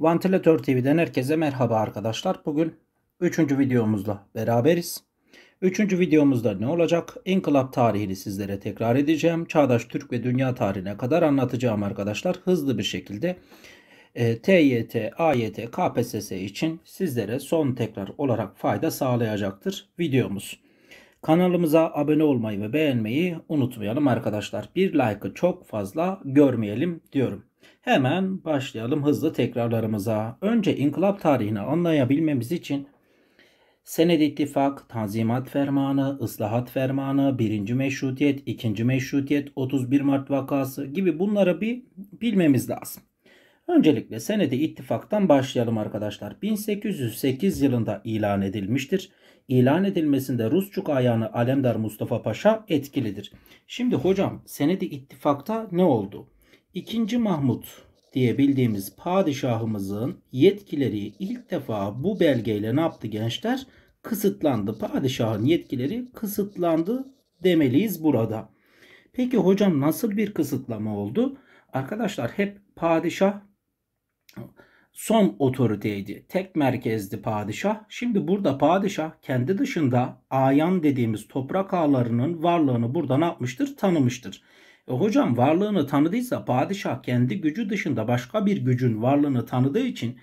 Ventilatör TV'den herkese merhaba arkadaşlar. Bugün 3. videomuzla beraberiz. 3. videomuzda ne olacak? İnkılap tarihini sizlere tekrar edeceğim. Çağdaş Türk ve dünya tarihine kadar anlatacağım arkadaşlar. Hızlı bir şekilde e, TYT, AYT, KPSS için sizlere son tekrar olarak fayda sağlayacaktır videomuz. Kanalımıza abone olmayı ve beğenmeyi unutmayalım arkadaşlar. Bir like'ı çok fazla görmeyelim diyorum. Hemen başlayalım hızlı tekrarlarımıza. Önce inkılap tarihini anlayabilmemiz için Senedi İttifak, Tanzimat Fermanı, Islahat Fermanı, 1. Meşrutiyet, 2. Meşrutiyet, 31 Mart Vakası gibi bunları bir bilmemiz lazım. Öncelikle senedi İttifaktan başlayalım arkadaşlar. 1808 yılında ilan edilmiştir. İlan edilmesinde Rusçuk ayağını Alemdar Mustafa Paşa etkilidir. Şimdi hocam senedi İttifakta ne oldu? 2. Mahmut diye bildiğimiz padişahımızın yetkileri ilk defa bu belgeyle ne yaptı gençler? Kısıtlandı. Padişahın yetkileri kısıtlandı demeliyiz burada. Peki hocam nasıl bir kısıtlama oldu? Arkadaşlar hep padişah son otoriteydi. Tek merkezdi padişah. Şimdi burada padişah kendi dışında ayan dediğimiz toprak ağlarının varlığını burada ne yapmıştır? Tanımıştır. E hocam varlığını tanıdıysa padişah kendi gücü dışında başka bir gücün varlığını tanıdığı için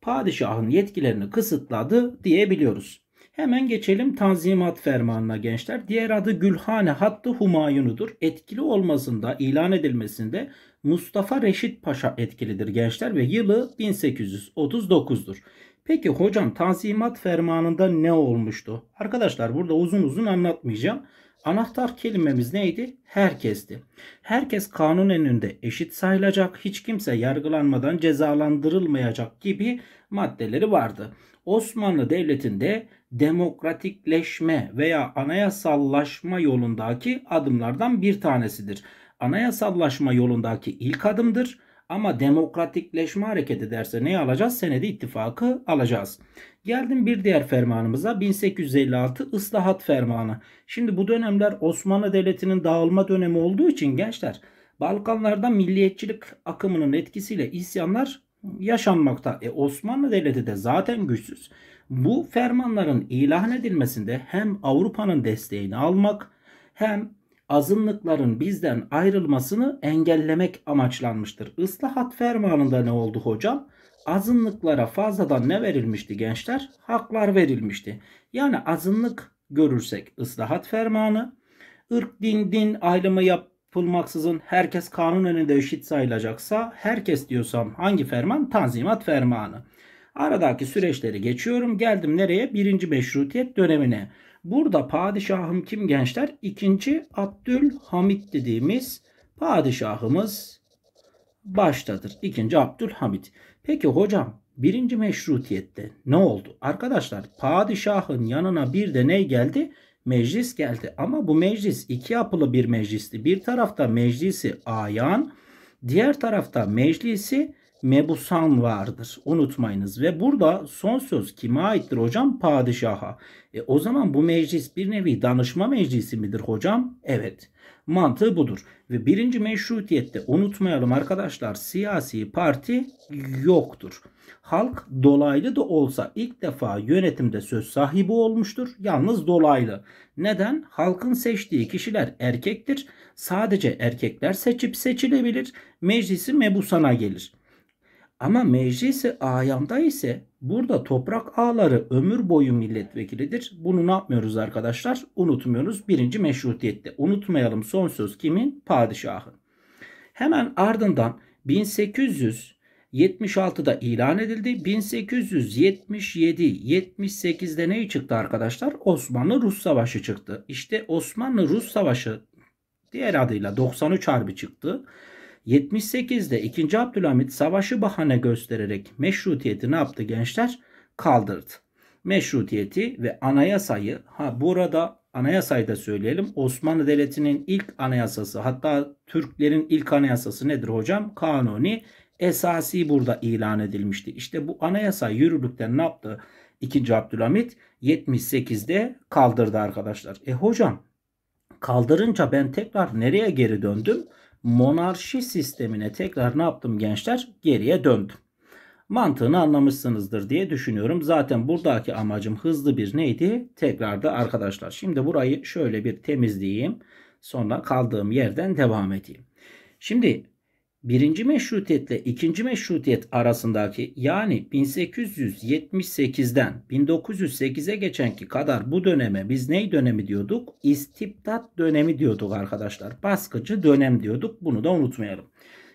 padişahın yetkilerini kısıtladı diyebiliyoruz. Hemen geçelim Tanzimat Fermanı'na gençler. Diğer adı Gülhane Hattı Humayunu'dur. Etkili olmasında, ilan edilmesinde Mustafa Reşit Paşa etkilidir gençler ve yılı 1839'dur. Peki hocam Tanzimat Fermanı'nda ne olmuştu? Arkadaşlar burada uzun uzun anlatmayacağım. Anahtar kelimemiz neydi? Herkesti. Herkes kanun önünde eşit sayılacak, hiç kimse yargılanmadan cezalandırılmayacak gibi maddeleri vardı. Osmanlı Devleti'nde demokratikleşme veya anayasallaşma yolundaki adımlardan bir tanesidir. Anayasallaşma yolundaki ilk adımdır. Ama demokratikleşme hareketi derse neyi alacağız? Senedi ittifakı alacağız. Geldim bir diğer fermanımıza 1856 ıslahat fermanı. Şimdi bu dönemler Osmanlı Devleti'nin dağılma dönemi olduğu için gençler Balkanlarda milliyetçilik akımının etkisiyle isyanlar yaşanmakta. E Osmanlı Devleti de zaten güçsüz. Bu fermanların ilan edilmesinde hem Avrupa'nın desteğini almak hem azınlıkların bizden ayrılmasını engellemek amaçlanmıştır. Islahat fermanında ne oldu hocam? Azınlıklara fazladan ne verilmişti gençler? Haklar verilmişti. Yani azınlık görürsek ıslahat fermanı, ırk, din, din ayrımı yapılmaksızın herkes kanun önünde eşit sayılacaksa, herkes diyorsam hangi ferman? Tanzimat fermanı. Aradaki süreçleri geçiyorum. Geldim nereye? Birinci meşrutiyet dönemine. Burada padişahım kim gençler? İkinci Abdülhamit dediğimiz padişahımız baştadır. İkinci Abdülhamit. Peki hocam birinci meşrutiyette ne oldu? Arkadaşlar padişahın yanına bir de ne geldi? Meclis geldi. Ama bu meclis iki yapılı bir meclisti. Bir tarafta meclisi ayan, diğer tarafta meclisi mebusan vardır. Unutmayınız. Ve burada son söz kime aittir hocam? Padişaha. E, o zaman bu meclis bir nevi danışma meclisi midir hocam? Evet. Mantığı budur. Ve birinci meşrutiyette unutmayalım arkadaşlar siyasi parti yoktur. Halk dolaylı da olsa ilk defa yönetimde söz sahibi olmuştur. Yalnız dolaylı. Neden? Halkın seçtiği kişiler erkektir. Sadece erkekler seçip seçilebilir. Meclisi mebusana gelir. Ama meclisi ayanda ise burada toprak ağları ömür boyu milletvekilidir. Bunu ne yapmıyoruz arkadaşlar? Unutmuyoruz. Birinci meşrutiyette. Unutmayalım son söz kimin? Padişahın. Hemen ardından 1876'da ilan edildi. 1877-78'de ne çıktı arkadaşlar? Osmanlı-Rus Savaşı çıktı. İşte Osmanlı-Rus Savaşı diğer adıyla 93 Harbi çıktı. 78'de 2. Abdülhamit savaşı bahane göstererek meşrutiyeti ne yaptı gençler? Kaldırdı. Meşrutiyeti ve anayasayı ha burada anayasayı da söyleyelim. Osmanlı Devleti'nin ilk anayasası hatta Türklerin ilk anayasası nedir hocam? Kanuni esasi burada ilan edilmişti. İşte bu anayasa yürürlükten ne yaptı? 2. Abdülhamit 78'de kaldırdı arkadaşlar. E hocam kaldırınca ben tekrar nereye geri döndüm? monarşi sistemine tekrar ne yaptım gençler? Geriye döndüm. Mantığını anlamışsınızdır diye düşünüyorum. Zaten buradaki amacım hızlı bir neydi? Tekrardı arkadaşlar. Şimdi burayı şöyle bir temizleyeyim. Sonra kaldığım yerden devam edeyim. Şimdi birinci meşrutiyetle ikinci meşrutiyet arasındaki yani 1878'den 1908'e geçenki kadar bu döneme biz ney dönemi diyorduk? İstibdat dönemi diyorduk arkadaşlar. Baskıcı dönem diyorduk. Bunu da unutmayalım.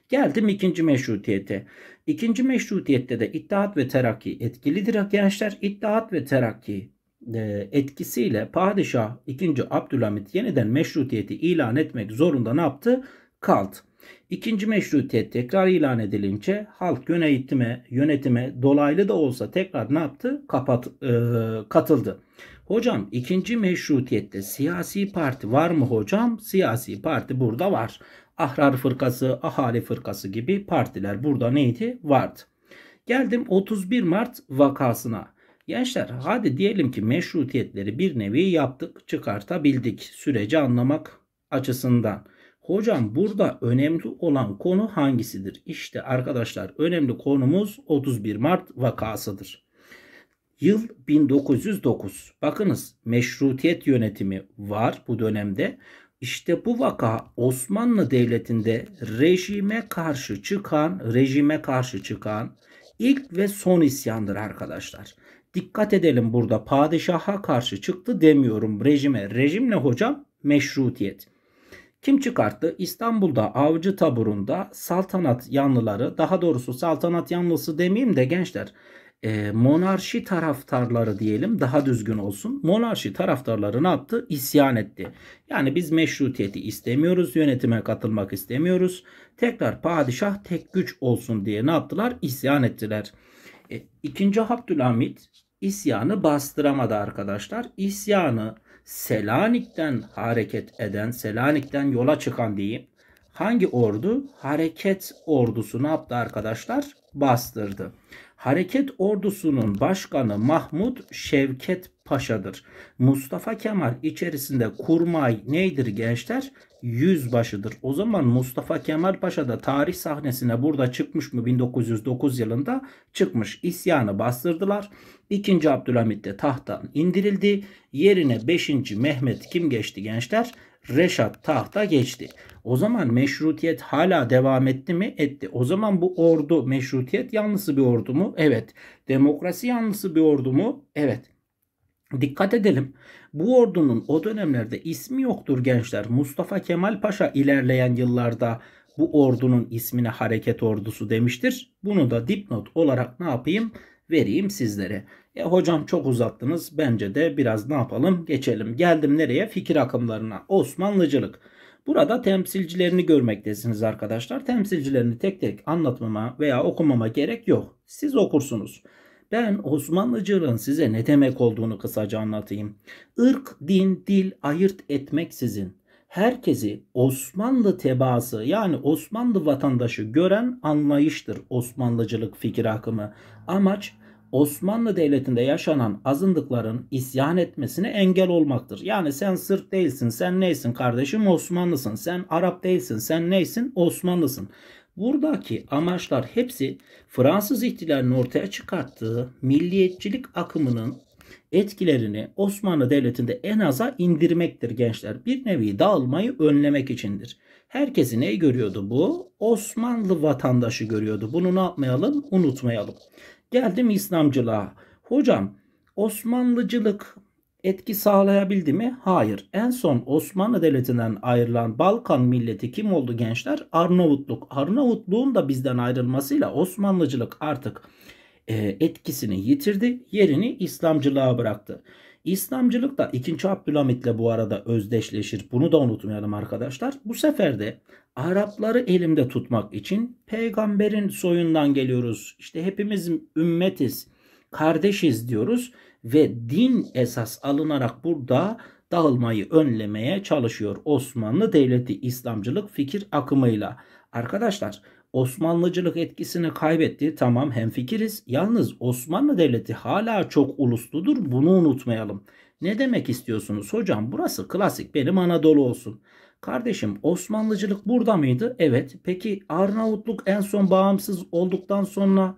Geldim ikinci meşrutiyete. İkinci meşrutiyette de İttihat ve Terakki etkilidir gençler. İttihat ve Terakki e, etkisiyle padişah 2. Abdülhamit yeniden meşrutiyeti ilan etmek zorunda ne yaptı? Kaldı. İkinci meşrutiyet tekrar ilan edilince halk yönetime, yönetime dolaylı da olsa tekrar ne yaptı? Kapat, e, katıldı. Hocam ikinci meşrutiyette siyasi parti var mı hocam? Siyasi parti burada var. Ahrar Fırkası, Ahali Fırkası gibi partiler burada neydi? Vardı. Geldim 31 Mart vakasına. Gençler hadi diyelim ki meşrutiyetleri bir nevi yaptık, çıkartabildik süreci anlamak açısından. Hocam burada önemli olan konu hangisidir? İşte arkadaşlar önemli konumuz 31 Mart vakasıdır. Yıl 1909. Bakınız meşrutiyet yönetimi var bu dönemde. İşte bu vaka Osmanlı Devleti'nde rejime karşı çıkan, rejime karşı çıkan ilk ve son isyandır arkadaşlar. Dikkat edelim burada padişaha karşı çıktı demiyorum rejime. Rejim ne hocam? Meşrutiyet. Kim çıkarttı? İstanbul'da Avcı Taburu'nda saltanat yanlıları daha doğrusu saltanat yanlısı demeyeyim de gençler e, monarşi taraftarları diyelim daha düzgün olsun. Monarşi taraftarları ne yaptı? İsyan etti. Yani biz meşrutiyeti istemiyoruz, yönetime katılmak istemiyoruz. Tekrar padişah tek güç olsun diye ne yaptılar? İsyan ettiler. E, ikinci Abdülhamit isyanı bastıramadı arkadaşlar. İsyanı Selanik'ten hareket eden, Selanik'ten yola çıkan diyeyim. Hangi ordu? Hareket ordusu ne yaptı arkadaşlar? Bastırdı. Hareket ordusunun başkanı Mahmut Şevket Paşa'dır. Mustafa Kemal içerisinde kurmay neydir gençler? yüzbaşıdır. O zaman Mustafa Kemal Paşa da tarih sahnesine burada çıkmış mı 1909 yılında? Çıkmış. İsyanı bastırdılar. 2. Abdülhamit de tahttan indirildi. Yerine 5. Mehmet kim geçti gençler? Reşat tahta geçti. O zaman meşrutiyet hala devam etti mi? Etti. O zaman bu ordu meşrutiyet yanlısı bir ordu mu? Evet. Demokrasi yanlısı bir ordu mu? Evet. Dikkat edelim. Bu ordunun o dönemlerde ismi yoktur gençler. Mustafa Kemal Paşa ilerleyen yıllarda bu ordunun ismine hareket ordusu demiştir. Bunu da dipnot olarak ne yapayım? Vereyim sizlere. E hocam çok uzattınız. Bence de biraz ne yapalım? Geçelim. Geldim nereye? Fikir akımlarına. Osmanlıcılık. Burada temsilcilerini görmektesiniz arkadaşlar. Temsilcilerini tek tek anlatmama veya okumama gerek yok. Siz okursunuz. Ben Osmanlıcılığın size ne demek olduğunu kısaca anlatayım. Irk, din, dil ayırt etmeksizin herkesi Osmanlı tebaası yani Osmanlı vatandaşı gören anlayıştır Osmanlıcılık fikir akımı. Amaç Osmanlı Devleti'nde yaşanan azınlıkların isyan etmesine engel olmaktır. Yani sen Sırp değilsin, sen neysin kardeşim Osmanlısın, sen Arap değilsin, sen neysin Osmanlısın. Buradaki amaçlar hepsi Fransız ihtilalinin ortaya çıkarttığı milliyetçilik akımının etkilerini Osmanlı Devleti'nde en aza indirmektir gençler. Bir nevi dağılmayı önlemek içindir. Herkesi ne görüyordu bu? Osmanlı vatandaşı görüyordu. Bunu ne yapmayalım? Unutmayalım. Geldim İslamcılığa. Hocam Osmanlıcılık etki sağlayabildi mi? Hayır. En son Osmanlı Devleti'nden ayrılan Balkan milleti kim oldu gençler? Arnavutluk. Arnavutluğun da bizden ayrılmasıyla Osmanlıcılık artık e, etkisini yitirdi. Yerini İslamcılığa bıraktı. İslamcılık da 2. Abdülhamit'le bu arada özdeşleşir. Bunu da unutmayalım arkadaşlar. Bu sefer de Arapları elimde tutmak için peygamberin soyundan geliyoruz. İşte hepimiz ümmetiz, kardeşiz diyoruz ve din esas alınarak burada dağılmayı önlemeye çalışıyor Osmanlı Devleti İslamcılık fikir akımıyla. Arkadaşlar Osmanlıcılık etkisini kaybetti. Tamam hem fikiriz. Yalnız Osmanlı Devleti hala çok ulusludur. Bunu unutmayalım. Ne demek istiyorsunuz hocam? Burası klasik benim Anadolu olsun. Kardeşim Osmanlıcılık burada mıydı? Evet. Peki Arnavutluk en son bağımsız olduktan sonra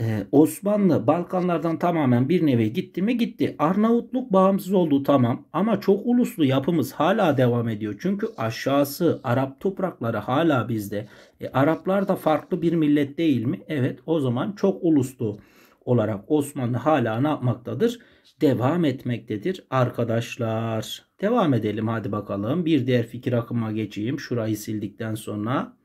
e, Osmanlı Balkanlardan tamamen bir nevi gitti mi gitti. Arnavutluk bağımsız oldu tamam ama çok uluslu yapımız hala devam ediyor. Çünkü aşağısı Arap toprakları hala bizde. E, Araplar da farklı bir millet değil mi? Evet o zaman çok uluslu olarak Osmanlı hala ne yapmaktadır? Devam etmektedir arkadaşlar. Devam edelim hadi bakalım. Bir diğer fikir akıma geçeyim. Şurayı sildikten sonra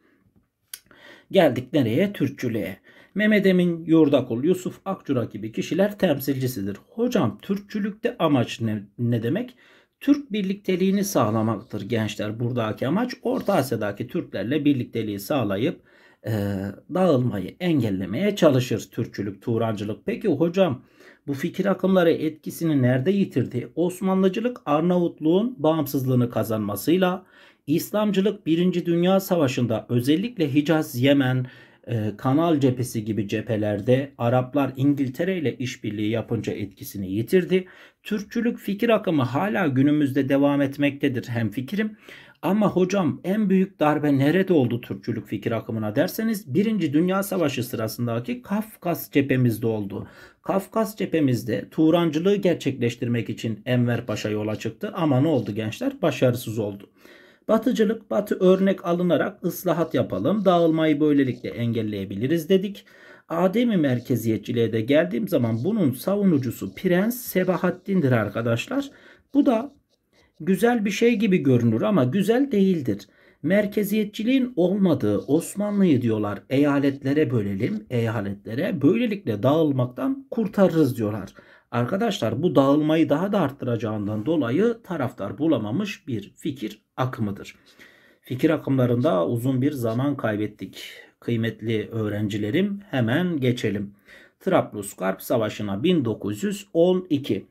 geldik nereye? Türkçülüğe. Mehmet Emin Yurdakul, Yusuf Akçura gibi kişiler temsilcisidir. Hocam Türkçülükte amaç ne, ne demek? Türk birlikteliğini sağlamaktır gençler. Buradaki amaç Orta Asya'daki Türklerle birlikteliği sağlayıp e, dağılmayı engellemeye çalışır Türkçülük, Turancılık. Peki hocam bu fikir akımları etkisini nerede yitirdi? Osmanlıcılık Arnavutluğun bağımsızlığını kazanmasıyla İslamcılık 1. Dünya Savaşı'nda özellikle Hicaz, Yemen, e, kanal cephesi gibi cephelerde Araplar İngiltere ile işbirliği yapınca etkisini yitirdi. Türkçülük fikir akımı hala günümüzde devam etmektedir hem fikrim. Ama hocam en büyük darbe nerede oldu Türkçülük fikir akımına derseniz Birinci Dünya Savaşı sırasındaki Kafkas cephemizde oldu. Kafkas cephemizde Turancılığı gerçekleştirmek için Enver Paşa yola çıktı ama ne oldu gençler? Başarısız oldu. Batıcılık, batı örnek alınarak ıslahat yapalım. Dağılmayı böylelikle engelleyebiliriz dedik. Ademi merkeziyetçiliğe de geldiğim zaman bunun savunucusu Prens Sebahattin'dir arkadaşlar. Bu da güzel bir şey gibi görünür ama güzel değildir. Merkeziyetçiliğin olmadığı Osmanlı'yı diyorlar eyaletlere bölelim, eyaletlere böylelikle dağılmaktan kurtarırız diyorlar. Arkadaşlar bu dağılmayı daha da arttıracağından dolayı taraftar bulamamış bir fikir akımıdır. Fikir akımlarında uzun bir zaman kaybettik. Kıymetli öğrencilerim hemen geçelim. Trablusgarp Savaşı'na 1912.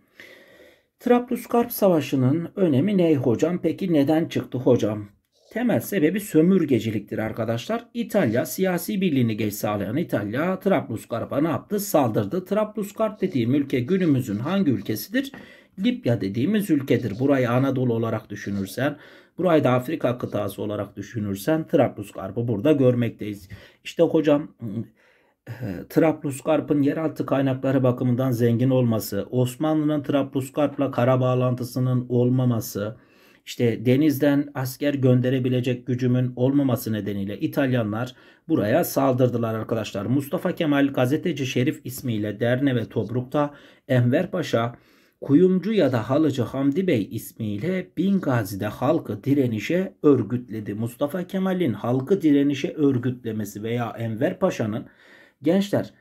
Trablusgarp Savaşı'nın önemi ne hocam? Peki neden çıktı hocam? Temel sebebi sömürgeciliktir arkadaşlar. İtalya siyasi birliğini geç sağlayan İtalya Trablusgarp'a ne yaptı? Saldırdı. Trablusgarp dediğim ülke günümüzün hangi ülkesidir? Libya dediğimiz ülkedir. Burayı Anadolu olarak düşünürsen Burayı da Afrika kıtası olarak düşünürsen Trablusgarp'ı burada görmekteyiz. İşte hocam e, Trablusgarp'ın yeraltı kaynakları bakımından zengin olması, Osmanlı'nın Trablusgarp'la kara bağlantısının olmaması, işte denizden asker gönderebilecek gücümün olmaması nedeniyle İtalyanlar buraya saldırdılar arkadaşlar. Mustafa Kemal gazeteci Şerif ismiyle Derne ve Tobruk'ta Enver Paşa Kuyumcu ya da Halıcı Hamdi Bey ismiyle Bingazi'de halkı direnişe örgütledi. Mustafa Kemal'in halkı direnişe örgütlemesi veya Enver Paşa'nın gençler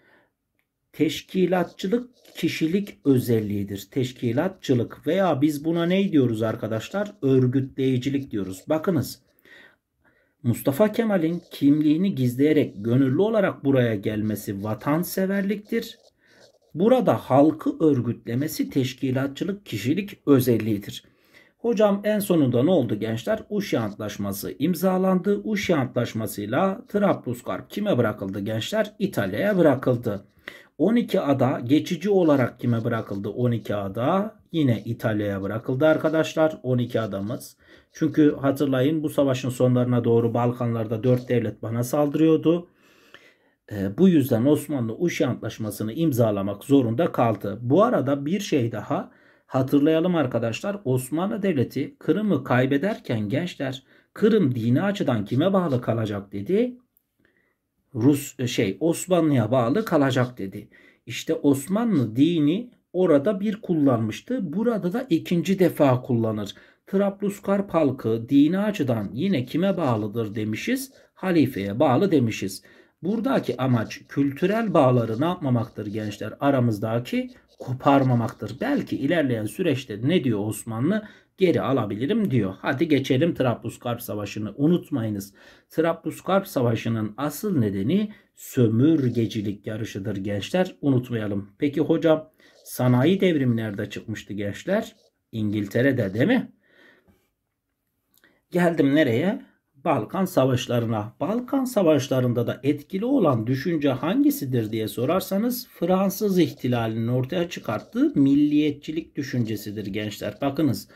teşkilatçılık kişilik özelliğidir. Teşkilatçılık veya biz buna ne diyoruz arkadaşlar? Örgütleyicilik diyoruz. Bakınız Mustafa Kemal'in kimliğini gizleyerek gönüllü olarak buraya gelmesi vatanseverliktir. Burada halkı örgütlemesi teşkilatçılık kişilik özelliğidir. Hocam en sonunda ne oldu gençler? Uşi Antlaşması imzalandı. Uşi Antlaşması'yla Trablusgarp kime bırakıldı gençler? İtalya'ya bırakıldı. 12 ada geçici olarak kime bırakıldı? 12 ada yine İtalya'ya bırakıldı arkadaşlar. 12 adamız. Çünkü hatırlayın bu savaşın sonlarına doğru Balkanlarda 4 devlet bana saldırıyordu. E, bu yüzden Osmanlı Uşi Antlaşması'nı imzalamak zorunda kaldı. Bu arada bir şey daha hatırlayalım arkadaşlar. Osmanlı Devleti Kırım'ı kaybederken gençler Kırım dini açıdan kime bağlı kalacak dedi? Rus e, şey Osmanlı'ya bağlı kalacak dedi. İşte Osmanlı dini orada bir kullanmıştı. Burada da ikinci defa kullanır. Trablusgarp halkı dini açıdan yine kime bağlıdır demişiz? Halifeye bağlı demişiz. Buradaki amaç kültürel bağları ne yapmamaktır gençler? Aramızdaki koparmamaktır. Belki ilerleyen süreçte ne diyor Osmanlı? Geri alabilirim diyor. Hadi geçelim Trablusgarp Savaşı'nı unutmayınız. Trablusgarp Savaşı'nın asıl nedeni sömürgecilik yarışıdır gençler. Unutmayalım. Peki hocam sanayi devrimi nerede çıkmıştı gençler? İngiltere'de değil mi? Geldim nereye? Balkan Savaşları'na. Balkan Savaşları'nda da etkili olan düşünce hangisidir diye sorarsanız Fransız ihtilalinin ortaya çıkarttığı milliyetçilik düşüncesidir gençler. Bakınız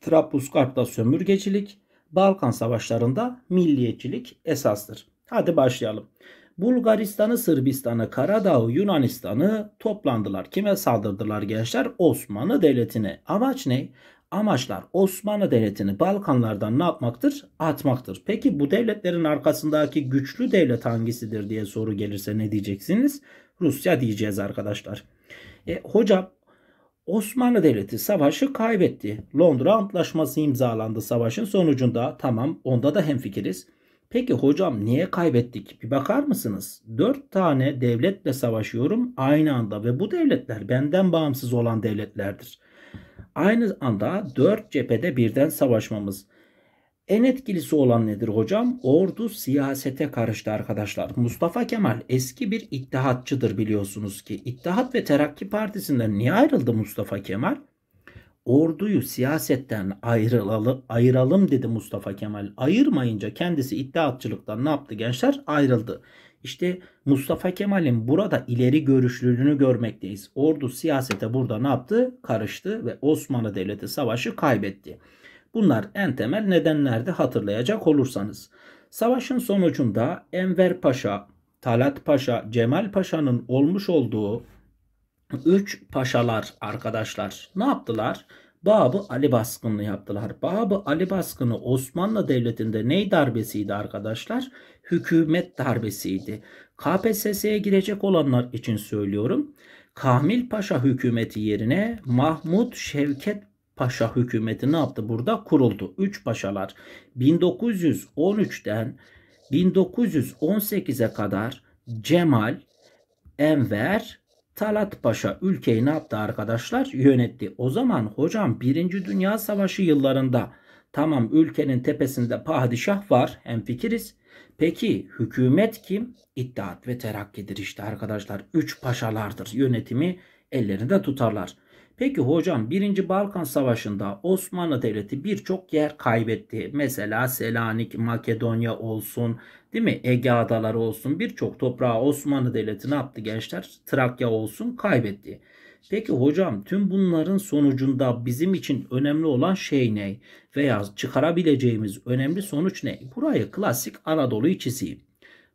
Trablusgarp'ta sömürgecilik, Balkan Savaşları'nda milliyetçilik esastır. Hadi başlayalım. Bulgaristan'ı, Sırbistan'ı, Karadağ'ı, Yunanistan'ı toplandılar. Kime saldırdılar gençler? Osmanlı Devleti'ne. Amaç ne? amaçlar Osmanlı Devleti'ni Balkanlardan ne yapmaktır? Atmaktır. Peki bu devletlerin arkasındaki güçlü devlet hangisidir diye soru gelirse ne diyeceksiniz? Rusya diyeceğiz arkadaşlar. E, hocam Osmanlı Devleti savaşı kaybetti. Londra Antlaşması imzalandı savaşın sonucunda. Tamam onda da hemfikiriz. Peki hocam niye kaybettik? Bir bakar mısınız? 4 tane devletle savaşıyorum aynı anda ve bu devletler benden bağımsız olan devletlerdir aynı anda dört cephede birden savaşmamız. En etkilisi olan nedir hocam? Ordu siyasete karıştı arkadaşlar. Mustafa Kemal eski bir ittihatçıdır biliyorsunuz ki. İttihat ve Terakki Partisi'nden niye ayrıldı Mustafa Kemal? Orduyu siyasetten ayrılalı, ayıralım dedi Mustafa Kemal. Ayırmayınca kendisi iddiatçılıktan ne yaptı gençler? Ayrıldı. İşte Mustafa Kemal'in burada ileri görüşlülüğünü görmekteyiz. Ordu siyasete burada ne yaptı? Karıştı ve Osmanlı Devleti savaşı kaybetti. Bunlar en temel nedenlerdi hatırlayacak olursanız. Savaşın sonucunda Enver Paşa, Talat Paşa, Cemal Paşa'nın olmuş olduğu 3 paşalar arkadaşlar ne yaptılar? Babı Ali baskını yaptılar. Babı Ali baskını Osmanlı Devleti'nde ney darbesiydi arkadaşlar? hükümet darbesiydi. KPSS'ye girecek olanlar için söylüyorum. Kamil Paşa hükümeti yerine Mahmut Şevket Paşa hükümeti ne yaptı burada? Kuruldu. Üç paşalar 1913'ten 1918'e kadar Cemal, Enver, Talat Paşa ülkeyi ne yaptı arkadaşlar? Yönetti. O zaman hocam 1. Dünya Savaşı yıllarında tamam ülkenin tepesinde padişah var hemfikiriz. Peki hükümet kim? İttihat ve terakkidir işte arkadaşlar. Üç paşalardır. Yönetimi ellerinde tutarlar. Peki hocam 1. Balkan Savaşı'nda Osmanlı Devleti birçok yer kaybetti. Mesela Selanik, Makedonya olsun değil mi? Ege Adaları olsun birçok toprağı Osmanlı Devleti ne yaptı gençler? Trakya olsun kaybetti. Peki hocam tüm bunların sonucunda bizim için önemli olan şey ne? Veya çıkarabileceğimiz önemli sonuç ne? Burayı klasik Anadolu'yu çizeyim.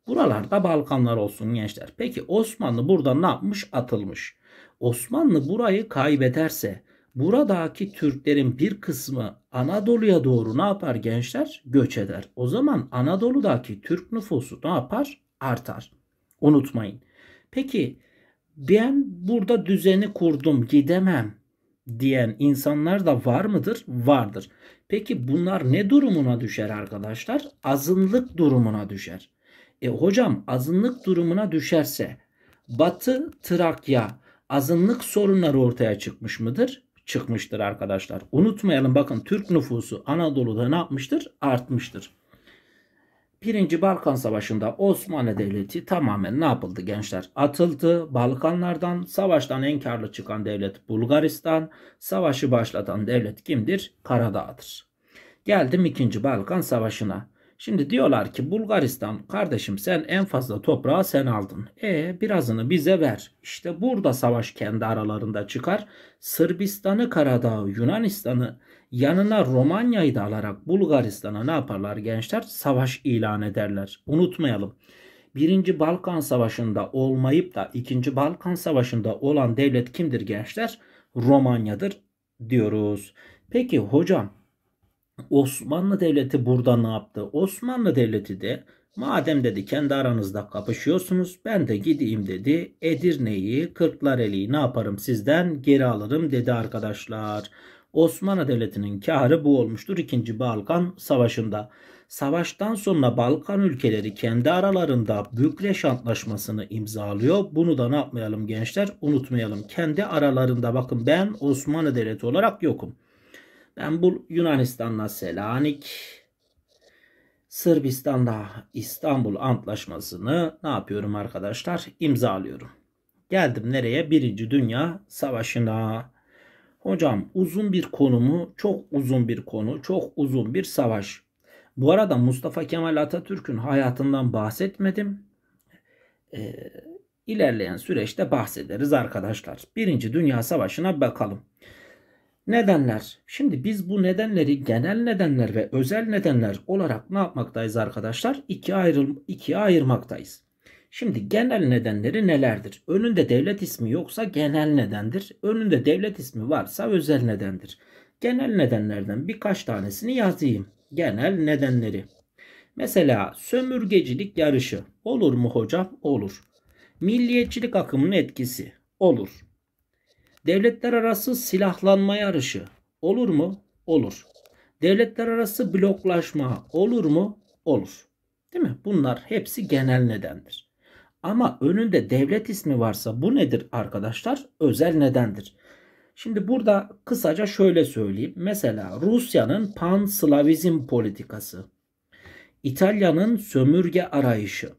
Buralarda Balkanlar olsun gençler. Peki Osmanlı burada ne yapmış? Atılmış. Osmanlı burayı kaybederse buradaki Türklerin bir kısmı Anadolu'ya doğru ne yapar gençler? Göç eder. O zaman Anadolu'daki Türk nüfusu ne yapar? Artar. Unutmayın. Peki ben burada düzeni kurdum gidemem diyen insanlar da var mıdır? Vardır. Peki bunlar ne durumuna düşer arkadaşlar? Azınlık durumuna düşer. E hocam azınlık durumuna düşerse Batı Trakya azınlık sorunları ortaya çıkmış mıdır? Çıkmıştır arkadaşlar. Unutmayalım bakın Türk nüfusu Anadolu'da ne yapmıştır? Artmıştır. Birinci Balkan Savaşı'nda Osmanlı Devleti tamamen ne yapıldı gençler? Atıldı. Balkanlardan savaştan en karlı çıkan devlet Bulgaristan. Savaşı başlatan devlet kimdir? Karadağ'dır. Geldim ikinci Balkan Savaşı'na. Şimdi diyorlar ki Bulgaristan kardeşim sen en fazla toprağı sen aldın. E birazını bize ver. İşte burada savaş kendi aralarında çıkar. Sırbistan'ı Karadağ'ı Yunanistan'ı Yanına Romanya'yı da alarak Bulgaristan'a ne yaparlar gençler? Savaş ilan ederler. Unutmayalım. Birinci Balkan Savaşı'nda olmayıp da ikinci Balkan Savaşı'nda olan devlet kimdir gençler? Romanya'dır diyoruz. Peki hocam Osmanlı Devleti burada ne yaptı? Osmanlı Devleti de madem dedi kendi aranızda kapışıyorsunuz ben de gideyim dedi. Edirne'yi, Kırklareli'yi ne yaparım sizden geri alırım dedi arkadaşlar. Osmanlı Devleti'nin karı bu olmuştur 2. Balkan Savaşı'nda. Savaştan sonra Balkan ülkeleri kendi aralarında Bükreş Antlaşması'nı imzalıyor. Bunu da ne yapmayalım gençler? Unutmayalım. Kendi aralarında bakın ben Osmanlı Devleti olarak yokum. Ben bu Yunanistan'la Selanik, Sırbistan'da İstanbul Antlaşması'nı ne yapıyorum arkadaşlar? İmzalıyorum. Geldim nereye? Birinci Dünya Savaşı'na. Hocam uzun bir konu mu? Çok uzun bir konu, çok uzun bir savaş. Bu arada Mustafa Kemal Atatürk'ün hayatından bahsetmedim. Ee, ilerleyen süreçte bahsederiz arkadaşlar. Birinci Dünya Savaşı'na bakalım. Nedenler. Şimdi biz bu nedenleri genel nedenler ve özel nedenler olarak ne yapmaktayız arkadaşlar? İkiye, ayrıl ikiye ayırmaktayız. Şimdi genel nedenleri nelerdir? Önünde devlet ismi yoksa genel nedendir. Önünde devlet ismi varsa özel nedendir. Genel nedenlerden birkaç tanesini yazayım. Genel nedenleri. Mesela sömürgecilik yarışı. Olur mu hocam? Olur. Milliyetçilik akımının etkisi. Olur. Devletler arası silahlanma yarışı. Olur mu? Olur. Devletler arası bloklaşma. Olur mu? Olur. Değil mi? Bunlar hepsi genel nedendir. Ama önünde devlet ismi varsa bu nedir arkadaşlar? Özel nedendir. Şimdi burada kısaca şöyle söyleyeyim. Mesela Rusya'nın pan politikası, İtalya'nın sömürge arayışı,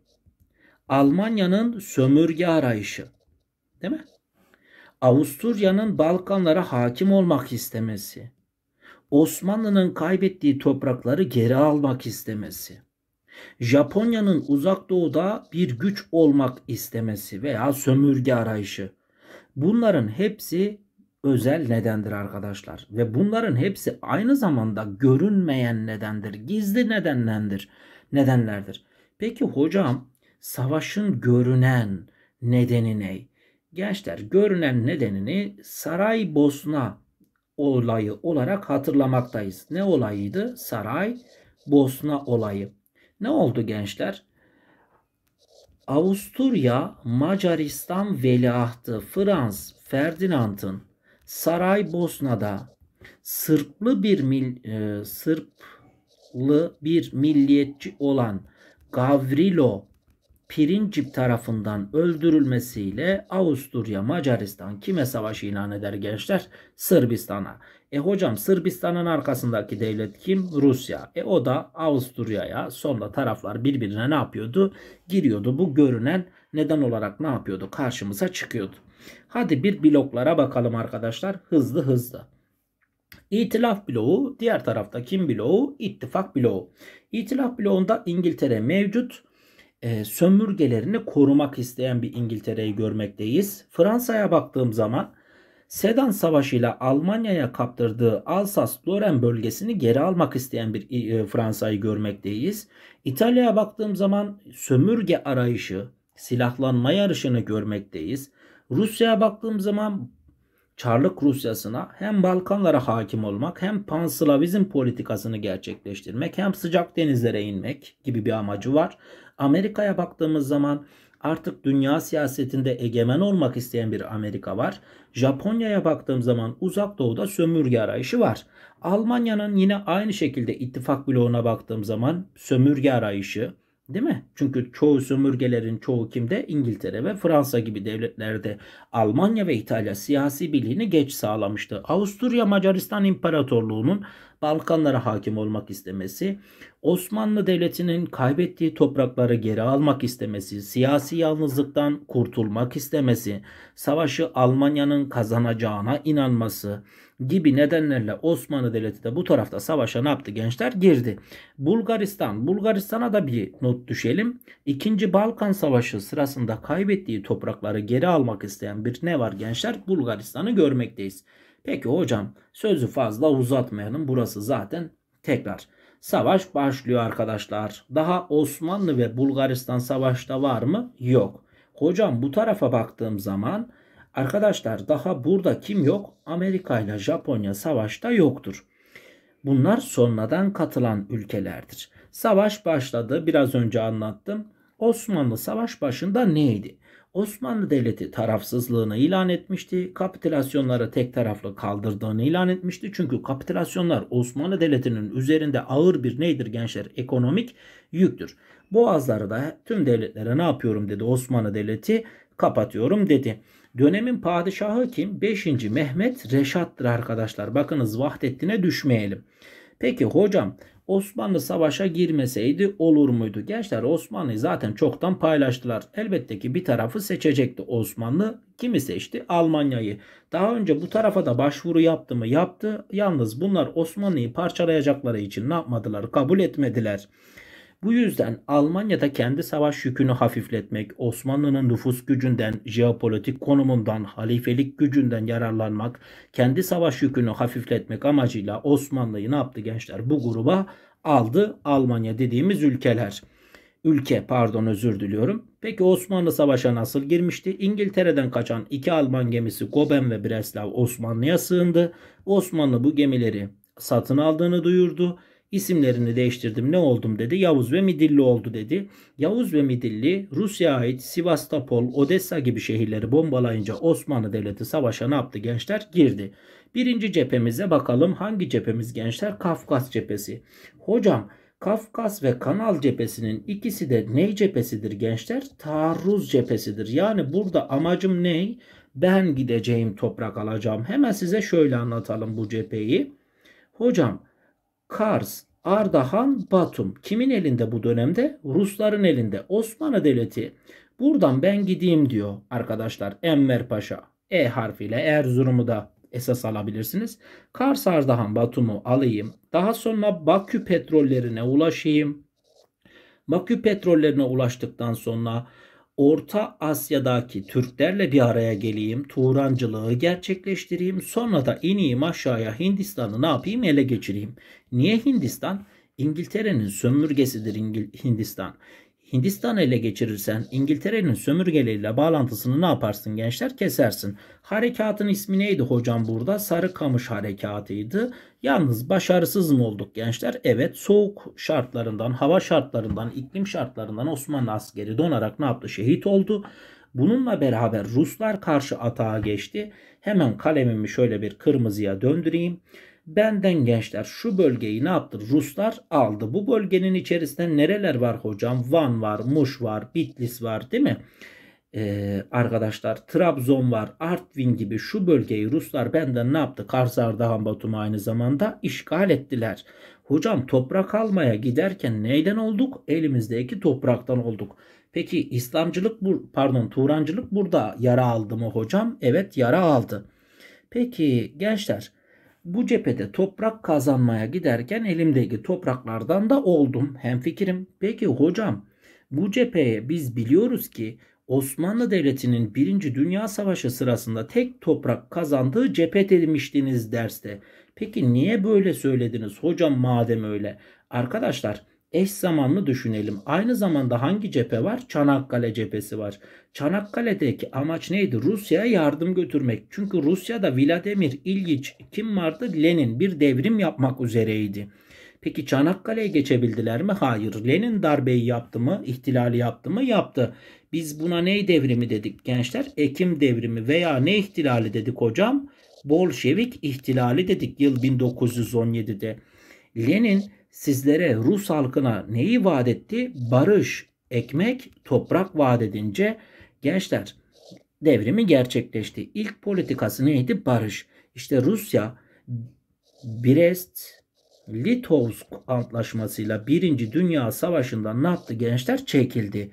Almanya'nın sömürge arayışı, değil mi? Avusturya'nın Balkanlara hakim olmak istemesi, Osmanlı'nın kaybettiği toprakları geri almak istemesi. Japonya'nın uzak doğuda bir güç olmak istemesi veya sömürge arayışı. Bunların hepsi özel nedendir arkadaşlar ve bunların hepsi aynı zamanda görünmeyen nedendir, gizli nedenlendir, nedenlerdir. Peki hocam savaşın görünen nedeni ne? Gençler görünen nedenini Saraybosna olayı olarak hatırlamaktayız. Ne olayıydı? Saray Bosna olayı. Ne oldu gençler? Avusturya, Macaristan veliahtı Franz Ferdinand'ın Saraybosna'da Sırplı bir mil, e, Sırplı bir milliyetçi olan Gavrilo Pirincip tarafından öldürülmesiyle Avusturya Macaristan kime savaş ilan eder gençler? Sırbistan'a. E hocam Sırbistan'ın arkasındaki devlet kim? Rusya. E o da Avusturya'ya sonra taraflar birbirine ne yapıyordu? Giriyordu. Bu görünen neden olarak ne yapıyordu? Karşımıza çıkıyordu. Hadi bir bloklara bakalım arkadaşlar. Hızlı hızlı. İtilaf bloğu, diğer tarafta kim bloğu? İttifak bloğu. İtilaf bloğunda İngiltere mevcut. E, sömürgelerini korumak isteyen bir İngiltere'yi görmekteyiz. Fransa'ya baktığım zaman Sedan Savaşı ile Almanya'ya kaptırdığı Alsas-Loren bölgesini geri almak isteyen bir e, Fransa'yı görmekteyiz. İtalya'ya baktığım zaman sömürge arayışı, silahlanma yarışını görmekteyiz. Rusya'ya baktığım zaman Çarlık Rusyası'na hem Balkanlara hakim olmak hem panslavizm politikasını gerçekleştirmek hem sıcak denizlere inmek gibi bir amacı var. Amerika'ya baktığımız zaman artık dünya siyasetinde egemen olmak isteyen bir Amerika var. Japonya'ya baktığım zaman uzak doğuda sömürge arayışı var. Almanya'nın yine aynı şekilde ittifak bloğuna baktığım zaman sömürge arayışı, Değil mi? Çünkü çoğu sömürgelerin çoğu kimde? İngiltere ve Fransa gibi devletlerde. Almanya ve İtalya siyasi birliğini geç sağlamıştı. Avusturya Macaristan İmparatorluğu'nun Balkanlara hakim olmak istemesi, Osmanlı Devleti'nin kaybettiği toprakları geri almak istemesi, siyasi yalnızlıktan kurtulmak istemesi, savaşı Almanya'nın kazanacağına inanması, gibi nedenlerle Osmanlı Devleti de bu tarafta savaşa ne yaptı gençler? Girdi. Bulgaristan. Bulgaristan'a da bir not düşelim. İkinci Balkan Savaşı sırasında kaybettiği toprakları geri almak isteyen bir ne var gençler? Bulgaristan'ı görmekteyiz. Peki hocam sözü fazla uzatmayalım. Burası zaten tekrar. Savaş başlıyor arkadaşlar. Daha Osmanlı ve Bulgaristan savaşta var mı? Yok. Hocam bu tarafa baktığım zaman Arkadaşlar daha burada kim yok? Amerika ile Japonya savaşta yoktur. Bunlar sonradan katılan ülkelerdir. Savaş başladı. Biraz önce anlattım. Osmanlı savaş başında neydi? Osmanlı Devleti tarafsızlığını ilan etmişti. Kapitülasyonları tek taraflı kaldırdığını ilan etmişti. Çünkü kapitülasyonlar Osmanlı Devleti'nin üzerinde ağır bir neydir gençler? Ekonomik yüktür. Boğazları da tüm devletlere ne yapıyorum dedi Osmanlı Devleti kapatıyorum dedi. Dönemin padişahı kim? 5. Mehmet Reşat'tır arkadaşlar. Bakınız Vahdettin'e düşmeyelim. Peki hocam Osmanlı savaşa girmeseydi olur muydu? Gençler Osmanlı'yı zaten çoktan paylaştılar. Elbette ki bir tarafı seçecekti Osmanlı. Kimi seçti? Almanya'yı. Daha önce bu tarafa da başvuru yaptı mı? Yaptı. Yalnız bunlar Osmanlı'yı parçalayacakları için ne yapmadılar? Kabul etmediler. Bu yüzden Almanya'da kendi savaş yükünü hafifletmek, Osmanlı'nın nüfus gücünden, jeopolitik konumundan, halifelik gücünden yararlanmak, kendi savaş yükünü hafifletmek amacıyla Osmanlı'yı ne yaptı gençler? Bu gruba aldı Almanya dediğimiz ülkeler ülke pardon özür diliyorum. Peki Osmanlı Savaş'a nasıl girmişti? İngiltere'den kaçan iki Alman gemisi Goben ve Breslav Osmanlı'ya sığındı. Osmanlı bu gemileri satın aldığını duyurdu. İsimlerini değiştirdim. Ne oldum dedi. Yavuz ve Midilli oldu dedi. Yavuz ve Midilli Rusya'ya ait Sivastopol, Odessa gibi şehirleri bombalayınca Osmanlı Devleti savaşa ne yaptı gençler? Girdi. Birinci cephemize bakalım hangi cephemiz gençler? Kafkas cephesi. Hocam Kafkas ve Kanal cephesinin ikisi de ne cephesidir gençler? Taarruz cephesidir. Yani burada amacım ne? Ben gideceğim toprak alacağım. Hemen size şöyle anlatalım bu cepheyi. Hocam Kars, Ardahan, Batum. Kimin elinde bu dönemde? Rusların elinde. Osmanlı Devleti. Buradan ben gideyim diyor arkadaşlar Enver Paşa. E harfiyle Erzurum'u da esas alabilirsiniz. Kars, Ardahan, Batum'u alayım. Daha sonra Bakü petrollerine ulaşayım. Bakü petrollerine ulaştıktan sonra Orta Asya'daki Türklerle bir araya geleyim, Turancılığı gerçekleştireyim, sonra da ineyim aşağıya Hindistan'ı ne yapayım ele geçireyim. Niye Hindistan? İngiltere'nin sömürgesidir Hindistan. Hindistan'ı ele geçirirsen İngiltere'nin sömürgeleriyle bağlantısını ne yaparsın gençler? Kesersin. Harekatın ismi neydi hocam burada? Sarıkamış harekatıydı. Yalnız başarısız mı olduk gençler? Evet soğuk şartlarından, hava şartlarından, iklim şartlarından Osmanlı askeri donarak ne yaptı? Şehit oldu. Bununla beraber Ruslar karşı atağa geçti. Hemen kalemimi şöyle bir kırmızıya döndüreyim. Benden gençler şu bölgeyi ne yaptı? Ruslar aldı. Bu bölgenin içerisinde nereler var hocam? Van var, Muş var, Bitlis var değil mi? Ee, arkadaşlar Trabzon var, Artvin gibi şu bölgeyi Ruslar benden ne yaptı? Kars, Ardahan, Batum aynı zamanda işgal ettiler. Hocam toprak almaya giderken neyden olduk? Elimizdeki topraktan olduk. Peki İslamcılık bu pardon Turancılık burada yara aldı mı hocam? Evet yara aldı. Peki gençler bu cephede toprak kazanmaya giderken elimdeki topraklardan da oldum. Hem fikrim. Peki hocam bu cepheye biz biliyoruz ki Osmanlı Devleti'nin 1. Dünya Savaşı sırasında tek toprak kazandığı cephe demiştiniz derste. Peki niye böyle söylediniz hocam madem öyle? Arkadaşlar eş zamanlı düşünelim. Aynı zamanda hangi cephe var? Çanakkale cephesi var. Çanakkale'deki amaç neydi? Rusya'ya yardım götürmek. Çünkü Rusya'da Vladimir İlgiç kim vardı? Lenin bir devrim yapmak üzereydi. Peki Çanakkale'ye geçebildiler mi? Hayır. Lenin darbeyi yaptı mı? İhtilali yaptı mı? Yaptı. Biz buna ne devrimi dedik gençler? Ekim devrimi veya ne ihtilali dedik hocam? Bolşevik ihtilali dedik yıl 1917'de. Lenin sizlere Rus halkına neyi vaat etti? Barış, ekmek, toprak vaat edince gençler devrimi gerçekleşti. İlk politikası neydi? Barış. İşte Rusya Brest Litovsk antlaşmasıyla Birinci Dünya Savaşı'nda ne yaptı? Gençler çekildi.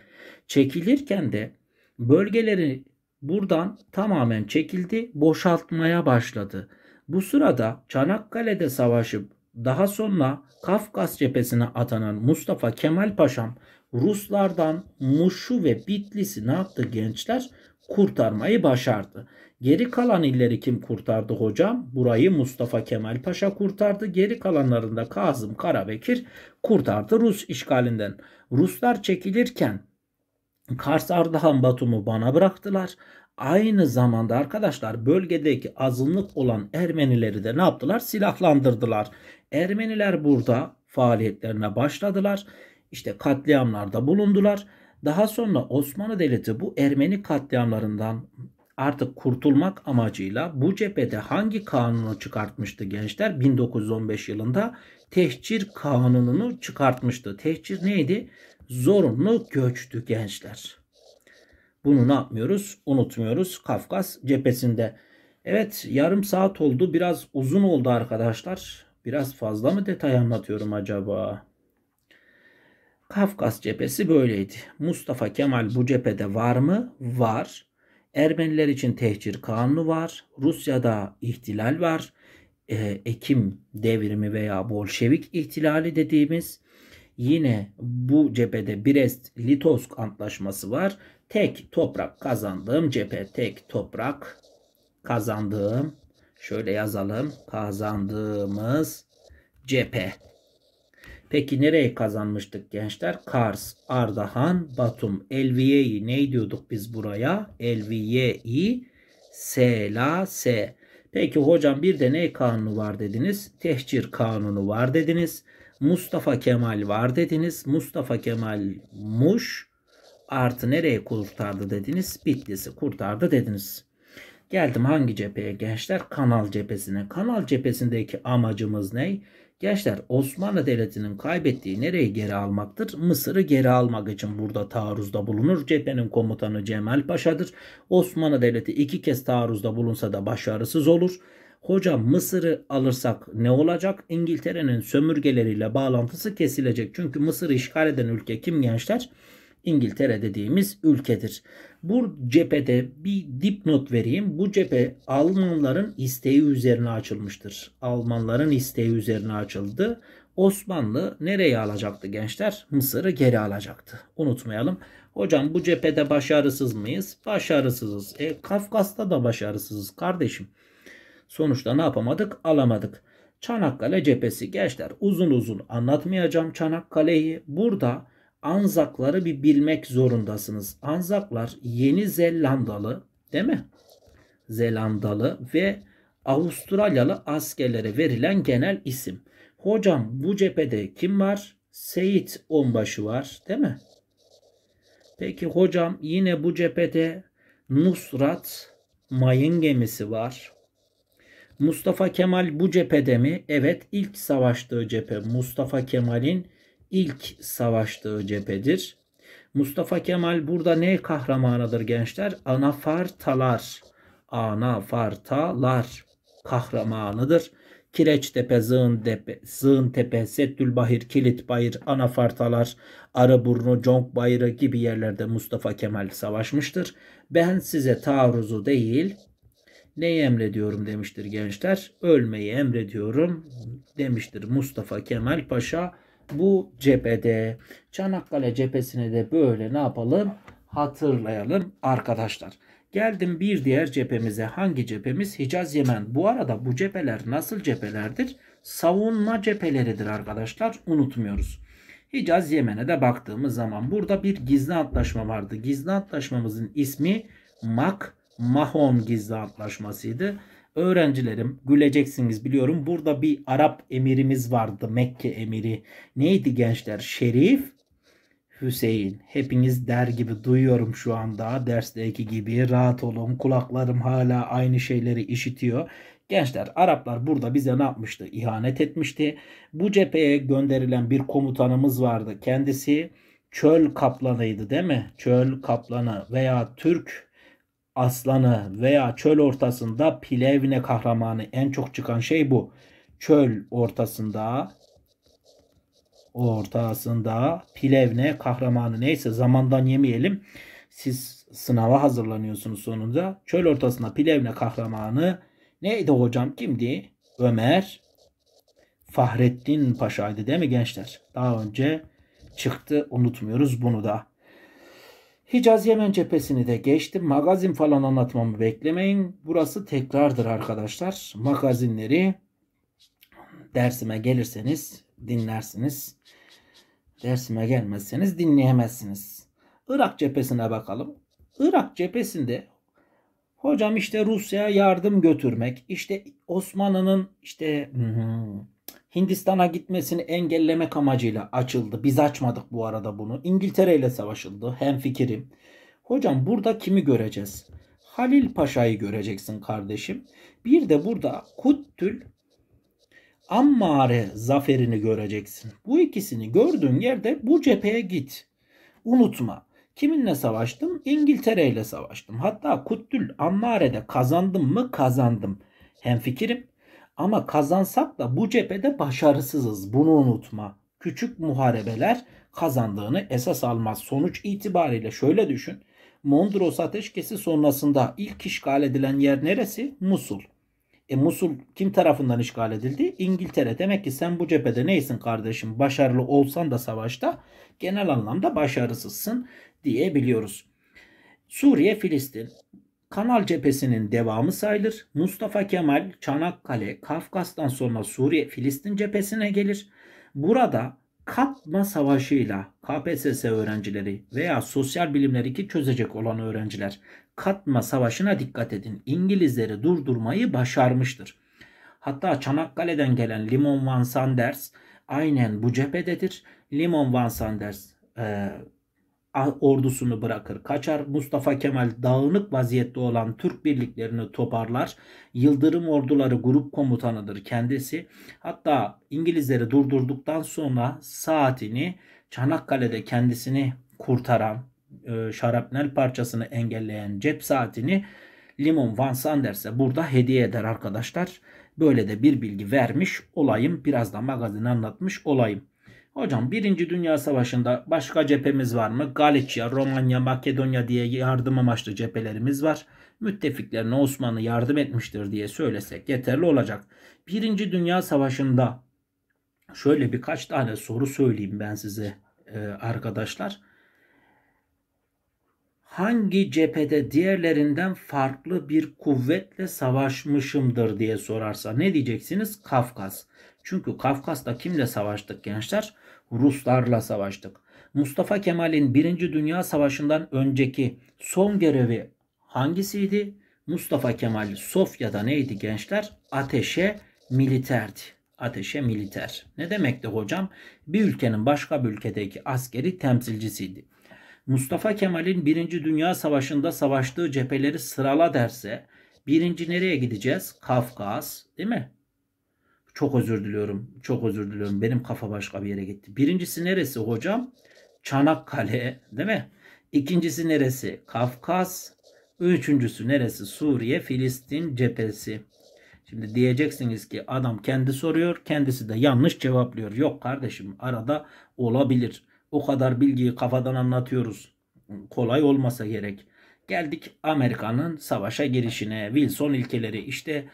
Çekilirken de bölgeleri buradan tamamen çekildi, boşaltmaya başladı. Bu sırada Çanakkale'de savaşıp daha sonra Kafkas cephesine atanan Mustafa Kemal Paşam Ruslardan Muş'u ve Bitlis'i ne yaptı gençler? Kurtarmayı başardı. Geri kalan illeri kim kurtardı hocam? Burayı Mustafa Kemal Paşa kurtardı. Geri kalanlarında Kazım Karabekir kurtardı Rus işgalinden. Ruslar çekilirken Kars Ardahan Batum'u bana bıraktılar. Aynı zamanda arkadaşlar bölgedeki azınlık olan Ermenileri de ne yaptılar? Silahlandırdılar. Ermeniler burada faaliyetlerine başladılar. İşte katliamlarda bulundular. Daha sonra Osmanlı Devleti bu Ermeni katliamlarından artık kurtulmak amacıyla bu cephede hangi kanunu çıkartmıştı gençler? 1915 yılında tehcir kanununu çıkartmıştı. Tehcir neydi? Zorunlu göçtü gençler. Bunu ne yapmıyoruz? Unutmuyoruz. Kafkas cephesinde. Evet yarım saat oldu. Biraz uzun oldu arkadaşlar. Biraz fazla mı detay anlatıyorum acaba? Kafkas cephesi böyleydi. Mustafa Kemal bu cephede var mı? Var. Ermeniler için tehcir kanunu var. Rusya'da ihtilal var. Ee, Ekim devrimi veya Bolşevik ihtilali dediğimiz. Yine bu cephede Brest-Litovsk antlaşması var Tek toprak kazandığım cephe. Tek toprak kazandığım. Şöyle yazalım. Kazandığımız cephe. Peki nereye kazanmıştık gençler? Kars, Ardahan, Batum, Elviye'yi ne diyorduk biz buraya? Elviye'yi Selase. Peki hocam bir de ne kanunu var dediniz? Tehcir kanunu var dediniz. Mustafa Kemal var dediniz. Mustafa Kemal Muş artı nereye kurtardı dediniz? Bitlis'i kurtardı dediniz. Geldim hangi cepheye gençler? Kanal cephesine. Kanal cephesindeki amacımız ne? Gençler Osmanlı Devleti'nin kaybettiği nereyi geri almaktır? Mısır'ı geri almak için burada taarruzda bulunur. Cephenin komutanı Cemal Paşa'dır. Osmanlı Devleti iki kez taarruzda bulunsa da başarısız olur. Hocam Mısır'ı alırsak ne olacak? İngiltere'nin sömürgeleriyle bağlantısı kesilecek. Çünkü Mısır'ı işgal eden ülke kim gençler? İngiltere dediğimiz ülkedir. Bu cephede bir dipnot vereyim. Bu cephe Almanların isteği üzerine açılmıştır. Almanların isteği üzerine açıldı. Osmanlı nereye alacaktı gençler? Mısır'ı geri alacaktı. Unutmayalım. Hocam bu cephede başarısız mıyız? Başarısızız. E, Kafkas'ta da başarısızız kardeşim. Sonuçta ne yapamadık? Alamadık. Çanakkale cephesi gençler uzun uzun anlatmayacağım Çanakkale'yi. Burada Anzakları bir bilmek zorundasınız. Anzaklar Yeni Zelandalı değil mi? Zelandalı ve Avustralyalı askerlere verilen genel isim. Hocam bu cephede kim var? Seyit Onbaşı var değil mi? Peki hocam yine bu cephede Nusrat Mayın gemisi var. Mustafa Kemal bu cephede mi? Evet ilk savaştığı cephe Mustafa Kemal'in ilk savaştığı cephedir. Mustafa Kemal burada ne kahramanıdır gençler? Anafartalar, anafartalar kahramanıdır. Kireçtepe, Zığıntepe, Zığıntepe, Settülbahir, Kilitbayır, Anafartalar, Arıburnu, Conk Bayırı gibi yerlerde Mustafa Kemal savaşmıştır. Ben size taarruzu değil, neyi emrediyorum demiştir gençler. Ölmeyi emrediyorum demiştir Mustafa Kemal Paşa bu cephede Çanakkale cephesini de böyle ne yapalım hatırlayalım arkadaşlar. Geldim bir diğer cephemize. Hangi cephemiz? Hicaz Yemen. Bu arada bu cepheler nasıl cephelerdir? Savunma cepheleridir arkadaşlar. Unutmuyoruz. Hicaz Yemen'e de baktığımız zaman burada bir gizli antlaşma vardı. Gizli antlaşmamızın ismi Mac Mahon gizli antlaşmasıydı. Öğrencilerim güleceksiniz biliyorum. Burada bir Arap emirimiz vardı. Mekke emiri. Neydi gençler? Şerif Hüseyin. Hepiniz der gibi duyuyorum şu anda. Dersteki gibi rahat olun. Kulaklarım hala aynı şeyleri işitiyor. Gençler Araplar burada bize ne yapmıştı? İhanet etmişti. Bu cepheye gönderilen bir komutanımız vardı. Kendisi çöl kaplanıydı değil mi? Çöl kaplanı veya Türk aslanı veya çöl ortasında Plevne kahramanı en çok çıkan şey bu. Çöl ortasında ortasında pilevne kahramanı neyse zamandan yemeyelim. Siz sınava hazırlanıyorsunuz sonunda. Çöl ortasında pilevne kahramanı neydi hocam kimdi? Ömer Fahrettin Paşa'ydı değil mi gençler? Daha önce çıktı unutmuyoruz bunu da. Hicaz Yemen cephesini de geçtim. Magazin falan anlatmamı beklemeyin. Burası tekrardır arkadaşlar. Magazinleri dersime gelirseniz dinlersiniz. Dersime gelmezseniz dinleyemezsiniz. Irak cephesine bakalım. Irak cephesinde hocam işte Rusya'ya yardım götürmek, işte Osmanlı'nın işte hmm, Hindistan'a gitmesini engellemek amacıyla açıldı. Biz açmadık bu arada bunu. İngiltere ile savaşıldı. Hem fikirim. Hocam burada kimi göreceğiz? Halil Paşa'yı göreceksin kardeşim. Bir de burada Kuttül Ammare zaferini göreceksin. Bu ikisini gördüğün yerde bu cepheye git. Unutma. Kiminle savaştım? İngiltere ile savaştım. Hatta Kuttül Ammare'de kazandım mı? Kazandım. Hem fikirim. Ama kazansak da bu cephede başarısızız. Bunu unutma. Küçük muharebeler kazandığını esas almaz. Sonuç itibariyle şöyle düşün. Mondros ateşkesi sonrasında ilk işgal edilen yer neresi? Musul. E Musul kim tarafından işgal edildi? İngiltere. Demek ki sen bu cephede neysin kardeşim? Başarılı olsan da savaşta genel anlamda başarısızsın diyebiliyoruz. Suriye, Filistin. Kanal cephesinin devamı sayılır. Mustafa Kemal Çanakkale, Kafkas'tan sonra Suriye, Filistin cephesine gelir. Burada katma savaşıyla KPSS öğrencileri veya sosyal bilimleri ki çözecek olan öğrenciler katma savaşına dikkat edin. İngilizleri durdurmayı başarmıştır. Hatta Çanakkale'den gelen Limon Van Sanders aynen bu cephededir. Limon Van Sanders e, Ah, ordusunu bırakır kaçar. Mustafa Kemal dağınık vaziyette olan Türk birliklerini toparlar. Yıldırım orduları grup komutanıdır kendisi. Hatta İngilizleri durdurduktan sonra saatini Çanakkale'de kendisini kurtaran e, şarapnel parçasını engelleyen cep saatini Limon Van Sanders'e burada hediye eder arkadaşlar. Böyle de bir bilgi vermiş olayım. Biraz da magazin anlatmış olayım. Hocam Birinci Dünya Savaşı'nda başka cephemiz var mı? Galicia, Romanya, Makedonya diye yardım amaçlı cephelerimiz var. Müttefiklerine Osmanlı yardım etmiştir diye söylesek yeterli olacak. Birinci Dünya Savaşı'nda şöyle birkaç tane soru söyleyeyim ben size e, arkadaşlar. Hangi cephede diğerlerinden farklı bir kuvvetle savaşmışımdır diye sorarsa ne diyeceksiniz? Kafkas. Çünkü Kafkas'ta kimle savaştık gençler? Ruslarla savaştık. Mustafa Kemal'in 1. Dünya Savaşı'ndan önceki son görevi hangisiydi? Mustafa Kemal Sofya'da neydi gençler? Ateşe militerdi. Ateşe militer. Ne demekti hocam? Bir ülkenin başka bir ülkedeki askeri temsilcisiydi. Mustafa Kemal'in 1. Dünya Savaşı'nda savaştığı cepheleri sırala derse birinci nereye gideceğiz? Kafkas değil mi? Çok özür diliyorum. Çok özür diliyorum. Benim kafa başka bir yere gitti. Birincisi neresi hocam? Çanakkale değil mi? İkincisi neresi? Kafkas. Üçüncüsü neresi? Suriye, Filistin cephesi. Şimdi diyeceksiniz ki adam kendi soruyor, kendisi de yanlış cevaplıyor. Yok kardeşim arada olabilir. O kadar bilgiyi kafadan anlatıyoruz. Kolay olmasa gerek. Geldik Amerika'nın savaşa girişine. Wilson ilkeleri işte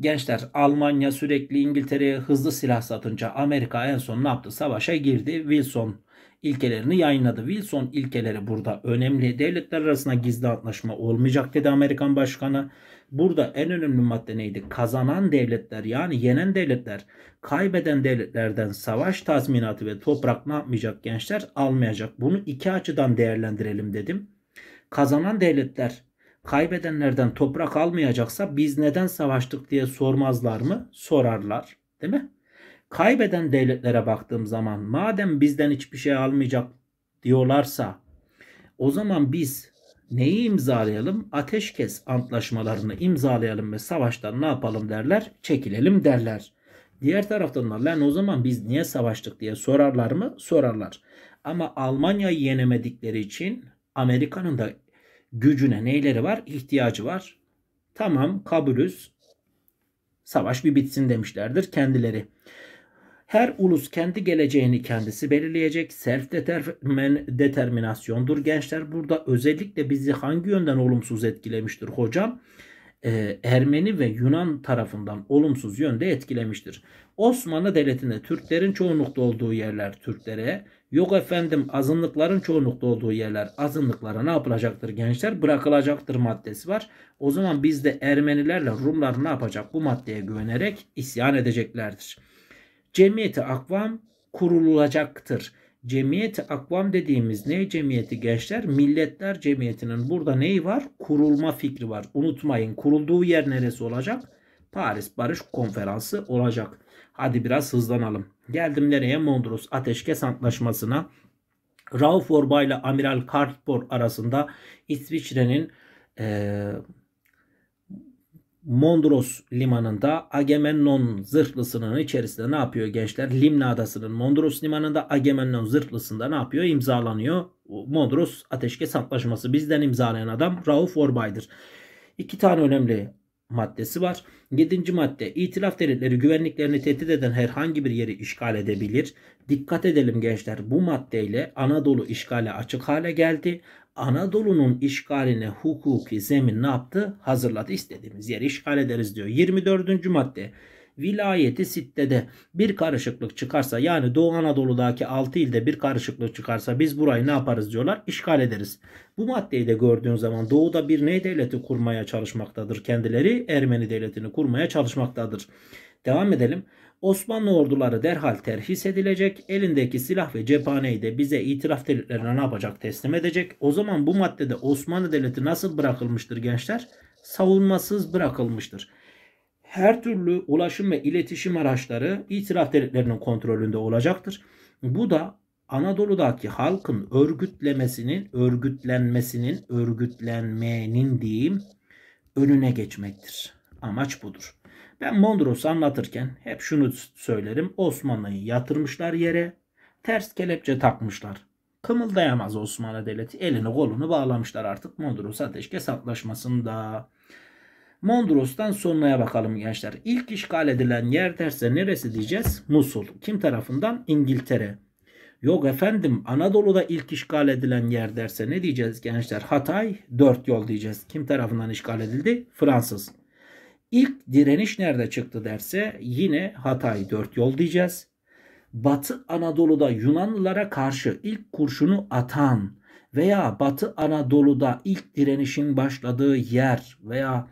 Gençler Almanya sürekli İngiltere'ye hızlı silah satınca Amerika en son ne yaptı? Savaşa girdi. Wilson ilkelerini yayınladı. Wilson ilkeleri burada önemli. Devletler arasında gizli antlaşma olmayacak dedi Amerikan başkanı. Burada en önemli madde neydi? Kazanan devletler yani yenen devletler kaybeden devletlerden savaş tazminatı ve toprak ne yapmayacak gençler? Almayacak. Bunu iki açıdan değerlendirelim dedim. Kazanan devletler kaybedenlerden toprak almayacaksa biz neden savaştık diye sormazlar mı? Sorarlar. Değil mi? Kaybeden devletlere baktığım zaman madem bizden hiçbir şey almayacak diyorlarsa o zaman biz neyi imzalayalım? Ateşkes antlaşmalarını imzalayalım ve savaştan ne yapalım derler? Çekilelim derler. Diğer taraftan da lan o zaman biz niye savaştık diye sorarlar mı? Sorarlar. Ama Almanya'yı yenemedikleri için Amerika'nın da gücüne neyleri var? İhtiyacı var. Tamam kabulüz. Savaş bir bitsin demişlerdir kendileri. Her ulus kendi geleceğini kendisi belirleyecek. Self determinasyondur gençler. Burada özellikle bizi hangi yönden olumsuz etkilemiştir hocam? Ee, Ermeni ve Yunan tarafından olumsuz yönde etkilemiştir. Osmanlı Devleti'nde Türklerin çoğunlukta olduğu yerler Türklere, Yok efendim azınlıkların çoğunlukta olduğu yerler azınlıklara ne yapılacaktır gençler? Bırakılacaktır maddesi var. O zaman biz de Ermenilerle Rumlar ne yapacak? Bu maddeye güvenerek isyan edeceklerdir. Cemiyeti akvam kurulacaktır. Cemiyeti akvam dediğimiz ne cemiyeti gençler? Milletler cemiyetinin burada neyi var? Kurulma fikri var. Unutmayın kurulduğu yer neresi olacak? Paris Barış Konferansı olacak. Hadi biraz hızlanalım. Geldim nereye? Mondros Ateşkes Antlaşması'na. Rauf Orba ile Amiral Kartbor arasında İsviçre'nin e, Mondros limanında Agamemnon zırhlısının içerisinde ne yapıyor gençler? Limna adasının Mondros limanında Agamemnon zırhlısında ne yapıyor? İmzalanıyor. Mondros Ateşkes Antlaşması bizden imzalayan adam Rauf Orbay'dır. İki tane önemli maddesi var. 7. madde itilaf devletleri güvenliklerini tehdit eden herhangi bir yeri işgal edebilir. Dikkat edelim gençler bu maddeyle Anadolu işgale açık hale geldi. Anadolu'nun işgaline hukuki zemin ne yaptı? Hazırladı istediğimiz yeri işgal ederiz diyor. 24. madde vilayeti sittede bir karışıklık çıkarsa yani Doğu Anadolu'daki 6 ilde bir karışıklık çıkarsa biz burayı ne yaparız diyorlar? İşgal ederiz. Bu maddeyi de gördüğün zaman Doğu'da bir ne devleti kurmaya çalışmaktadır kendileri? Ermeni devletini kurmaya çalışmaktadır. Devam edelim. Osmanlı orduları derhal terhis edilecek. Elindeki silah ve cephaneyi de bize itiraf devletlerine ne yapacak teslim edecek. O zaman bu maddede Osmanlı devleti nasıl bırakılmıştır gençler? Savunmasız bırakılmıştır her türlü ulaşım ve iletişim araçları itiraf devletlerinin kontrolünde olacaktır. Bu da Anadolu'daki halkın örgütlemesinin, örgütlenmesinin, örgütlenmenin diyeyim önüne geçmektir. Amaç budur. Ben Mondros'u anlatırken hep şunu söylerim. Osmanlı'yı yatırmışlar yere, ters kelepçe takmışlar. Kımıldayamaz Osmanlı Devleti. Elini kolunu bağlamışlar artık Mondros Ateşkes Antlaşması'nda. Mondros'tan sonraya bakalım gençler. İlk işgal edilen yer derse neresi diyeceğiz? Musul. Kim tarafından? İngiltere. Yok efendim Anadolu'da ilk işgal edilen yer derse ne diyeceğiz gençler? Hatay dört yol diyeceğiz. Kim tarafından işgal edildi? Fransız. İlk direniş nerede çıktı derse yine Hatay dört yol diyeceğiz. Batı Anadolu'da Yunanlılara karşı ilk kurşunu atan veya Batı Anadolu'da ilk direnişin başladığı yer veya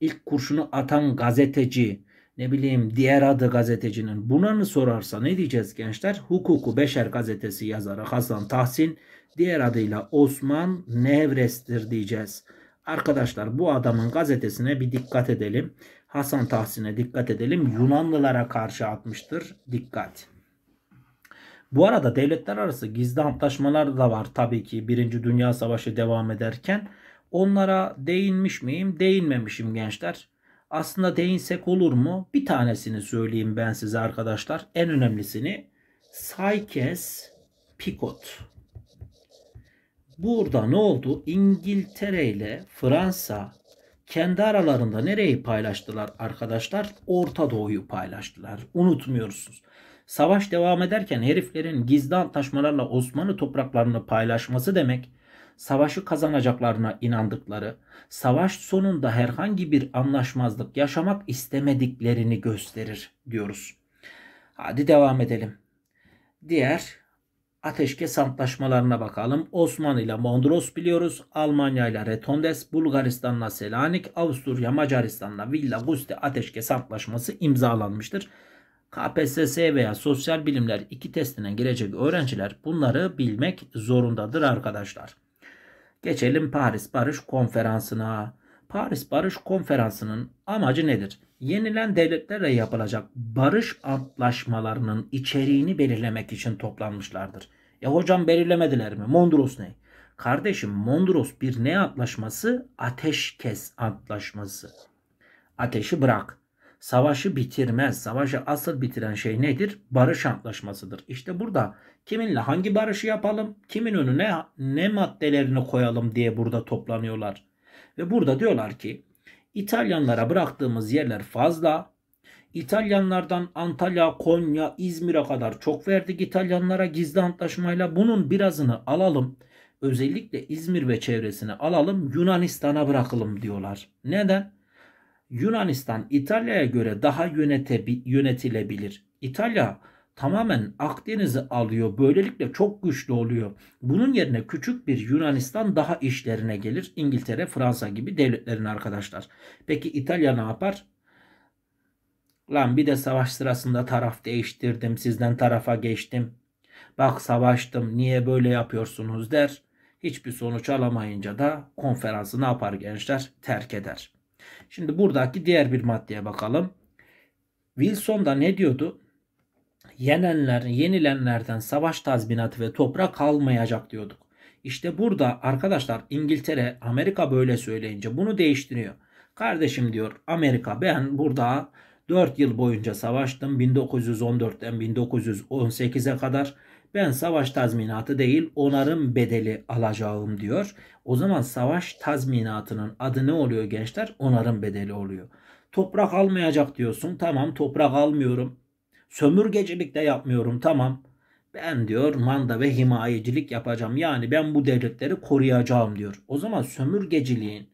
ilk kurşunu atan gazeteci, ne bileyim diğer adı gazetecinin buna mı sorarsa ne diyeceğiz gençler? Hukuku Beşer gazetesi yazarı Hasan Tahsin diğer adıyla Osman Nevres'tir diyeceğiz. Arkadaşlar bu adamın gazetesine bir dikkat edelim. Hasan Tahsin'e dikkat edelim. Yunanlılara karşı atmıştır. Dikkat. Bu arada devletler arası gizli antlaşmalar da var tabii ki Birinci Dünya Savaşı devam ederken. Onlara değinmiş miyim? Değinmemişim gençler. Aslında değinsek olur mu? Bir tanesini söyleyeyim ben size arkadaşlar. En önemlisini. Saykes Picot. Burada ne oldu? İngiltere ile Fransa kendi aralarında nereyi paylaştılar arkadaşlar? Orta Doğu'yu paylaştılar. Unutmuyorsunuz. Savaş devam ederken heriflerin gizli antlaşmalarla Osmanlı topraklarını paylaşması demek savaşı kazanacaklarına inandıkları, savaş sonunda herhangi bir anlaşmazlık yaşamak istemediklerini gösterir diyoruz. Hadi devam edelim. Diğer ateşkes antlaşmalarına bakalım. Osmanlı ile Mondros biliyoruz. Almanya ile Retondes, Bulgaristan'la Selanik, Avusturya, Macaristan'la Villa Guste ateşkes antlaşması imzalanmıştır. KPSS veya sosyal bilimler 2 testine girecek öğrenciler bunları bilmek zorundadır arkadaşlar. Geçelim Paris Barış Konferansı'na. Paris Barış Konferansı'nın amacı nedir? Yenilen devletlerle yapılacak barış antlaşmalarının içeriğini belirlemek için toplanmışlardır. E hocam belirlemediler mi? Mondros ne? Kardeşim Mondros bir ne antlaşması? Ateşkes antlaşması. Ateşi bırak. Savaşı bitirmez. Savaşı asıl bitiren şey nedir? Barış antlaşmasıdır. İşte burada Kiminle hangi barışı yapalım? Kimin önüne ne maddelerini koyalım diye burada toplanıyorlar. Ve burada diyorlar ki İtalyanlara bıraktığımız yerler fazla. İtalyanlardan Antalya, Konya, İzmir'e kadar çok verdik İtalyanlara gizli antlaşmayla. Bunun birazını alalım. Özellikle İzmir ve çevresini alalım Yunanistan'a bırakalım diyorlar. Neden? Yunanistan İtalya'ya göre daha yönete, yönetilebilir. İtalya tamamen Akdeniz'i alıyor. Böylelikle çok güçlü oluyor. Bunun yerine küçük bir Yunanistan daha işlerine gelir. İngiltere, Fransa gibi devletlerin arkadaşlar. Peki İtalya ne yapar? Lan bir de savaş sırasında taraf değiştirdim, sizden tarafa geçtim. Bak savaştım, niye böyle yapıyorsunuz der. Hiçbir sonuç alamayınca da konferansı ne yapar gençler? Terk eder. Şimdi buradaki diğer bir maddeye bakalım. Wilson da ne diyordu? yenenler, yenilenlerden savaş tazminatı ve toprak almayacak diyorduk. İşte burada arkadaşlar İngiltere, Amerika böyle söyleyince bunu değiştiriyor. Kardeşim diyor Amerika ben burada 4 yıl boyunca savaştım 1914'ten 1918'e kadar ben savaş tazminatı değil onarım bedeli alacağım diyor. O zaman savaş tazminatının adı ne oluyor gençler? Onarım bedeli oluyor. Toprak almayacak diyorsun. Tamam toprak almıyorum. Sömürgecilik de yapmıyorum tamam. Ben diyor manda ve himayecilik yapacağım. Yani ben bu devletleri koruyacağım diyor. O zaman sömürgeciliğin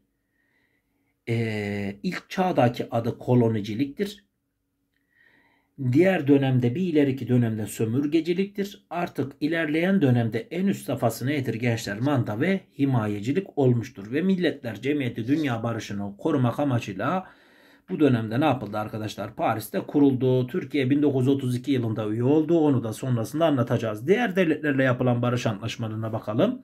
e, ilk çağdaki adı koloniciliktir. Diğer dönemde bir ileriki dönemde sömürgeciliktir. Artık ilerleyen dönemde en üst safhasına yetir gençler manda ve himayecilik olmuştur. Ve milletler cemiyeti dünya barışını korumak amacıyla bu dönemde ne yapıldı arkadaşlar? Paris'te kuruldu. Türkiye 1932 yılında üye oldu. Onu da sonrasında anlatacağız. Diğer devletlerle yapılan barış antlaşmalarına bakalım.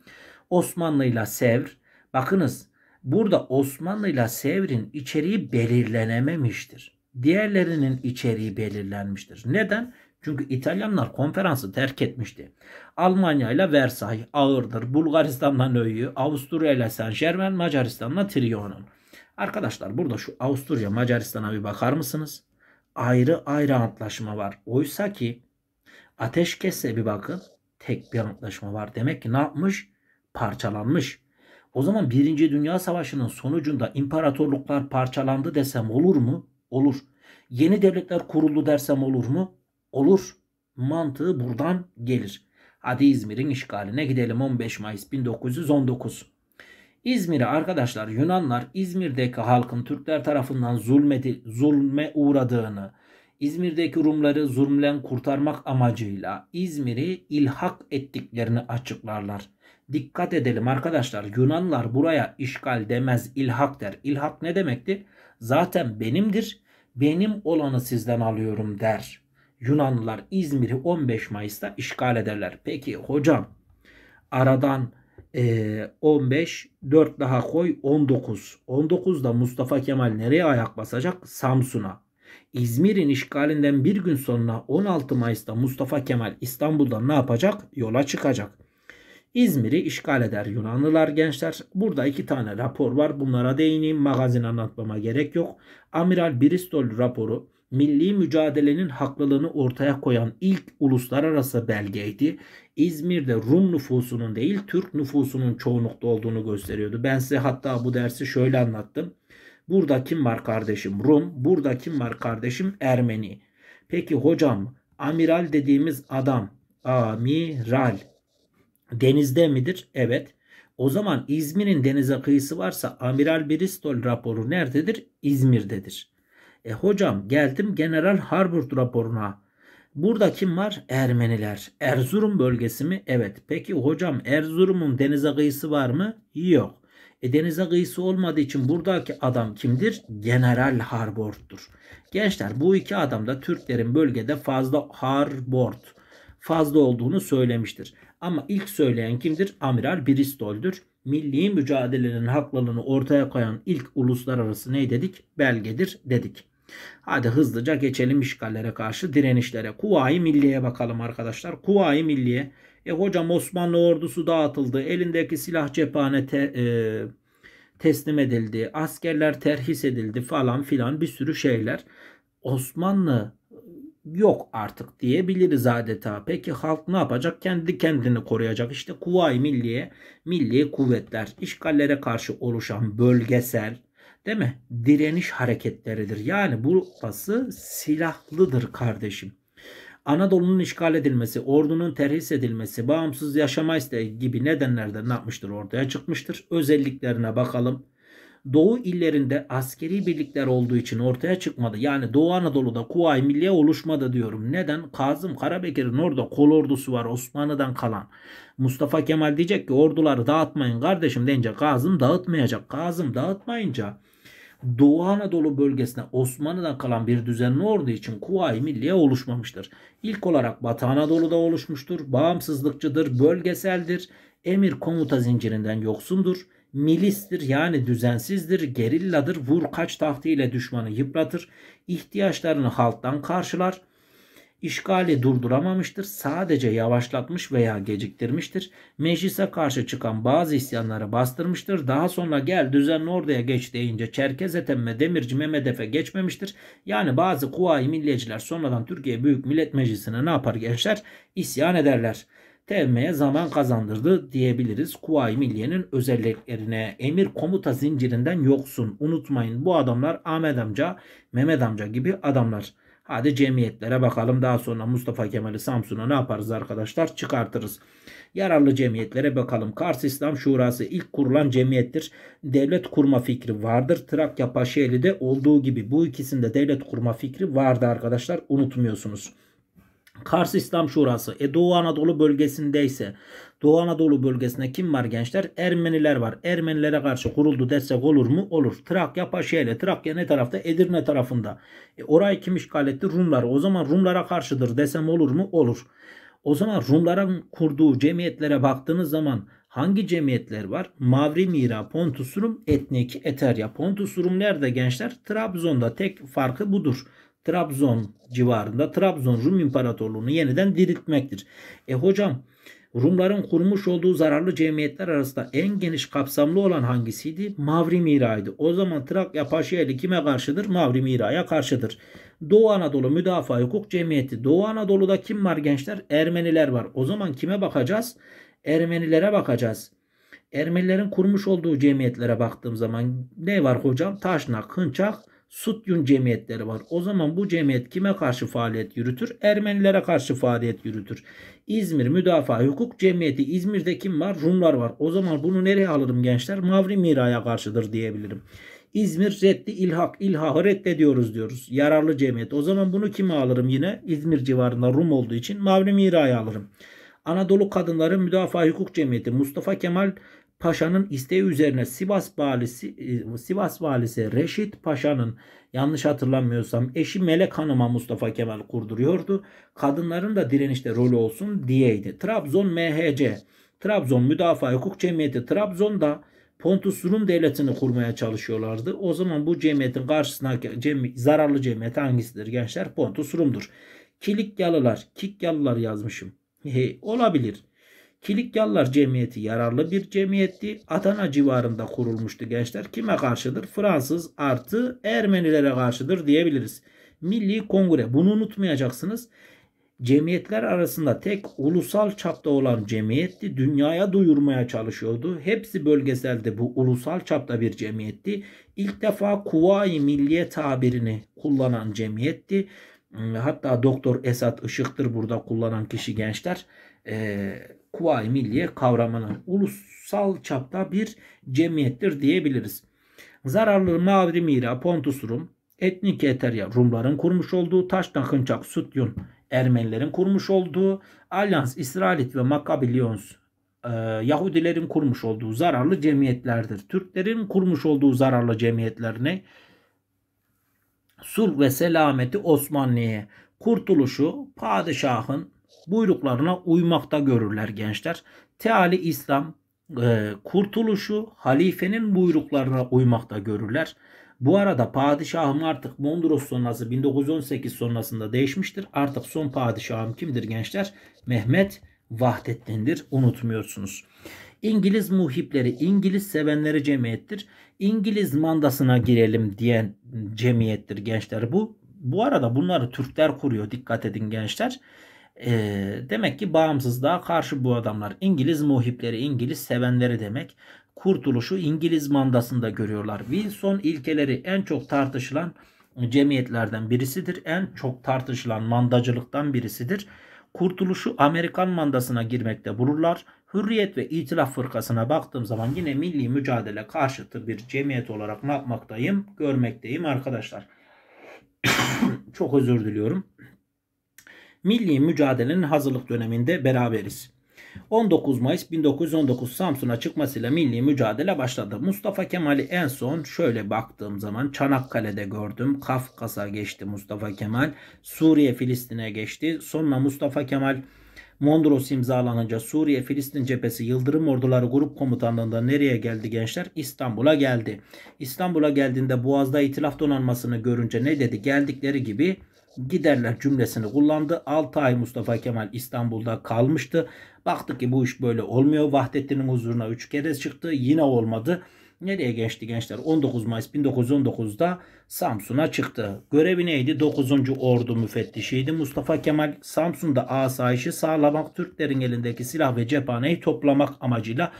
Osmanlı ile Sevr. Bakınız burada Osmanlı ile Sevr'in içeriği belirlenememiştir. Diğerlerinin içeriği belirlenmiştir. Neden? Çünkü İtalyanlar konferansı terk etmişti. Almanya ile Versay ağırdır. Bulgaristan'dan Nöy'ü, Avusturya ile Saint Germain, Macaristan'la Trion'un. Arkadaşlar burada şu Avusturya Macaristan'a bir bakar mısınız? Ayrı ayrı antlaşma var. Oysa ki ateşkese bir bakın tek bir antlaşma var. Demek ki ne yapmış? Parçalanmış. O zaman Birinci Dünya Savaşı'nın sonucunda imparatorluklar parçalandı desem olur mu? Olur. Yeni devletler kuruldu dersem olur mu? Olur. Mantığı buradan gelir. Hadi İzmir'in işgaline gidelim 15 Mayıs 1919. İzmir'i arkadaşlar Yunanlar İzmir'deki halkın Türkler tarafından zulmedi, zulme uğradığını, İzmir'deki Rumları zulmden kurtarmak amacıyla İzmir'i ilhak ettiklerini açıklarlar. Dikkat edelim arkadaşlar Yunanlar buraya işgal demez ilhak der. İlhak ne demekti? Zaten benimdir benim olanı sizden alıyorum der. Yunanlılar İzmir'i 15 Mayıs'ta işgal ederler. Peki hocam aradan 15 ee, 4 daha koy 19. 19'da Mustafa Kemal nereye ayak basacak? Samsun'a. İzmir'in işgalinden bir gün sonra 16 Mayıs'ta Mustafa Kemal İstanbul'dan ne yapacak? Yola çıkacak. İzmir'i işgal eder Yunanlılar gençler. Burada iki tane rapor var. Bunlara değineyim. Magazin anlatmama gerek yok. Amiral Bristol raporu milli mücadelenin haklılığını ortaya koyan ilk uluslararası belgeydi. İzmir'de Rum nüfusunun değil Türk nüfusunun çoğunlukta olduğunu gösteriyordu. Ben size hatta bu dersi şöyle anlattım. Burada kim var kardeşim? Rum. Burada kim var kardeşim? Ermeni. Peki hocam amiral dediğimiz adam amiral denizde midir? Evet. O zaman İzmir'in denize kıyısı varsa Amiral Bristol raporu nerededir? İzmir'dedir. E hocam geldim General Harburt raporuna. Burada kim var? Ermeniler. Erzurum bölgesi mi? Evet. Peki hocam Erzurum'un denize kıyısı var mı? Yok. E, denize kıyısı olmadığı için buradaki adam kimdir? General Harbord'dur. Gençler bu iki adam da Türklerin bölgede fazla Harbord fazla olduğunu söylemiştir. Ama ilk söyleyen kimdir? Amiral Bristol'dür. Milli mücadelenin haklılığını ortaya koyan ilk uluslararası ne dedik? Belgedir dedik. Hadi hızlıca geçelim işgallere karşı direnişlere. Kuvayi Milliye'ye bakalım arkadaşlar. Kuvayi Milliye. E hocam Osmanlı ordusu dağıtıldı. Elindeki silah cephane te, e, teslim edildi. Askerler terhis edildi falan filan bir sürü şeyler. Osmanlı yok artık diyebiliriz adeta. Peki halk ne yapacak? Kendi kendini koruyacak. İşte Kuvayi Milliye, Milli Kuvvetler işgallere karşı oluşan bölgesel Değil mi? Direniş hareketleridir. Yani burası silahlıdır kardeşim. Anadolu'nun işgal edilmesi, ordunun terhis edilmesi, bağımsız yaşama isteği gibi nedenlerden ne yapmıştır ortaya çıkmıştır. Özelliklerine bakalım. Doğu illerinde askeri birlikler olduğu için ortaya çıkmadı. Yani Doğu Anadolu'da Kuvayi Milliye oluşmadı diyorum. Neden? Kazım Karabekir'in orada kol ordusu var Osmanlı'dan kalan. Mustafa Kemal diyecek ki orduları dağıtmayın kardeşim deyince Kazım dağıtmayacak. Kazım dağıtmayınca Doğu Anadolu bölgesine Osmanlı'dan kalan bir düzenli ordu için Kuvayi Milliye oluşmamıştır. İlk olarak Batı Anadolu'da oluşmuştur. Bağımsızlıkçıdır, bölgeseldir, emir komuta zincirinden yoksundur. Milistir yani düzensizdir, gerilladır, vur kaç taktiğiyle düşmanı yıpratır, ihtiyaçlarını halktan karşılar.'' İşgali durduramamıştır. Sadece yavaşlatmış veya geciktirmiştir. Meclise karşı çıkan bazı isyanları bastırmıştır. Daha sonra gel düzenli orduya geç deyince Çerkez Etemme Demirci Mehmet geçmemiştir. Yani bazı kuvayi milliyeciler sonradan Türkiye Büyük Millet Meclisi'ne ne yapar gençler? İsyan ederler. TM'ye zaman kazandırdı diyebiliriz. Kuvayi Milliye'nin özelliklerine emir komuta zincirinden yoksun. Unutmayın bu adamlar Ahmet amca, Mehmet amca gibi adamlar. Hadi cemiyetlere bakalım. Daha sonra Mustafa Kemal'i Samsun'a ne yaparız arkadaşlar? Çıkartırız. Yararlı cemiyetlere bakalım. Kars İslam Şurası ilk kurulan cemiyettir. Devlet kurma fikri vardır. Trakya Paşaeli'de olduğu gibi bu ikisinde devlet kurma fikri vardı arkadaşlar. Unutmuyorsunuz. Kars İslam Şurası, e, Doğu Anadolu bölgesinde ise Doğu Anadolu bölgesinde kim var gençler? Ermeniler var. Ermenilere karşı kuruldu desek olur mu? Olur. Trakya Paşa'yla Trakya ne tarafta? Edirne tarafında. E, orayı kim işgal etti? Rumlar. O zaman Rumlara karşıdır desem olur mu? Olur. O zaman Rumların kurduğu cemiyetlere baktığınız zaman hangi cemiyetler var? Mavri Mira, Pontus Rum Etnik, Eterya. Pontusurum nerede gençler? Trabzon'da tek farkı budur. Trabzon civarında Trabzon Rum İmparatorluğunu yeniden diriltmektir. E hocam Rumların kurmuş olduğu zararlı cemiyetler arasında en geniş kapsamlı olan hangisiydi? Mavri Mira'ydı. O zaman Trakya Paşaeli kime karşıdır? Mavri Mira'ya karşıdır. Doğu Anadolu Müdafaa Hukuk Cemiyeti. Doğu Anadolu'da kim var gençler? Ermeniler var. O zaman kime bakacağız? Ermenilere bakacağız. Ermenilerin kurmuş olduğu cemiyetlere baktığım zaman ne var hocam? Taşnak, Hınçak, Sutyun cemiyetleri var. O zaman bu cemiyet kime karşı faaliyet yürütür? Ermenilere karşı faaliyet yürütür. İzmir Müdafaa Hukuk Cemiyeti İzmir'de kim var? Rumlar var. O zaman bunu nereye alırım gençler? Mavri Mira'ya karşıdır diyebilirim. İzmir reddi ilhak, ilhahı reddediyoruz diyoruz. Yararlı cemiyet. O zaman bunu kime alırım yine? İzmir civarında Rum olduğu için Mavri Mira'ya alırım. Anadolu Kadınları Müdafaa Hukuk Cemiyeti Mustafa Kemal Paşa'nın isteği üzerine Sivas valisi e, Sivas valisi Reşit Paşa'nın yanlış hatırlamıyorsam eşi Melek Hanım'a Mustafa Kemal kurduruyordu. Kadınların da direnişte rolü olsun diyeydi. Trabzon MHC Trabzon Müdafaa Hukuk Cemiyeti Trabzon'da Pontus Rum Devleti'ni kurmaya çalışıyorlardı. O zaman bu cemiyetin karşısına cemi, zararlı cemiyet hangisidir gençler? Pontus Rum'dur. Kilikyalılar, Kikyalılar yazmışım. Hey, olabilir. Kilikyalılar Cemiyeti yararlı bir cemiyetti. Adana civarında kurulmuştu gençler. Kime karşıdır? Fransız artı Ermenilere karşıdır diyebiliriz. Milli Kongre. Bunu unutmayacaksınız. Cemiyetler arasında tek ulusal çapta olan cemiyetti. Dünyaya duyurmaya çalışıyordu. Hepsi bölgeselde bu ulusal çapta bir cemiyetti. İlk defa Kuvayi Milliye tabirini kullanan cemiyetti. Hatta Doktor Esat Işık'tır burada kullanan kişi gençler. Ee, Kuvayi Milliye kavramını ulusal çapta bir cemiyettir diyebiliriz. Zararlı Mavri Mira Pontus Rum, Etnik Eterya Rumların kurmuş olduğu, Taştan Kınçak Sütyun Ermenilerin kurmuş olduğu, Alyans İsrailit ve Makabi e, Yahudilerin kurmuş olduğu zararlı cemiyetlerdir. Türklerin kurmuş olduğu zararlı cemiyetlerine sulh ve selameti Osmanlı'ya, kurtuluşu padişahın buyruklarına uymakta görürler gençler. Teali İslam e, kurtuluşu halifenin buyruklarına uymakta görürler. Bu arada padişahım artık Mondros sonrası 1918 sonrasında değişmiştir. Artık son padişahım kimdir gençler? Mehmet Vahdettin'dir. Unutmuyorsunuz. İngiliz muhipleri, İngiliz sevenleri cemiyettir. İngiliz mandasına girelim diyen cemiyettir gençler bu. Bu arada bunları Türkler kuruyor. Dikkat edin gençler. E, demek ki bağımsızlığa karşı bu adamlar. İngiliz muhipleri, İngiliz sevenleri demek. Kurtuluşu İngiliz mandasında görüyorlar. Wilson ilkeleri en çok tartışılan cemiyetlerden birisidir. En çok tartışılan mandacılıktan birisidir. Kurtuluşu Amerikan mandasına girmekte bulurlar. Hürriyet ve İtilaf Fırkası'na baktığım zaman yine milli mücadele karşıtı bir cemiyet olarak ne yapmaktayım? Görmekteyim arkadaşlar. çok özür diliyorum milli mücadelenin hazırlık döneminde beraberiz. 19 Mayıs 1919 Samsun'a çıkmasıyla milli mücadele başladı. Mustafa Kemal'i en son şöyle baktığım zaman Çanakkale'de gördüm. Kafkas'a geçti Mustafa Kemal. Suriye Filistin'e geçti. Sonra Mustafa Kemal Mondros imzalanınca Suriye Filistin cephesi Yıldırım Orduları Grup Komutanlığı'nda nereye geldi gençler? İstanbul'a geldi. İstanbul'a geldiğinde Boğaz'da itilaf donanmasını görünce ne dedi? Geldikleri gibi giderler cümlesini kullandı. 6 ay Mustafa Kemal İstanbul'da kalmıştı. Baktı ki bu iş böyle olmuyor. Vahdettin'in huzuruna 3 kere çıktı. Yine olmadı. Nereye geçti gençler? 19 Mayıs 1919'da Samsun'a çıktı. Görevi neydi? 9. Ordu müfettişiydi. Mustafa Kemal Samsun'da asayişi sağlamak, Türklerin elindeki silah ve cephaneyi toplamak amacıyla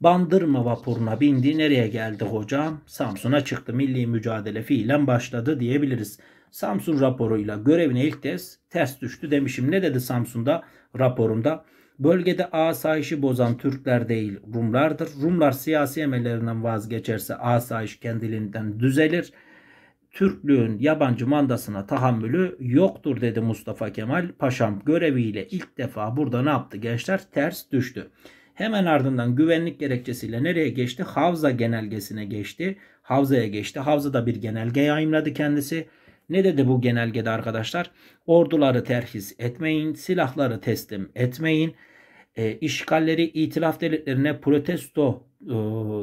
Bandırma vapuruna bindi. Nereye geldi hocam? Samsun'a çıktı. Milli mücadele fiilen başladı diyebiliriz. Samsun raporuyla görevine ilk kez ters düştü demişim. Ne dedi Samsun'da raporunda? Bölgede asayişi bozan Türkler değil Rumlardır. Rumlar siyasi emellerinden vazgeçerse asayiş kendiliğinden düzelir. Türklüğün yabancı mandasına tahammülü yoktur dedi Mustafa Kemal Paşam göreviyle ilk defa burada ne yaptı gençler ters düştü. Hemen ardından güvenlik gerekçesiyle nereye geçti? Havza genelgesine geçti. Havza'ya geçti. Havza da bir genelge yayınladı kendisi. Ne dedi bu genelgede arkadaşlar? Orduları terhis etmeyin, silahları teslim etmeyin, e, işgalleri itilaf devletlerine protesto e,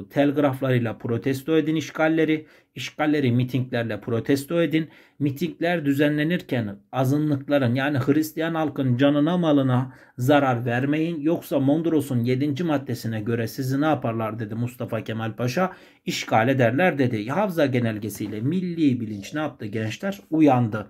telgraflarıyla protesto edin işgalleri, işgalleri mitinglerle protesto edin. Mitingler düzenlenirken azınlıkların yani Hristiyan halkın canına malına zarar vermeyin. Yoksa Mondros'un 7. maddesine göre sizi ne yaparlar dedi Mustafa Kemal Paşa. İşgal ederler dedi. Havza genelgesiyle milli bilinç ne yaptı gençler? Uyandı.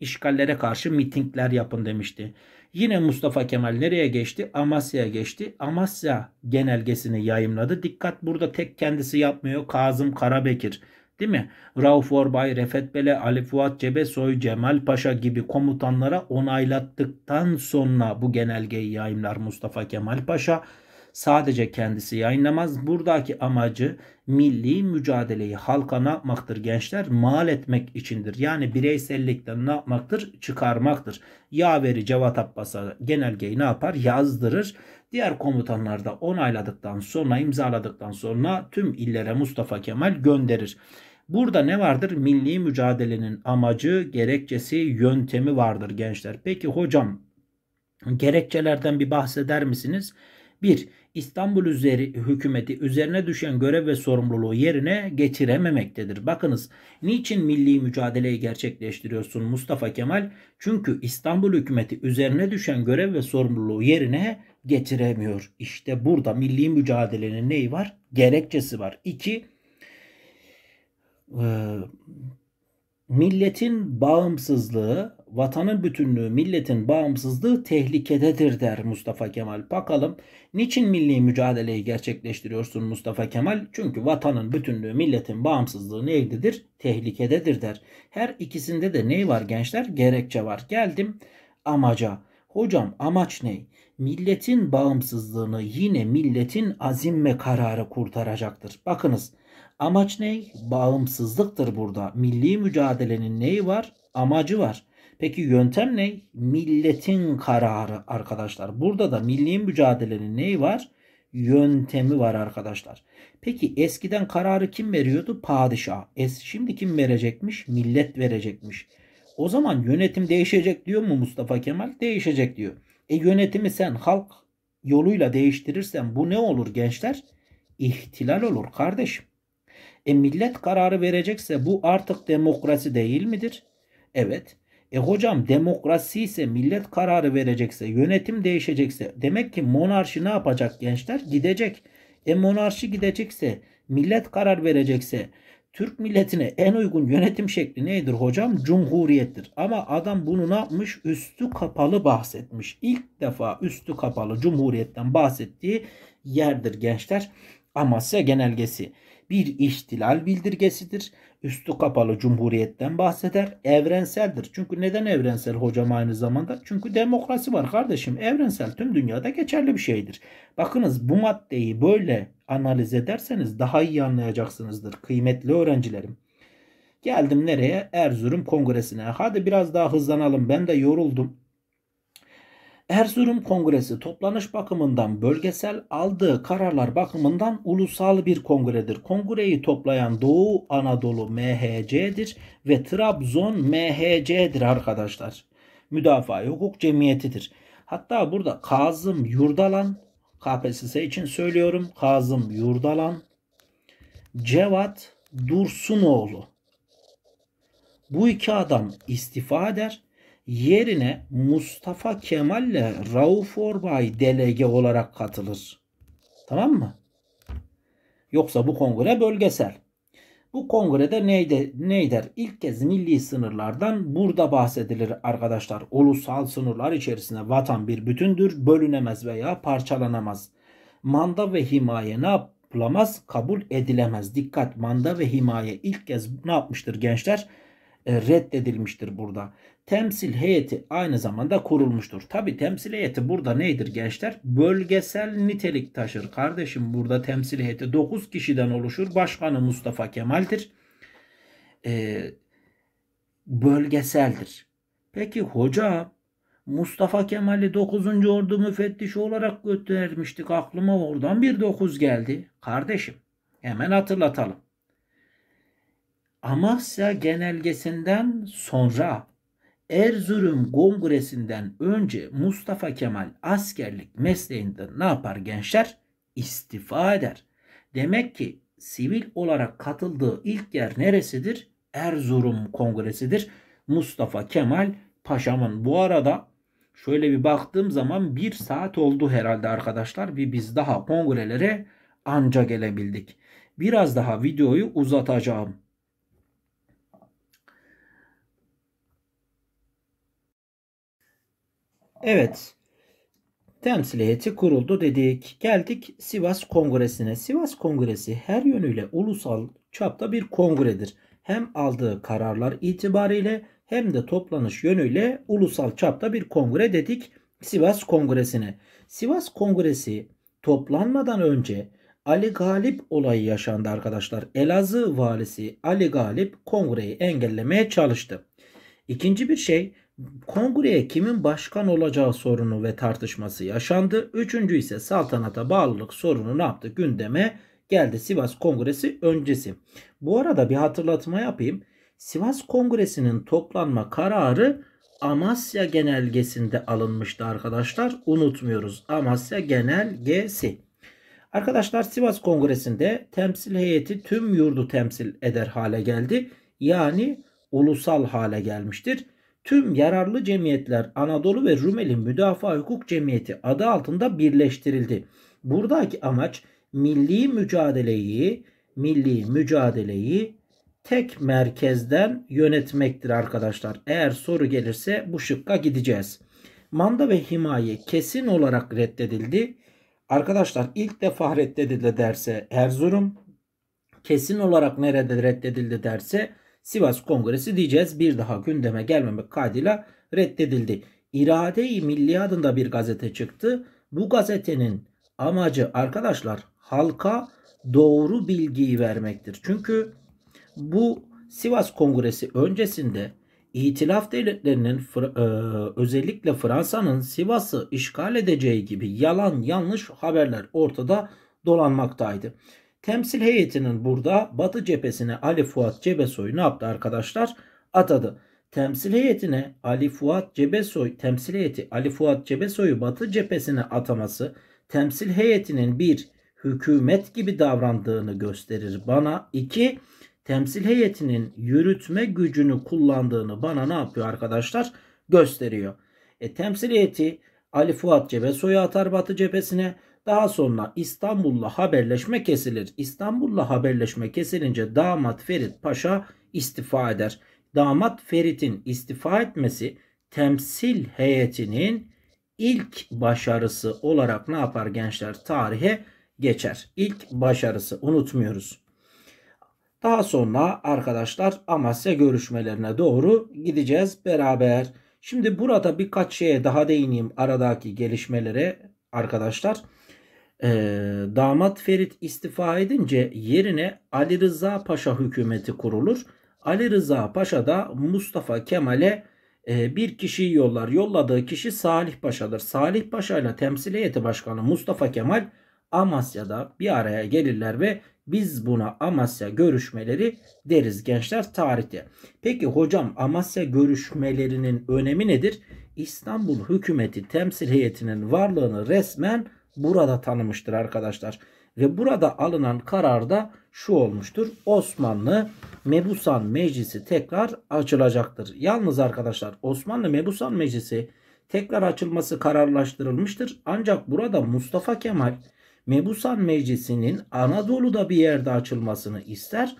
İşgallere karşı mitingler yapın demişti. Yine Mustafa Kemal nereye geçti? Amasya'ya geçti. Amasya genelgesini yayımladı. Dikkat burada tek kendisi yapmıyor. Kazım Karabekir Değil mi? Rauf Orbay, Refet Bele, Ali Fuat Cebesoy, Cemal Paşa gibi komutanlara onaylattıktan sonra bu genelgeyi yayınlar Mustafa Kemal Paşa. Sadece kendisi yayınlamaz. Buradaki amacı milli mücadeleyi halka ne yapmaktır gençler? Mal etmek içindir. Yani bireysellikten ne yapmaktır? Çıkarmaktır. Yaveri Cevat Abbas'a genelgeyi ne yapar? Yazdırır. Diğer komutanlar da onayladıktan sonra imzaladıktan sonra tüm illere Mustafa Kemal gönderir. Burada ne vardır? Milli mücadelenin amacı, gerekçesi, yöntemi vardır gençler. Peki hocam gerekçelerden bir bahseder misiniz? 1. İstanbul üzeri, hükümeti üzerine düşen görev ve sorumluluğu yerine getirememektedir. Bakınız niçin milli mücadeleyi gerçekleştiriyorsun Mustafa Kemal? Çünkü İstanbul hükümeti üzerine düşen görev ve sorumluluğu yerine getiremiyor. İşte burada milli mücadelenin neyi var? Gerekçesi var. 2. Ee, milletin bağımsızlığı, vatanın bütünlüğü, milletin bağımsızlığı tehlikededir der Mustafa Kemal. Bakalım niçin milli mücadeleyi gerçekleştiriyorsun Mustafa Kemal? Çünkü vatanın bütünlüğü, milletin bağımsızlığı neydedir? Tehlikededir der. Her ikisinde de ne var gençler? Gerekçe var. Geldim amaca. Hocam amaç ne? Milletin bağımsızlığını yine milletin azim ve kararı kurtaracaktır. Bakınız Amaç ne? Bağımsızlıktır burada. Milli mücadelenin neyi var? Amacı var. Peki yöntem ne? Milletin kararı arkadaşlar. Burada da milli mücadelenin neyi var? Yöntemi var arkadaşlar. Peki eskiden kararı kim veriyordu? Padişah. Es şimdi kim verecekmiş? Millet verecekmiş. O zaman yönetim değişecek diyor mu Mustafa Kemal? Değişecek diyor. E yönetimi sen halk yoluyla değiştirirsen bu ne olur gençler? İhtilal olur kardeşim. E millet kararı verecekse bu artık demokrasi değil midir? Evet. E hocam demokrasi ise millet kararı verecekse, yönetim değişecekse demek ki monarşi ne yapacak gençler? Gidecek. E monarşi gidecekse, millet karar verecekse Türk milletine en uygun yönetim şekli nedir hocam? Cumhuriyettir. Ama adam bunu ne yapmış? Üstü kapalı bahsetmiş. İlk defa üstü kapalı cumhuriyetten bahsettiği yerdir gençler. Amasya genelgesi bir ihtilal bildirgesidir. Üstü kapalı cumhuriyetten bahseder. Evrenseldir. Çünkü neden evrensel hocam aynı zamanda? Çünkü demokrasi var kardeşim. Evrensel tüm dünyada geçerli bir şeydir. Bakınız bu maddeyi böyle analiz ederseniz daha iyi anlayacaksınızdır kıymetli öğrencilerim. Geldim nereye? Erzurum Kongresi'ne. Hadi biraz daha hızlanalım. Ben de yoruldum. Erzurum Kongresi toplanış bakımından bölgesel aldığı kararlar bakımından ulusal bir kongredir. Kongreyi toplayan Doğu Anadolu MHC'dir ve Trabzon MHC'dir arkadaşlar. Müdafaa Hukuk Cemiyeti'dir. Hatta burada Kazım Yurdalan KPSS için söylüyorum. Kazım Yurdalan Cevat Dursunoğlu bu iki adam istifa eder yerine Mustafa Kemal ile Rauf Orbay delege olarak katılır. Tamam mı? Yoksa bu kongre bölgesel. Bu kongrede neyde, ney der? İlk kez milli sınırlardan burada bahsedilir arkadaşlar. Ulusal sınırlar içerisinde vatan bir bütündür. Bölünemez veya parçalanamaz. Manda ve himaye ne yapılamaz? Kabul edilemez. Dikkat manda ve himaye ilk kez ne yapmıştır gençler? E, reddedilmiştir burada. Temsil heyeti aynı zamanda kurulmuştur. Tabi temsil heyeti burada nedir gençler? Bölgesel nitelik taşır. Kardeşim burada temsil heyeti 9 kişiden oluşur. Başkanı Mustafa Kemal'dir. Ee, bölgeseldir. Peki hoca Mustafa Kemal'i 9. Ordu müfettişi olarak götürmüştük. Aklıma oradan bir 9 geldi. Kardeşim hemen hatırlatalım. Amasya genelgesinden sonra Erzurum Kongresi'nden önce Mustafa Kemal askerlik mesleğinde ne yapar gençler? İstifa eder. Demek ki sivil olarak katıldığı ilk yer neresidir? Erzurum Kongresi'dir. Mustafa Kemal Paşa'mın bu arada şöyle bir baktığım zaman bir saat oldu herhalde arkadaşlar. Bir biz daha kongrelere anca gelebildik. Biraz daha videoyu uzatacağım. Evet. Temsil heyeti kuruldu dedik. Geldik Sivas Kongresi'ne. Sivas Kongresi her yönüyle ulusal çapta bir kongredir. Hem aldığı kararlar itibariyle hem de toplanış yönüyle ulusal çapta bir kongre dedik Sivas Kongresi'ne. Sivas Kongresi toplanmadan önce Ali Galip olayı yaşandı arkadaşlar. Elazığ valisi Ali Galip kongreyi engellemeye çalıştı. İkinci bir şey Kongreye kimin başkan olacağı sorunu ve tartışması yaşandı. Üçüncü ise saltanata bağlılık sorunu ne yaptı? Gündeme geldi Sivas Kongresi öncesi. Bu arada bir hatırlatma yapayım. Sivas Kongresi'nin toplanma kararı Amasya genelgesinde alınmıştı arkadaşlar. Unutmuyoruz. Amasya genelgesi. Arkadaşlar Sivas Kongresi'nde temsil heyeti tüm yurdu temsil eder hale geldi. Yani ulusal hale gelmiştir tüm yararlı cemiyetler Anadolu ve Rumeli Müdafaa Hukuk Cemiyeti adı altında birleştirildi. Buradaki amaç milli mücadeleyi, milli mücadeleyi tek merkezden yönetmektir arkadaşlar. Eğer soru gelirse bu şıkka gideceğiz. Manda ve himaye kesin olarak reddedildi. Arkadaşlar ilk defa reddedildi derse Erzurum, kesin olarak nerede reddedildi derse Sivas Kongresi diyeceğiz bir daha gündeme gelmemek kaydıyla reddedildi. İrade-i Milli adında bir gazete çıktı. Bu gazetenin amacı arkadaşlar halka doğru bilgiyi vermektir. Çünkü bu Sivas Kongresi öncesinde İtilaf devletlerinin e, özellikle Fransa'nın Sivas'ı işgal edeceği gibi yalan yanlış haberler ortada dolanmaktaydı. Temsil heyetinin burada Batı cephesine Ali Fuat Cebesoy ne yaptı arkadaşlar? Atadı. Temsil heyetine Ali Fuat Cebesoy, temsil heyeti Ali Fuat Cebesoy'u Batı cephesine ataması temsil heyetinin bir hükümet gibi davrandığını gösterir bana. İki temsil heyetinin yürütme gücünü kullandığını bana ne yapıyor arkadaşlar? Gösteriyor. E, temsil heyeti Ali Fuat Cebesoy'u atar Batı cephesine. Daha sonra İstanbul'la haberleşme kesilir. İstanbul'la haberleşme kesilince damat Ferit Paşa istifa eder. Damat Ferit'in istifa etmesi temsil heyetinin ilk başarısı olarak ne yapar gençler? Tarihe geçer. İlk başarısı unutmuyoruz. Daha sonra arkadaşlar Amasya görüşmelerine doğru gideceğiz beraber. Şimdi burada birkaç şeye daha değineyim aradaki gelişmelere arkadaşlar e, damat Ferit istifa edince yerine Ali Rıza Paşa hükümeti kurulur. Ali Rıza Paşa da Mustafa Kemal'e e, bir kişiyi yollar. Yolladığı kişi Salih Paşa'dır. Salih Paşa ile temsil heyeti başkanı Mustafa Kemal Amasya'da bir araya gelirler ve biz buna Amasya görüşmeleri deriz gençler tarihte. Peki hocam Amasya görüşmelerinin önemi nedir? İstanbul hükümeti temsil heyetinin varlığını resmen burada tanımıştır arkadaşlar. Ve burada alınan karar da şu olmuştur. Osmanlı Mebusan Meclisi tekrar açılacaktır. Yalnız arkadaşlar Osmanlı Mebusan Meclisi tekrar açılması kararlaştırılmıştır. Ancak burada Mustafa Kemal Mebusan Meclisi'nin Anadolu'da bir yerde açılmasını ister.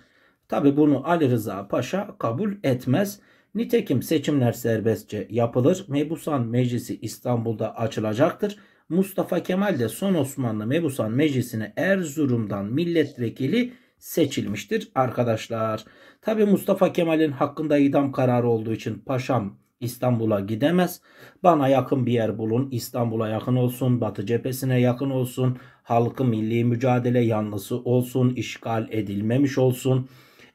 Tabi bunu Ali Rıza Paşa kabul etmez. Nitekim seçimler serbestçe yapılır. Mebusan Meclisi İstanbul'da açılacaktır. Mustafa Kemal de Son Osmanlı Mebusan Meclisi'ne Erzurum'dan milletvekili seçilmiştir arkadaşlar. Tabi Mustafa Kemal'in hakkında idam kararı olduğu için paşam İstanbul'a gidemez. Bana yakın bir yer bulun. İstanbul'a yakın olsun. Batı cephesine yakın olsun. Halkı milli mücadele yanlısı olsun. işgal edilmemiş olsun.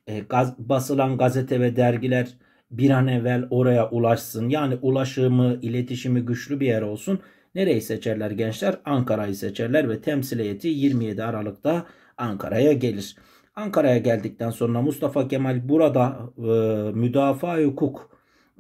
E, gaz, basılan gazete ve dergiler bir an evvel oraya ulaşsın. Yani ulaşımı, iletişimi güçlü bir yer olsun. Nereyi seçerler gençler? Ankara'yı seçerler ve temsil heyeti 27 Aralık'ta Ankara'ya gelir. Ankara'ya geldikten sonra Mustafa Kemal burada e, müdafaa hukuk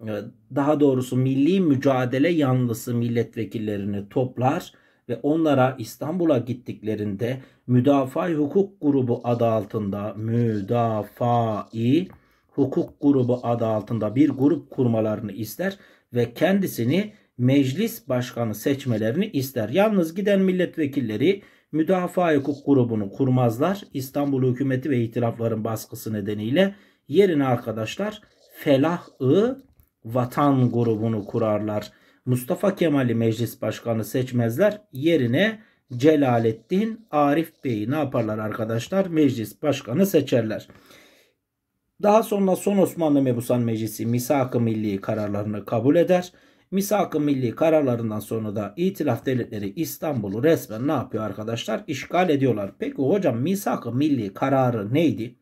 e, daha doğrusu milli mücadele yanlısı milletvekillerini toplar ve onlara İstanbul'a gittiklerinde müdafaa hukuk grubu adı altında müdafai hukuk grubu adı altında bir grup kurmalarını ister ve kendisini meclis başkanı seçmelerini ister. Yalnız giden milletvekilleri müdafaa hukuk grubunu kurmazlar. İstanbul hükümeti ve itirafların baskısı nedeniyle yerine arkadaşlar Felah-ı Vatan grubunu kurarlar. Mustafa Kemal'i meclis başkanı seçmezler. Yerine Celalettin Arif Bey'i ne yaparlar arkadaşlar? Meclis başkanı seçerler. Daha sonra son Osmanlı Mebusan Meclisi misak-ı milli kararlarını kabul eder. Misak-ı Milli kararlarından sonra da İtilaf Devletleri İstanbul'u resmen ne yapıyor arkadaşlar? İşgal ediyorlar. Peki hocam Misak-ı Milli kararı neydi?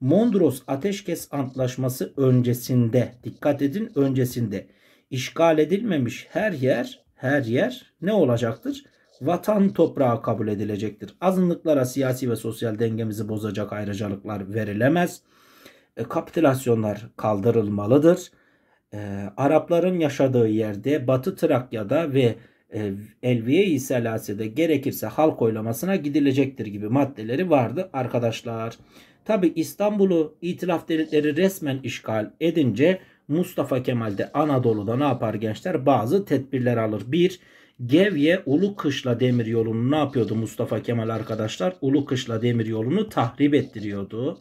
Mondros Ateşkes Antlaşması öncesinde dikkat edin öncesinde işgal edilmemiş her yer her yer ne olacaktır? Vatan toprağı kabul edilecektir. Azınlıklara siyasi ve sosyal dengemizi bozacak ayrıcalıklar verilemez. E, kapitülasyonlar kaldırılmalıdır e, Arapların yaşadığı yerde Batı Trakya'da ve e, Elviye-i Selase'de gerekirse halk oylamasına gidilecektir gibi maddeleri vardı arkadaşlar. Tabi İstanbul'u itilaf devletleri resmen işgal edince Mustafa Kemal de Anadolu'da ne yapar gençler? Bazı tedbirler alır. Bir, Gevye Ulu Kışla Demir Yolu'nu ne yapıyordu Mustafa Kemal arkadaşlar? Ulu Kışla Demir Yolu'nu tahrip ettiriyordu.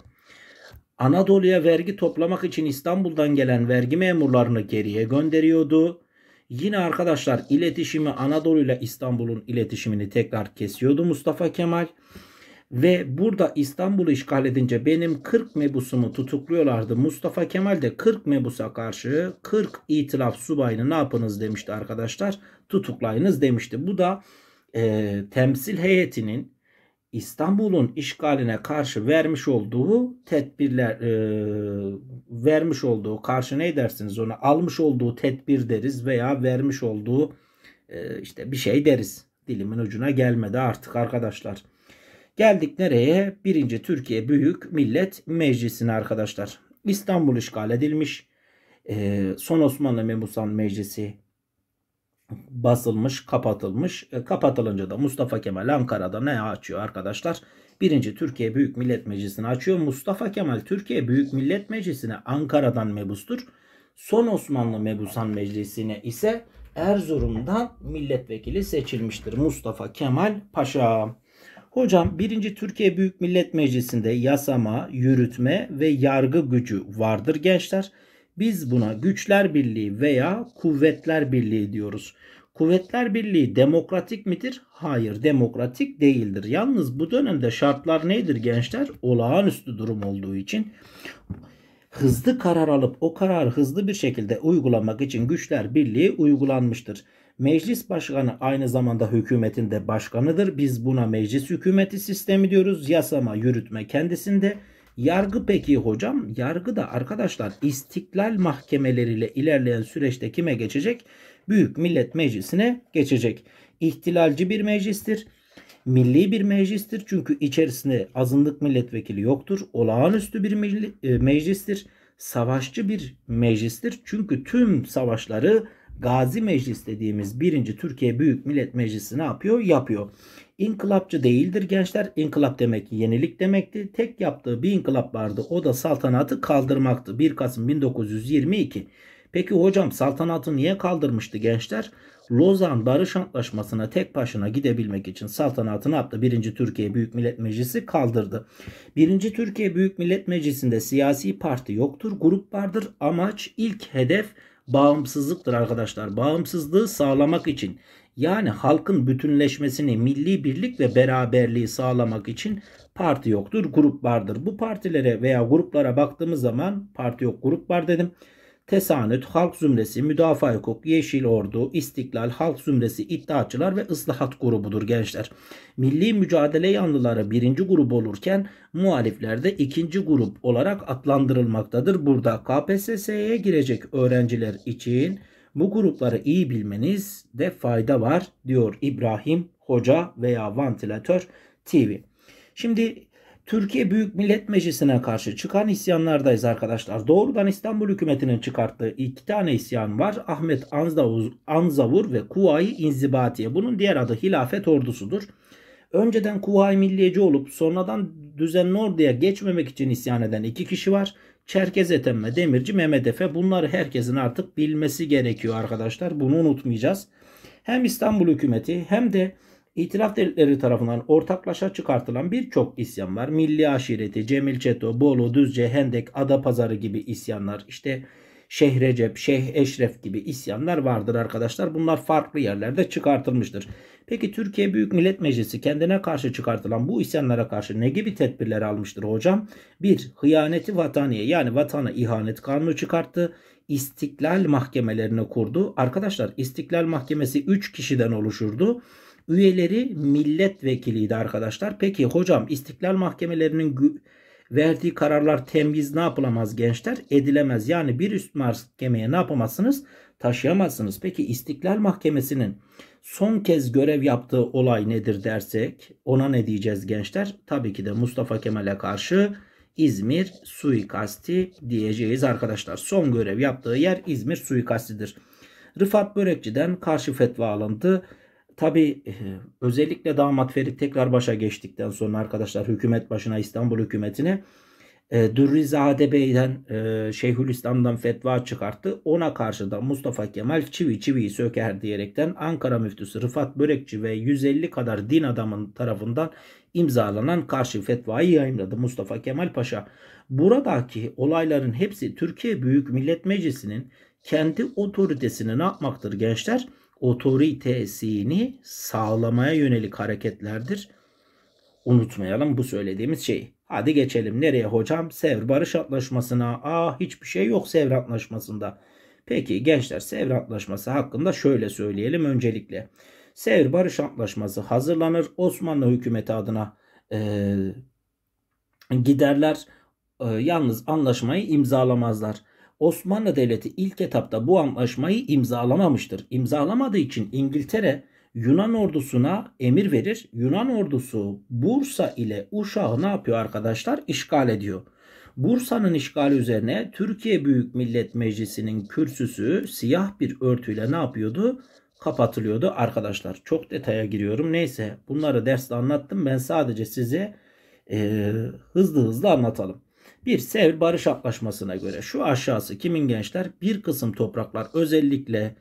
Anadolu'ya vergi toplamak için İstanbul'dan gelen vergi memurlarını geriye gönderiyordu. Yine arkadaşlar iletişimi Anadolu ile İstanbul'un iletişimini tekrar kesiyordu Mustafa Kemal. Ve burada İstanbul'u işgal edince benim 40 mebusumu tutukluyorlardı. Mustafa Kemal de 40 mebusa karşı 40 itiraf subayını ne yapınız demişti arkadaşlar. Tutuklayınız demişti. Bu da e, temsil heyetinin İstanbul'un işgaline karşı vermiş olduğu tedbirler e, vermiş olduğu karşı ne dersiniz ona almış olduğu tedbir deriz veya vermiş olduğu e, işte bir şey deriz. Dilimin ucuna gelmedi artık arkadaşlar. Geldik nereye? Birinci Türkiye Büyük Millet Meclisi'ne arkadaşlar. İstanbul işgal edilmiş. E, Son Osmanlı Memusan Meclisi basılmış, kapatılmış. E, kapatılınca da Mustafa Kemal Ankara'da ne açıyor arkadaşlar? Birinci Türkiye Büyük Millet Meclisi'ni açıyor. Mustafa Kemal Türkiye Büyük Millet Meclisi'ne Ankara'dan mebustur. Son Osmanlı Mebusan Meclisi'ne ise Erzurum'dan milletvekili seçilmiştir Mustafa Kemal Paşa. Hocam 1. Türkiye Büyük Millet Meclisi'nde yasama, yürütme ve yargı gücü vardır gençler. Biz buna güçler birliği veya kuvvetler birliği diyoruz. Kuvvetler Birliği demokratik midir? Hayır, demokratik değildir. Yalnız bu dönemde şartlar nedir gençler? Olağanüstü durum olduğu için hızlı karar alıp o kararı hızlı bir şekilde uygulamak için Güçler Birliği uygulanmıştır. Meclis başkanı aynı zamanda hükümetin de başkanıdır. Biz buna meclis hükümeti sistemi diyoruz. Yasama, yürütme kendisinde Yargı peki hocam? Yargı da arkadaşlar istiklal mahkemeleriyle ilerleyen süreçte kime geçecek? Büyük Millet Meclisi'ne geçecek. İhtilalci bir meclistir. Milli bir meclistir çünkü içerisinde azınlık milletvekili yoktur. Olağanüstü bir e, meclistir. Savaşçı bir meclistir çünkü tüm savaşları Gazi Meclis dediğimiz birinci Türkiye Büyük Millet Meclisi ne yapıyor? Yapıyor. İnkılapçı değildir gençler. İnkılap demek yenilik demekti. Tek yaptığı bir inkılap vardı. O da saltanatı kaldırmaktı. 1 Kasım 1922. Peki hocam saltanatı niye kaldırmıştı gençler? Lozan Barış Antlaşması'na tek başına gidebilmek için saltanatı ne yaptı? 1. Türkiye Büyük Millet Meclisi kaldırdı. 1. Türkiye Büyük Millet Meclisi'nde siyasi parti yoktur, grup vardır. Amaç ilk hedef bağımsızlıktır arkadaşlar. Bağımsızlığı sağlamak için yani halkın bütünleşmesini, milli birlik ve beraberliği sağlamak için parti yoktur, grup vardır. Bu partilere veya gruplara baktığımız zaman parti yok, grup var dedim. Tesanüt, Halk Zümresi, Müdafaa Hukuk, Yeşil Ordu, istiklal Halk Zümresi, iddiaçılar ve ıslahat grubudur gençler. Milli mücadele yanlıları birinci grup olurken muhalifler de ikinci grup olarak adlandırılmaktadır. Burada KPSS'ye girecek öğrenciler için bu grupları iyi bilmeniz de fayda var diyor İbrahim Hoca veya Ventilatör TV. Şimdi Türkiye Büyük Millet Meclisi'ne karşı çıkan isyanlardayız arkadaşlar. Doğrudan İstanbul hükümetinin çıkarttığı iki tane isyan var. Ahmet Anzavur, Anzavur ve Kuvayi İnzibatiye. Bunun diğer adı Hilafet Ordusu'dur. Önceden Kuvayi Milliyeci olup sonradan düzenli orduya geçmemek için isyan eden iki kişi var. Çerkez etenme, Demirci Mehmet Efe. Bunları herkesin artık bilmesi gerekiyor arkadaşlar. Bunu unutmayacağız. Hem İstanbul hükümeti hem de İtilaf devletleri tarafından ortaklaşa çıkartılan birçok isyan var. Milli aşireti, Cemil Çeto, Bolu, Düzce, Hendek, Adapazarı gibi isyanlar. İşte Şeyh Recep, Şeyh Eşref gibi isyanlar vardır arkadaşlar. Bunlar farklı yerlerde çıkartılmıştır. Peki Türkiye Büyük Millet Meclisi kendine karşı çıkartılan bu isyanlara karşı ne gibi tedbirler almıştır hocam? 1. Hıyaneti vataniye yani vatana ihanet kanunu çıkarttı. İstiklal mahkemelerini kurdu. Arkadaşlar İstiklal Mahkemesi 3 kişiden oluşurdu. Üyeleri milletvekiliydi arkadaşlar. Peki hocam İstiklal Mahkemelerinin verdiği kararlar temyiz ne yapılamaz gençler? Edilemez. Yani bir üst mahkemeye ne yapamazsınız? Taşıyamazsınız. Peki İstiklal Mahkemesi'nin son kez görev yaptığı olay nedir dersek ona ne diyeceğiz gençler? Tabii ki de Mustafa Kemal'e karşı İzmir suikasti diyeceğiz arkadaşlar. Son görev yaptığı yer İzmir suikastidir. Rıfat Börekçi'den karşı fetva alındı. Tabi eh, özellikle damat Ferit tekrar başa geçtikten sonra arkadaşlar hükümet başına İstanbul hükümetine e, eh, Dürrizade Bey'den e, Şeyhülislam'dan fetva çıkarttı. Ona karşı da Mustafa Kemal çivi çiviyi söker diyerekten Ankara müftüsü Rıfat Börekçi ve 150 kadar din adamın tarafından imzalanan karşı fetvayı yayınladı Mustafa Kemal Paşa. Buradaki olayların hepsi Türkiye Büyük Millet Meclisi'nin kendi otoritesini ne yapmaktır gençler? otoritesini sağlamaya yönelik hareketlerdir. Unutmayalım bu söylediğimiz şeyi. Hadi geçelim nereye hocam? Sevr Barış Antlaşması'na. Aa hiçbir şey yok Sevr Antlaşması'nda. Peki gençler Sevr Antlaşması hakkında şöyle söyleyelim öncelikle. Sevr Barış Antlaşması hazırlanır. Osmanlı hükümeti adına e, giderler. E, yalnız anlaşmayı imzalamazlar. Osmanlı Devleti ilk etapta bu anlaşmayı imzalamamıştır. İmzalamadığı için İngiltere Yunan ordusuna emir verir. Yunan ordusu Bursa ile Uşak'ı ne yapıyor arkadaşlar? İşgal ediyor. Bursa'nın işgali üzerine Türkiye Büyük Millet Meclisi'nin kürsüsü siyah bir örtüyle ne yapıyordu? Kapatılıyordu arkadaşlar. Çok detaya giriyorum. Neyse bunları derste anlattım. Ben sadece size e, hızlı hızlı anlatalım. Bir Sevr Barış Antlaşması'na göre şu aşağısı kimin gençler? Bir kısım topraklar özellikle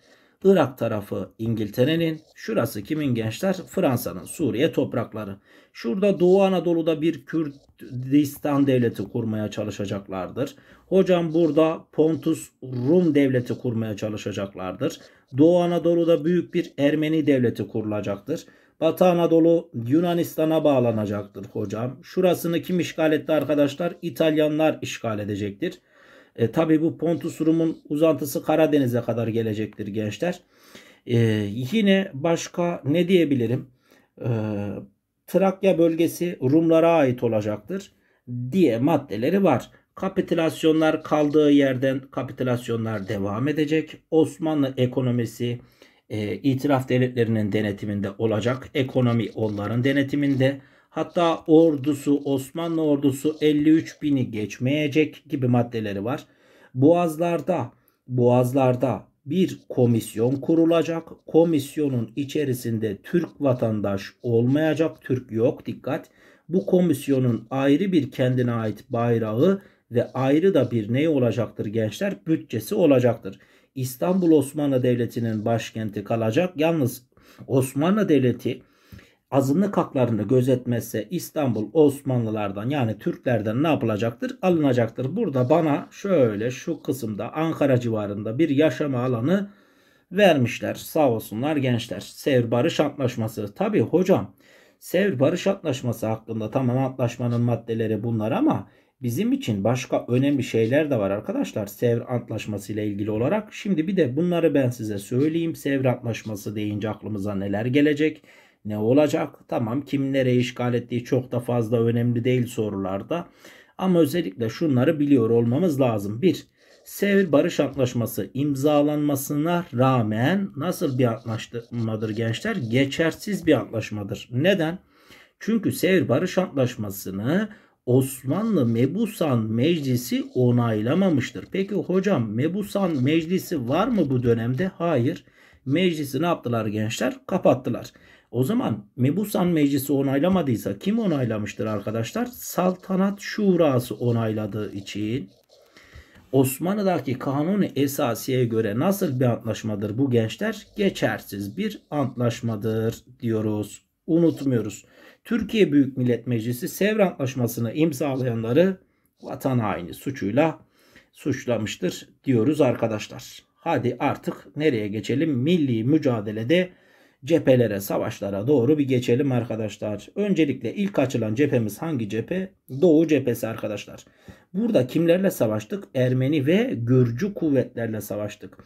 Irak tarafı İngiltere'nin, şurası kimin gençler? Fransa'nın, Suriye toprakları. Şurada Doğu Anadolu'da bir Kürdistan devleti kurmaya çalışacaklardır. Hocam burada Pontus Rum devleti kurmaya çalışacaklardır. Doğu Anadolu'da büyük bir Ermeni devleti kurulacaktır. Batı Anadolu Yunanistan'a bağlanacaktır hocam. Şurasını kim işgal etti arkadaşlar? İtalyanlar işgal edecektir. E, tabii bu Pontus Rum'un uzantısı Karadeniz'e kadar gelecektir gençler. E, yine başka ne diyebilirim? E, Trakya bölgesi Rumlara ait olacaktır diye maddeleri var. Kapitülasyonlar kaldığı yerden kapitülasyonlar devam edecek. Osmanlı ekonomisi e, itiraf devletlerinin denetiminde olacak. Ekonomi onların denetiminde. Hatta ordusu Osmanlı ordusu 53 bini geçmeyecek gibi maddeleri var. Boğazlarda Boğazlarda bir komisyon kurulacak. Komisyonun içerisinde Türk vatandaş olmayacak. Türk yok dikkat. Bu komisyonun ayrı bir kendine ait bayrağı ve ayrı da bir ne olacaktır gençler? Bütçesi olacaktır. İstanbul Osmanlı Devleti'nin başkenti kalacak. Yalnız Osmanlı Devleti azınlık haklarını gözetmezse İstanbul Osmanlılardan yani Türklerden ne yapılacaktır? Alınacaktır. Burada bana şöyle şu kısımda Ankara civarında bir yaşama alanı vermişler. Sağ olsunlar gençler. Sevr Barış Antlaşması. Tabi hocam Sevr Barış Antlaşması hakkında tamam antlaşmanın maddeleri bunlar ama Bizim için başka önemli şeyler de var arkadaşlar. Sevr Antlaşması ile ilgili olarak. Şimdi bir de bunları ben size söyleyeyim. Sevr Antlaşması deyince aklımıza neler gelecek? Ne olacak? Tamam kim nereye işgal ettiği çok da fazla önemli değil sorularda. Ama özellikle şunları biliyor olmamız lazım. 1. Sevr Barış Antlaşması imzalanmasına rağmen nasıl bir antlaşmadır gençler? Geçersiz bir antlaşmadır. Neden? Çünkü Sevr Barış Antlaşması'nı Osmanlı Mebusan Meclisi onaylamamıştır. Peki hocam Mebusan Meclisi var mı bu dönemde? Hayır. Meclisi ne yaptılar gençler? Kapattılar. O zaman Mebusan Meclisi onaylamadıysa kim onaylamıştır arkadaşlar? Saltanat Şurası onayladığı için Osmanlı'daki kanunu esasiye göre nasıl bir antlaşmadır bu gençler? Geçersiz bir antlaşmadır diyoruz. Unutmuyoruz. Türkiye Büyük Millet Meclisi Sevr Antlaşması'nı imzalayanları vatan haini suçuyla suçlamıştır diyoruz arkadaşlar. Hadi artık nereye geçelim? Milli mücadelede cephelere, savaşlara doğru bir geçelim arkadaşlar. Öncelikle ilk açılan cephemiz hangi cephe? Doğu cephesi arkadaşlar. Burada kimlerle savaştık? Ermeni ve Gürcü kuvvetlerle savaştık.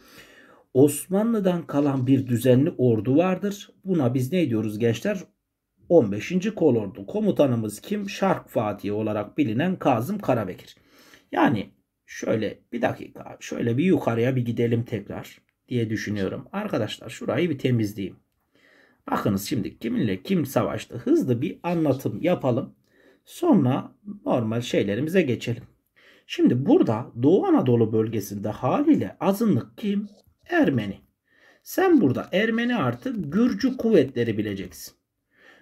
Osmanlı'dan kalan bir düzenli ordu vardır. Buna biz ne diyoruz gençler? 15. kolordu. Komutanımız kim? Şark Fatih olarak bilinen Kazım Karabekir. Yani şöyle bir dakika şöyle bir yukarıya bir gidelim tekrar diye düşünüyorum. Arkadaşlar şurayı bir temizleyeyim. Bakınız şimdi kiminle kim savaştı hızlı bir anlatım yapalım. Sonra normal şeylerimize geçelim. Şimdi burada Doğu Anadolu bölgesinde haliyle azınlık kim? Ermeni. Sen burada Ermeni artık Gürcü kuvvetleri bileceksin.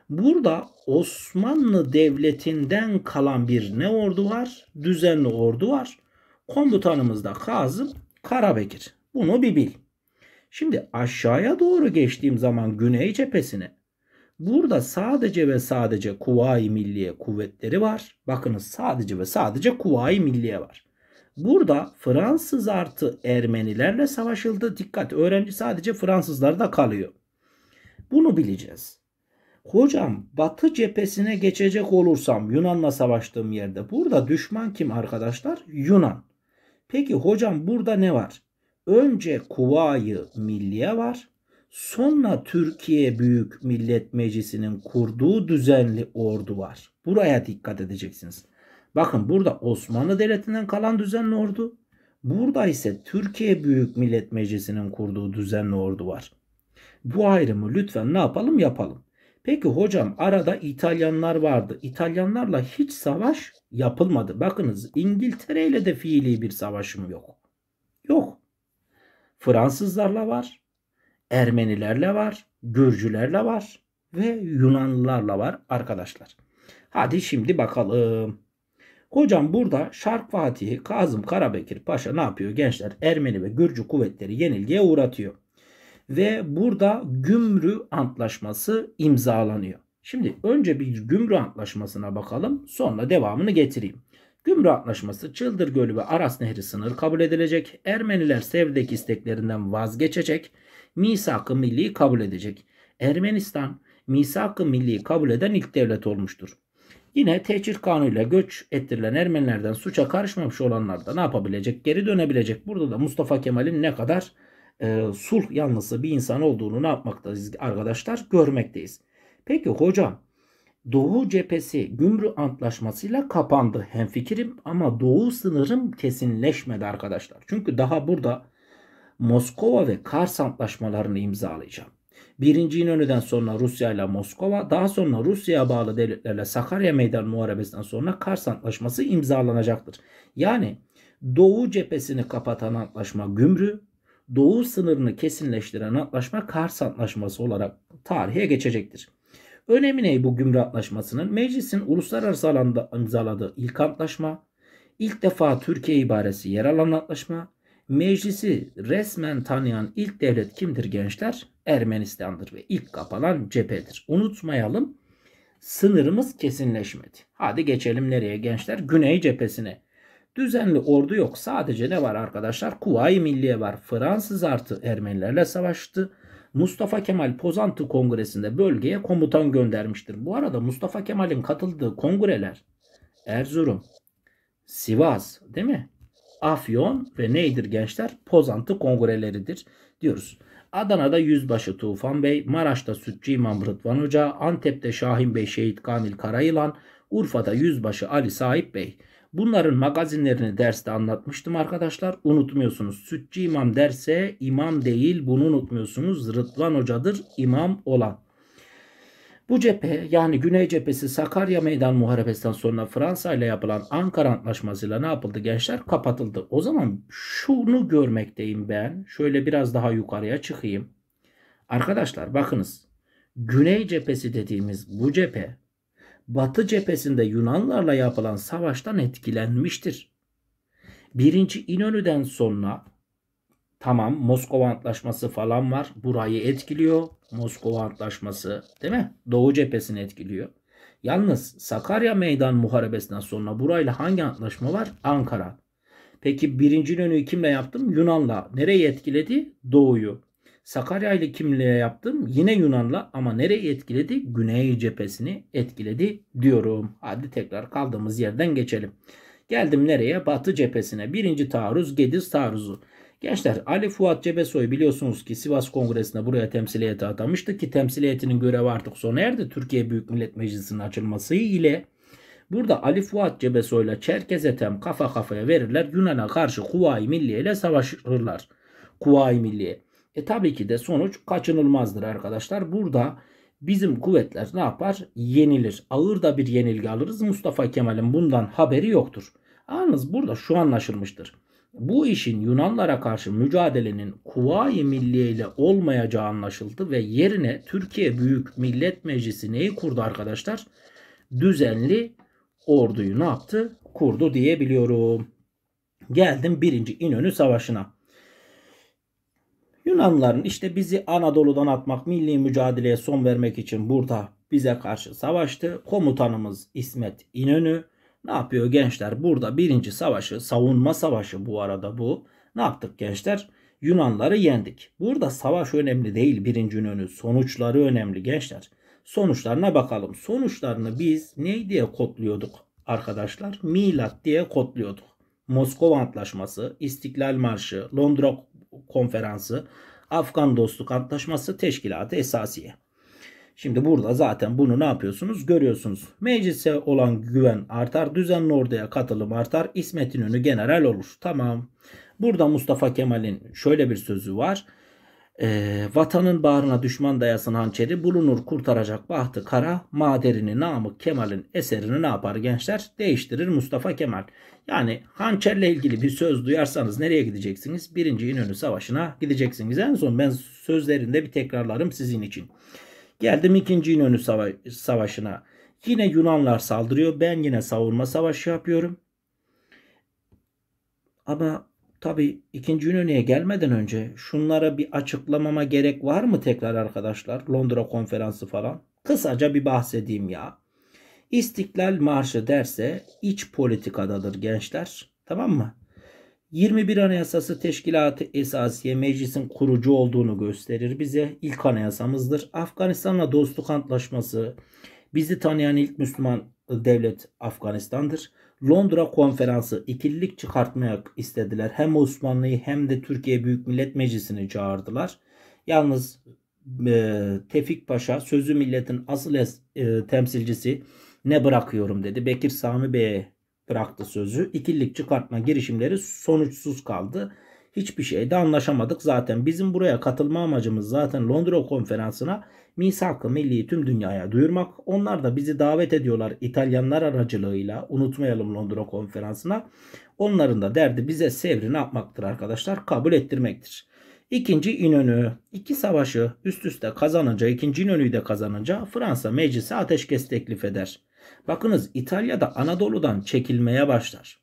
Burada Osmanlı Devleti'nden kalan bir ne ordu var? Düzenli ordu var. Komutanımız da Kazım Karabekir. Bunu bir bil. Şimdi aşağıya doğru geçtiğim zaman güney cephesine burada sadece ve sadece Kuvayi Milliye kuvvetleri var. Bakınız sadece ve sadece Kuvayi Milliye var. Burada Fransız artı Ermenilerle savaşıldı. Dikkat öğrenci sadece Fransızlarda kalıyor. Bunu bileceğiz. Hocam batı cephesine geçecek olursam Yunan'la savaştığım yerde burada düşman kim arkadaşlar? Yunan. Peki hocam burada ne var? Önce Kuva'yı Milliye var. Sonra Türkiye Büyük Millet Meclisi'nin kurduğu düzenli ordu var. Buraya dikkat edeceksiniz. Bakın burada Osmanlı Devleti'nden kalan düzenli ordu. Burada ise Türkiye Büyük Millet Meclisi'nin kurduğu düzenli ordu var. Bu ayrımı lütfen ne yapalım yapalım. Peki hocam arada İtalyanlar vardı. İtalyanlarla hiç savaş yapılmadı. Bakınız İngiltere ile de fiili bir savaşım yok. Yok. Fransızlarla var. Ermenilerle var. Gürcülerle var. Ve Yunanlılarla var arkadaşlar. Hadi şimdi bakalım. Hocam burada Şark Fatih'i Kazım Karabekir Paşa ne yapıyor gençler? Ermeni ve Gürcü kuvvetleri yenilgiye uğratıyor ve burada gümrü antlaşması imzalanıyor. Şimdi önce bir gümrü antlaşmasına bakalım sonra devamını getireyim. Gümrü Antlaşması Çıldır Gölü ve Aras Nehri sınır kabul edilecek. Ermeniler Sevr'deki isteklerinden vazgeçecek. Misak-ı Milli kabul edecek. Ermenistan Misak-ı Milli kabul eden ilk devlet olmuştur. Yine tehcir kanunuyla göç ettirilen Ermenilerden suça karışmamış olanlar da ne yapabilecek? Geri dönebilecek. Burada da Mustafa Kemal'in ne kadar e, sulh yanlısı bir insan olduğunu ne yapmaktayız arkadaşlar? Görmekteyiz. Peki hocam Doğu cephesi Gümrü Antlaşması'yla kapandı hemfikirim ama Doğu sınırım kesinleşmedi arkadaşlar. Çünkü daha burada Moskova ve Kars Antlaşmalarını imzalayacağım. Birinci İnönü'den sonra Rusya ile Moskova, daha sonra Rusya'ya bağlı devletlerle Sakarya Meydan Muharebesi'nden sonra Kars Antlaşması imzalanacaktır. Yani Doğu cephesini kapatan antlaşma Gümrü, doğu sınırını kesinleştiren antlaşma Kars Antlaşması olarak tarihe geçecektir. Önemi ne bu gümrü antlaşmasının? Meclisin uluslararası alanda imzaladığı ilk antlaşma, ilk defa Türkiye ibaresi yer alan antlaşma, meclisi resmen tanıyan ilk devlet kimdir gençler? Ermenistan'dır ve ilk kapanan cephedir. Unutmayalım sınırımız kesinleşmedi. Hadi geçelim nereye gençler? Güney cephesine. Düzenli ordu yok. Sadece ne var arkadaşlar? Kuvayi Milliye var. Fransız artı Ermenilerle savaştı. Mustafa Kemal Pozantı Kongresi'nde bölgeye komutan göndermiştir. Bu arada Mustafa Kemal'in katıldığı kongreler Erzurum, Sivas değil mi? Afyon ve neydir gençler? Pozantı kongreleridir diyoruz. Adana'da Yüzbaşı Tufan Bey, Maraş'ta Sütçü İmam Rıdvan Hoca, Antep'te Şahin Bey Şehit Kamil Karayılan, Urfa'da Yüzbaşı Ali Sahip Bey. Bunların magazinlerini derste anlatmıştım arkadaşlar. Unutmuyorsunuz. Sütçü imam derse imam değil bunu unutmuyorsunuz. Rıdvan hocadır imam olan. Bu cephe yani Güney cephesi Sakarya Meydan Muharebesi'nden sonra Fransa ile yapılan Ankara Antlaşması'yla ne yapıldı gençler? Kapatıldı. O zaman şunu görmekteyim ben. Şöyle biraz daha yukarıya çıkayım. Arkadaşlar bakınız. Güney cephesi dediğimiz bu cephe Batı cephesinde Yunanlarla yapılan savaştan etkilenmiştir. 1. İnönü'den sonra tamam Moskova Antlaşması falan var. Burayı etkiliyor. Moskova Antlaşması değil mi? Doğu cephesini etkiliyor. Yalnız Sakarya Meydan Muharebesi'nden sonra burayla hangi antlaşma var? Ankara. Peki birinci İnönü'yü kimle yaptım? Yunan'la. Nereyi etkiledi? Doğu'yu. Sakarya ile kimliğe yaptım. Yine Yunan'la ama nereyi etkiledi? Güney cephesini etkiledi diyorum. Hadi tekrar kaldığımız yerden geçelim. Geldim nereye? Batı cephesine. Birinci taarruz Gediz taarruzu. Gençler Ali Fuat Cebesoy biliyorsunuz ki Sivas Kongresi'nde buraya temsiliyete atamıştı ki temsiliyetinin görevi artık sona erdi. Türkiye Büyük Millet Meclisi'nin açılması ile burada Ali Fuat Cebesoy ile Çerkez Etem kafa kafaya verirler. Yunan'a karşı Kuvayi Milliye ile savaşırlar. Kuvayi Milliye. E tabii ki de sonuç kaçınılmazdır arkadaşlar. Burada bizim kuvvetler ne yapar? Yenilir. Ağır da bir yenilgi alırız. Mustafa Kemal'in bundan haberi yoktur. Yalnız burada şu anlaşılmıştır. Bu işin Yunanlara karşı mücadelenin Kuvayi Milliye ile olmayacağı anlaşıldı ve yerine Türkiye Büyük Millet Meclisi neyi kurdu arkadaşlar? Düzenli orduyu ne yaptı? Kurdu diyebiliyorum. Geldim 1. İnönü Savaşı'na. Yunanların işte bizi Anadolu'dan atmak, milli mücadeleye son vermek için burada bize karşı savaştı. Komutanımız İsmet İnönü ne yapıyor gençler? Burada birinci savaşı, savunma savaşı bu arada bu. Ne yaptık gençler? Yunanları yendik. Burada savaş önemli değil birinci İnönü. Sonuçları önemli gençler. Sonuçlarına bakalım. Sonuçlarını biz ne diye kodluyorduk arkadaşlar? Milat diye kodluyorduk. Moskova Antlaşması, İstiklal Marşı, Londra Konferansı, Afgan Dostluk Antlaşması, Teşkilatı Esasiye. Şimdi burada zaten bunu ne yapıyorsunuz? Görüyorsunuz. Meclise olan güven artar, düzenli orduya katılım artar, İsmet İnönü general olur. Tamam. Burada Mustafa Kemal'in şöyle bir sözü var. E, vatanın bağrına düşman dayasın hançeri bulunur kurtaracak bahtı kara maderini namı Kemal'in eserini ne yapar gençler? Değiştirir Mustafa Kemal. Yani hançerle ilgili bir söz duyarsanız nereye gideceksiniz? Birinci İnönü Savaşı'na gideceksiniz. En son ben sözlerinde bir tekrarlarım sizin için. Geldim ikinci İnönü Savaşı'na. Yine Yunanlar saldırıyor. Ben yine savunma savaşı yapıyorum. Ama Tabi ikinci Ünlü'ye gelmeden önce şunlara bir açıklamama gerek var mı tekrar arkadaşlar? Londra konferansı falan. Kısaca bir bahsedeyim ya. İstiklal Marşı derse iç politikadadır gençler. Tamam mı? 21 Anayasası Teşkilatı Esasiye Meclis'in kurucu olduğunu gösterir bize. İlk anayasamızdır. Afganistan'la dostluk antlaşması bizi tanıyan ilk Müslüman devlet Afganistan'dır. Londra konferansı ikililik çıkartmak istediler. Hem Osmanlı'yı hem de Türkiye Büyük Millet Meclisi'ni çağırdılar. Yalnız e, Tevfik Paşa sözü milletin asıl es, e, temsilcisi ne bırakıyorum dedi. Bekir Sami Bey'e bıraktı sözü. İkililik çıkartma girişimleri sonuçsuz kaldı. Hiçbir şeyde anlaşamadık zaten. Bizim buraya katılma amacımız zaten Londra konferansına misak milliyi tüm dünyaya duyurmak. Onlar da bizi davet ediyorlar İtalyanlar aracılığıyla unutmayalım Londra konferansına. Onların da derdi bize sevri ne yapmaktır arkadaşlar? Kabul ettirmektir. İkinci İnönü iki savaşı üst üste kazanınca ikinci İnönü'yü de kazanınca Fransa meclisi ateşkes teklif eder. Bakınız İtalya da Anadolu'dan çekilmeye başlar.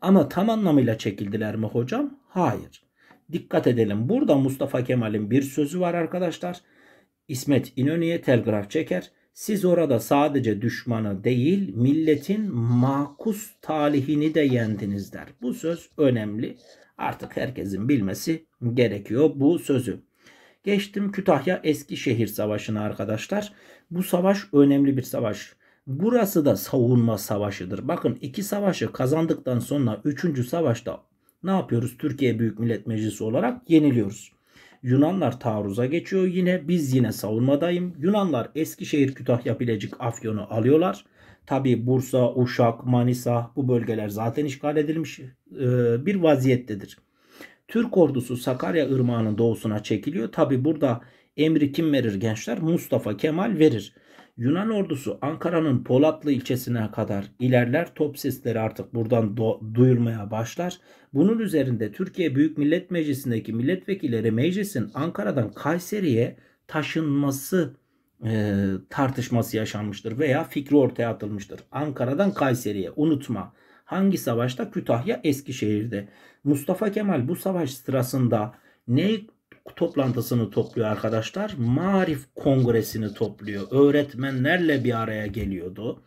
Ama tam anlamıyla çekildiler mi hocam? Hayır. Dikkat edelim. Burada Mustafa Kemal'in bir sözü var arkadaşlar. İsmet İnönü'ye telgraf çeker. Siz orada sadece düşmanı değil milletin makus talihini de yendiniz der. Bu söz önemli. Artık herkesin bilmesi gerekiyor bu sözü. Geçtim Kütahya Eskişehir Savaşı'na arkadaşlar. Bu savaş önemli bir savaş. Burası da savunma savaşıdır. Bakın iki savaşı kazandıktan sonra üçüncü savaşta ne yapıyoruz? Türkiye Büyük Millet Meclisi olarak yeniliyoruz. Yunanlar taarruza geçiyor yine. Biz yine savunmadayım. Yunanlar Eskişehir, Kütahya, Bilecik, Afyon'u alıyorlar. Tabi Bursa, Uşak, Manisa bu bölgeler zaten işgal edilmiş e, bir vaziyettedir. Türk ordusu Sakarya Irmağı'nın doğusuna çekiliyor. Tabi burada emri kim verir gençler? Mustafa Kemal verir. Yunan ordusu Ankara'nın Polatlı ilçesine kadar ilerler. Top sesleri artık buradan duyurmaya başlar. Bunun üzerinde Türkiye Büyük Millet Meclisi'ndeki milletvekilleri meclisin Ankara'dan Kayseri'ye taşınması e, tartışması yaşanmıştır veya fikri ortaya atılmıştır. Ankara'dan Kayseri'ye unutma. Hangi savaşta? Kütahya Eskişehir'de. Mustafa Kemal bu savaş sırasında ne toplantısını topluyor arkadaşlar? Marif Kongresi'ni topluyor. Öğretmenlerle bir araya geliyordu.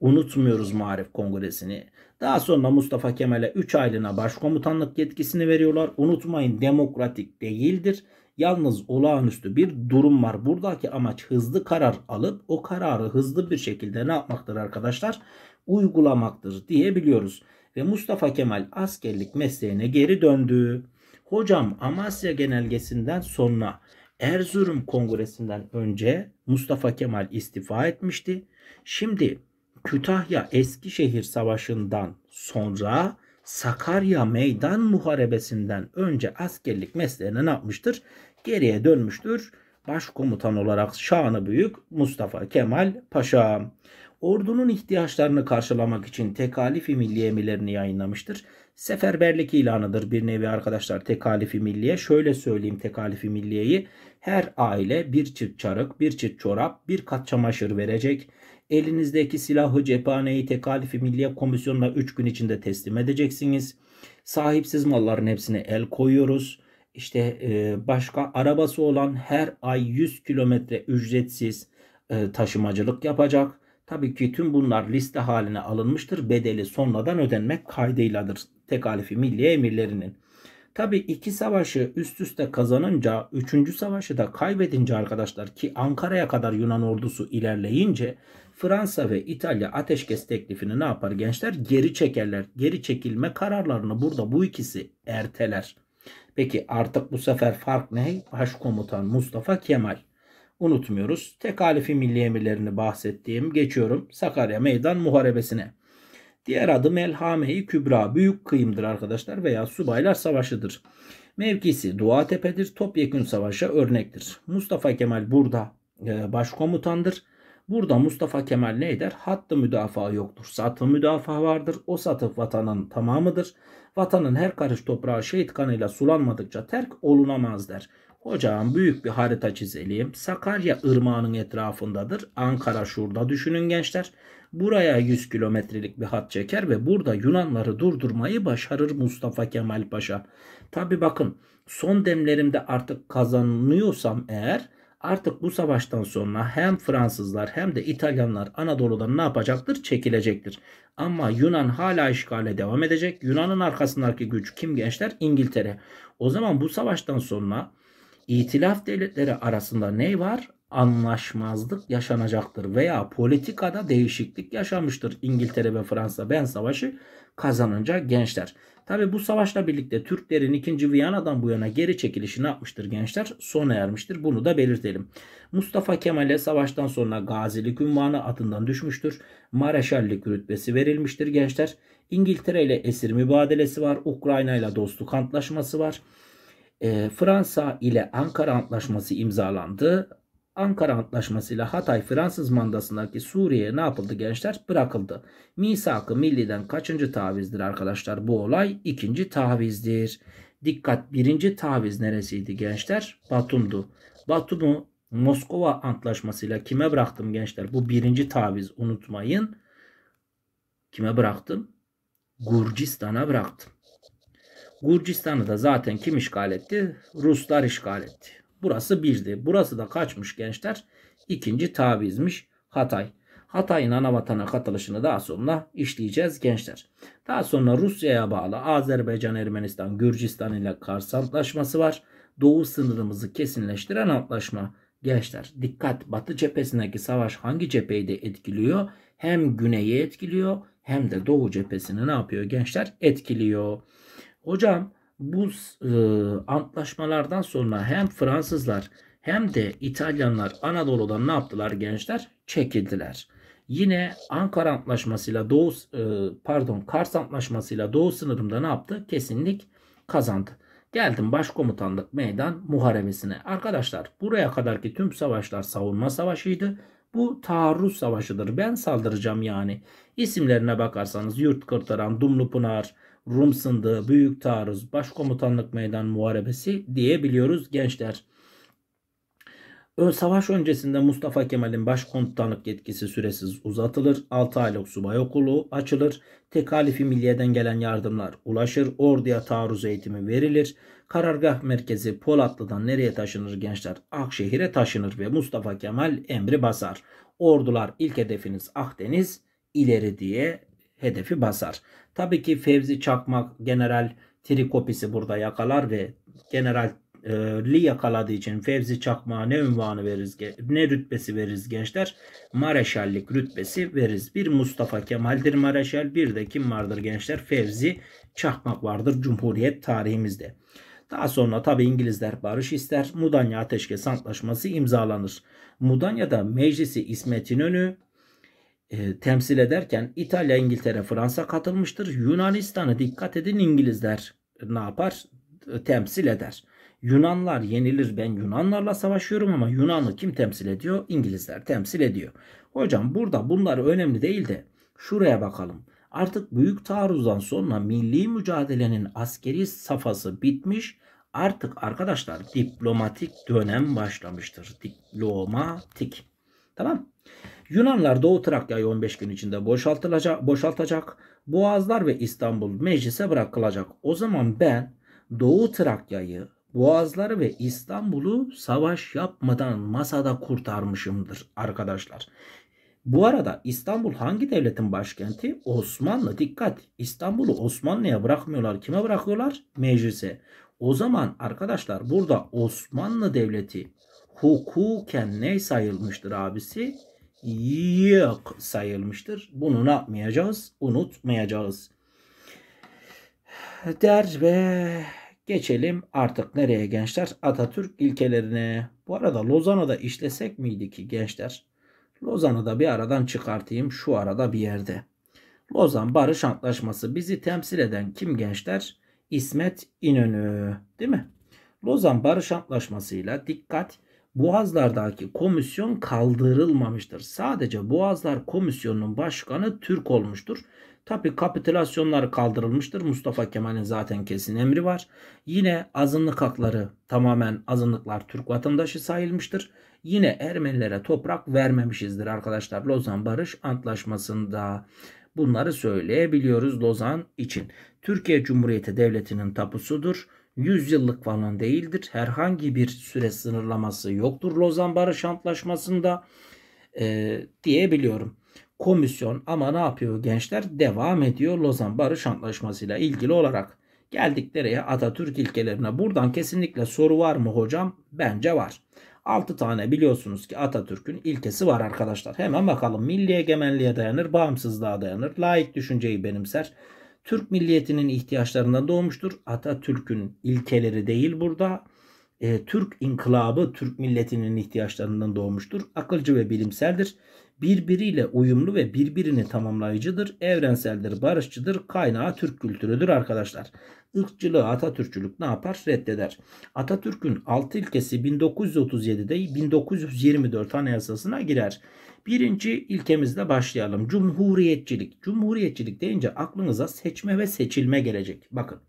Unutmuyoruz Marif Kongresi'ni. Daha sonra Mustafa Kemal'e 3 aylığına başkomutanlık yetkisini veriyorlar. Unutmayın demokratik değildir. Yalnız olağanüstü bir durum var. Buradaki amaç hızlı karar alıp o kararı hızlı bir şekilde ne yapmaktır arkadaşlar? Uygulamaktır diyebiliyoruz. Ve Mustafa Kemal askerlik mesleğine geri döndü. Hocam Amasya genelgesinden sonra Erzurum Kongresi'nden önce Mustafa Kemal istifa etmişti. Şimdi Kütahya Eskişehir Savaşı'ndan sonra Sakarya Meydan Muharebesi'nden önce askerlik mesleğine ne yapmıştır? Geriye dönmüştür. Başkomutan olarak şanı büyük Mustafa Kemal Paşa. Ordunun ihtiyaçlarını karşılamak için tekalifi milliye emirlerini yayınlamıştır. Seferberlik ilanıdır bir nevi arkadaşlar tekalifi milliye. Şöyle söyleyeyim tekalifi milliyeyi. Her aile bir çift çarık, bir çift çorap, bir kat çamaşır verecek Elinizdeki silahı cephaneyi tekalifi milliye komisyonuna 3 gün içinde teslim edeceksiniz. Sahipsiz malların hepsine el koyuyoruz. İşte e, başka arabası olan her ay 100 kilometre ücretsiz e, taşımacılık yapacak. Tabii ki tüm bunlar liste haline alınmıştır. Bedeli sonradan ödenmek kaydıyladır tekalifi milliye emirlerinin. Tabi iki savaşı üst üste kazanınca, üçüncü savaşı da kaybedince arkadaşlar ki Ankara'ya kadar Yunan ordusu ilerleyince Fransa ve İtalya ateşkes teklifini ne yapar gençler? Geri çekerler. Geri çekilme kararlarını burada bu ikisi erteler. Peki artık bu sefer fark ne? Başkomutan Mustafa Kemal. Unutmuyoruz. Tekalifi milli emirlerini bahsettiğim geçiyorum Sakarya Meydan Muharebesi'ne. Diğer adı Melhame-i Kübra büyük kıyımdır arkadaşlar veya subaylar savaşıdır. Mevkisi Tepe'dir, Topyekün Savaşı örnektir. Mustafa Kemal burada e, başkomutandır. Burada Mustafa Kemal ne eder? Hattı müdafaa yoktur. Satı müdafaa vardır. O satı vatanın tamamıdır. Vatanın her karış toprağı şehit kanıyla sulanmadıkça terk olunamaz der. Hocam büyük bir harita çizelim. Sakarya ırmağının etrafındadır. Ankara şurada düşünün gençler. Buraya 100 kilometrelik bir hat çeker ve burada Yunanları durdurmayı başarır Mustafa Kemal Paşa. Tabi bakın son demlerimde artık kazanıyorsam eğer artık bu savaştan sonra hem Fransızlar hem de İtalyanlar Anadolu'dan ne yapacaktır? Çekilecektir. Ama Yunan hala işgale devam edecek. Yunan'ın arkasındaki güç kim gençler? İngiltere. O zaman bu savaştan sonra İtilaf devletleri arasında ne var? anlaşmazlık yaşanacaktır veya politikada değişiklik yaşamıştır İngiltere ve Fransa Ben Savaşı kazanınca gençler. Tabi bu savaşla birlikte Türklerin 2. Viyana'dan bu yana geri çekilişini yapmıştır gençler sona ermiştir bunu da belirtelim. Mustafa Kemal'e savaştan sonra gazilik ünvanı adından düşmüştür. Mareşallik rütbesi verilmiştir gençler. İngiltere ile esir mübadelesi var. Ukrayna ile dostluk antlaşması var. E, Fransa ile Ankara Antlaşması imzalandı. Ankara Antlaşması ile Hatay Fransız mandasındaki Suriye'ye ne yapıldı gençler? Bırakıldı. Misak-ı milliden kaçıncı tavizdir arkadaşlar bu olay? ikinci tavizdir. Dikkat birinci taviz neresiydi gençler? Batum'du. Batum'u Moskova Antlaşması'yla kime bıraktım gençler? Bu birinci taviz unutmayın. Kime bıraktım? Gürcistan'a bıraktım. Gürcistan'ı da zaten kim işgal etti? Ruslar işgal etti. Burası birdi, Burası da kaçmış gençler? İkinci tabizmiş Hatay. Hatay'ın ana vatana katılışını daha sonra işleyeceğiz gençler. Daha sonra Rusya'ya bağlı Azerbaycan, Ermenistan, Gürcistan ile Kars Antlaşması var. Doğu sınırımızı kesinleştiren antlaşma. Gençler dikkat batı cephesindeki savaş hangi cepheyi de etkiliyor? Hem güneyi etkiliyor hem de doğu cephesini ne yapıyor gençler? Etkiliyor. Hocam bu e, antlaşmalardan sonra hem Fransızlar hem de İtalyanlar Anadolu'dan ne yaptılar gençler? Çekildiler. Yine Ankara Antlaşması'yla Doğu e, pardon Kars Antlaşması'yla Doğu sınırında ne yaptı? Kesinlik kazandı. Geldim başkomutanlık meydan muharebesine. Arkadaşlar buraya kadarki tüm savaşlar savunma savaşıydı. Bu taarruz savaşıdır. Ben saldıracağım yani. İsimlerine bakarsanız Yurt kurtaran Dumlupınar, Pınar, Rum Sındığı, Büyük Taarruz, Başkomutanlık Meydan Muharebesi diyebiliyoruz gençler. Savaş öncesinde Mustafa Kemal'in başkomutanlık yetkisi süresiz uzatılır. 6 aylık subay okulu açılır. Tekalifi milliyeden gelen yardımlar ulaşır. Orduya taarruz eğitimi verilir. Karargah merkezi Polatlı'dan nereye taşınır gençler? Akşehir'e taşınır ve Mustafa Kemal emri basar. Ordular ilk hedefiniz Akdeniz ileri diye hedefi basar. Tabii ki Fevzi Çakmak General Trikopisi burada yakalar ve General e, li yakaladığı için Fevzi Çakmak'a ne unvanı veririz, ne rütbesi veririz gençler? Mareşallik rütbesi veririz. Bir Mustafa Kemal'dir Mareşal, bir de kim vardır gençler? Fevzi Çakmak vardır Cumhuriyet tarihimizde. Daha sonra tabi İngilizler barış ister. Mudanya Ateşkes Antlaşması imzalanır. Mudanya'da Meclisi İsmet İnönü, e, temsil ederken İtalya, İngiltere, Fransa katılmıştır. Yunanistan'ı dikkat edin İngilizler ne yapar? E, temsil eder. Yunanlar yenilir ben Yunanlarla savaşıyorum ama Yunanı kim temsil ediyor? İngilizler temsil ediyor. Hocam burada bunlar önemli değil de şuraya bakalım. Artık büyük taarruzdan sonra milli mücadelenin askeri safhası bitmiş. Artık arkadaşlar diplomatik dönem başlamıştır. Diplomatik. Tamam. Yunanlar Doğu Trakya'yı 15 gün içinde boşaltılacak, boşaltacak. Boğazlar ve İstanbul meclise bırakılacak. O zaman ben Doğu Trakya'yı, Boğazları ve İstanbul'u savaş yapmadan masada kurtarmışımdır arkadaşlar. Bu arada İstanbul hangi devletin başkenti? Osmanlı. Dikkat. İstanbul'u Osmanlı'ya bırakmıyorlar. Kime bırakıyorlar? Meclise. O zaman arkadaşlar burada Osmanlı devleti hukuken ne sayılmıştır abisi? yok sayılmıştır. Bunu ne yapmayacağız? Unutmayacağız. Der ve geçelim artık nereye gençler? Atatürk ilkelerine. Bu arada Lozan'ı işlesek miydi ki gençler? Lozan'ı bir aradan çıkartayım şu arada bir yerde. Lozan Barış Antlaşması bizi temsil eden kim gençler? İsmet İnönü değil mi? Lozan Barış Antlaşması ile dikkat Boğazlardaki komisyon kaldırılmamıştır. Sadece Boğazlar Komisyonu'nun başkanı Türk olmuştur. Tabi kapitülasyonlar kaldırılmıştır. Mustafa Kemal'in zaten kesin emri var. Yine azınlık hakları tamamen azınlıklar Türk vatandaşı sayılmıştır. Yine Ermenilere toprak vermemişizdir arkadaşlar. Lozan Barış Antlaşması'nda bunları söyleyebiliyoruz Lozan için. Türkiye Cumhuriyeti Devleti'nin tapusudur. 100 yıllık falan değildir. Herhangi bir süre sınırlaması yoktur Lozan Barış Antlaşması'nda e, diyebiliyorum. Komisyon ama ne yapıyor gençler? Devam ediyor Lozan Barış Antlaşması ile ilgili olarak. Geldik nereye? Atatürk ilkelerine. Buradan kesinlikle soru var mı hocam? Bence var. 6 tane biliyorsunuz ki Atatürk'ün ilkesi var arkadaşlar. Hemen bakalım. Milli egemenliğe dayanır, bağımsızlığa dayanır, layık düşünceyi benimser, Türk milliyetinin ihtiyaçlarından doğmuştur. Atatürk'ün ilkeleri değil burada. E, Türk inkılabı Türk milletinin ihtiyaçlarından doğmuştur. Akılcı ve bilimseldir. Birbiriyle uyumlu ve birbirini tamamlayıcıdır. Evrenseldir, barışçıdır. Kaynağı Türk kültürüdür arkadaşlar. Irkçılığı Atatürkçülük ne yapar? Reddeder. Atatürk'ün 6 ilkesi 1937'de 1924 anayasasına girer. Birinci ilkemizle başlayalım. Cumhuriyetçilik. Cumhuriyetçilik deyince aklınıza seçme ve seçilme gelecek. Bakın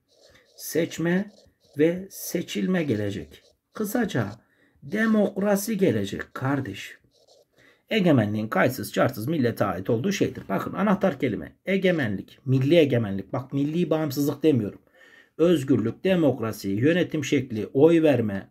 seçme ve seçilme gelecek. Kısaca demokrasi gelecek kardeş. Egemenliğin kayıtsız şartsız millete ait olduğu şeydir. Bakın anahtar kelime egemenlik, milli egemenlik. Bak milli bağımsızlık demiyorum. Özgürlük, demokrasi, yönetim şekli, oy verme,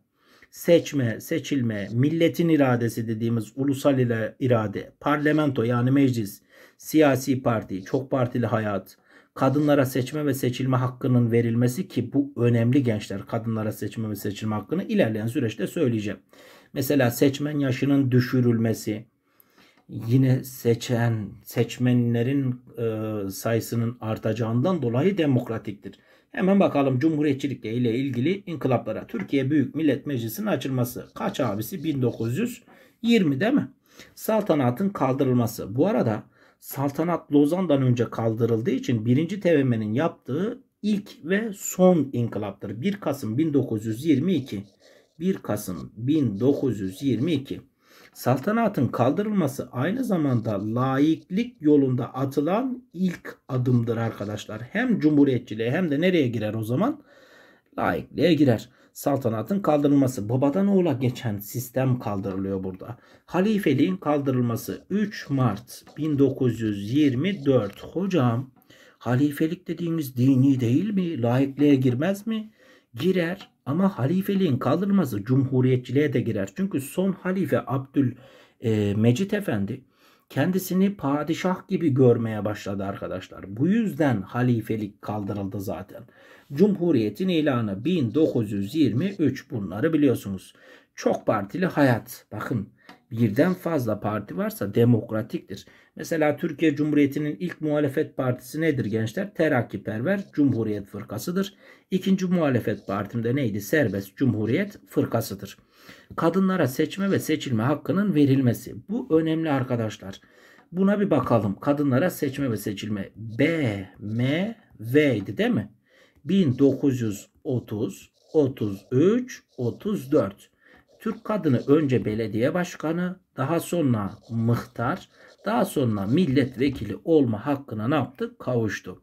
seçme, seçilme, milletin iradesi dediğimiz ulusal irade, parlamento yani meclis, siyasi parti, çok partili hayat, kadınlara seçme ve seçilme hakkının verilmesi ki bu önemli gençler kadınlara seçme ve seçilme hakkını ilerleyen süreçte söyleyeceğim. Mesela seçmen yaşının düşürülmesi, yine seçen seçmenlerin e, sayısının artacağından dolayı demokratiktir. Hemen bakalım Cumhuriyetçilik ile ilgili inkılaplara. Türkiye Büyük Millet Meclisi'nin açılması. Kaç abisi? 1920 değil mi? Saltanatın kaldırılması. Bu arada saltanat Lozan'dan önce kaldırıldığı için 1. TVM'nin yaptığı ilk ve son inkılaptır. 1 Kasım 1922. 1 Kasım 1922. Saltanatın kaldırılması aynı zamanda laiklik yolunda atılan ilk adımdır arkadaşlar. Hem cumhuriyetçiliğe hem de nereye girer o zaman? Laikliğe girer. Saltanatın kaldırılması babadan oğula geçen sistem kaldırılıyor burada. Halifeliğin kaldırılması 3 Mart 1924. Hocam halifelik dediğimiz dini değil mi? Laikliğe girmez mi? Girer. Ama halifeliğin kaldırılması cumhuriyetçiliğe de girer. Çünkü son halife Abdül e, Mecid Efendi kendisini padişah gibi görmeye başladı arkadaşlar. Bu yüzden halifelik kaldırıldı zaten. Cumhuriyetin ilanı 1923 bunları biliyorsunuz. Çok partili hayat. Bakın birden fazla parti varsa demokratiktir. Mesela Türkiye Cumhuriyeti'nin ilk muhalefet partisi nedir gençler? Terakkiperver Cumhuriyet Fırkası'dır. İkinci muhalefet partimde neydi? Serbest Cumhuriyet Fırkası'dır. Kadınlara seçme ve seçilme hakkının verilmesi. Bu önemli arkadaşlar. Buna bir bakalım. Kadınlara seçme ve seçilme. B, M, V V'ydi değil mi? 1930, 33, 34. Türk kadını önce belediye başkanı, daha sonra mıhtar, daha sonra milletvekili olma hakkına ne yaptı? Kavuştu.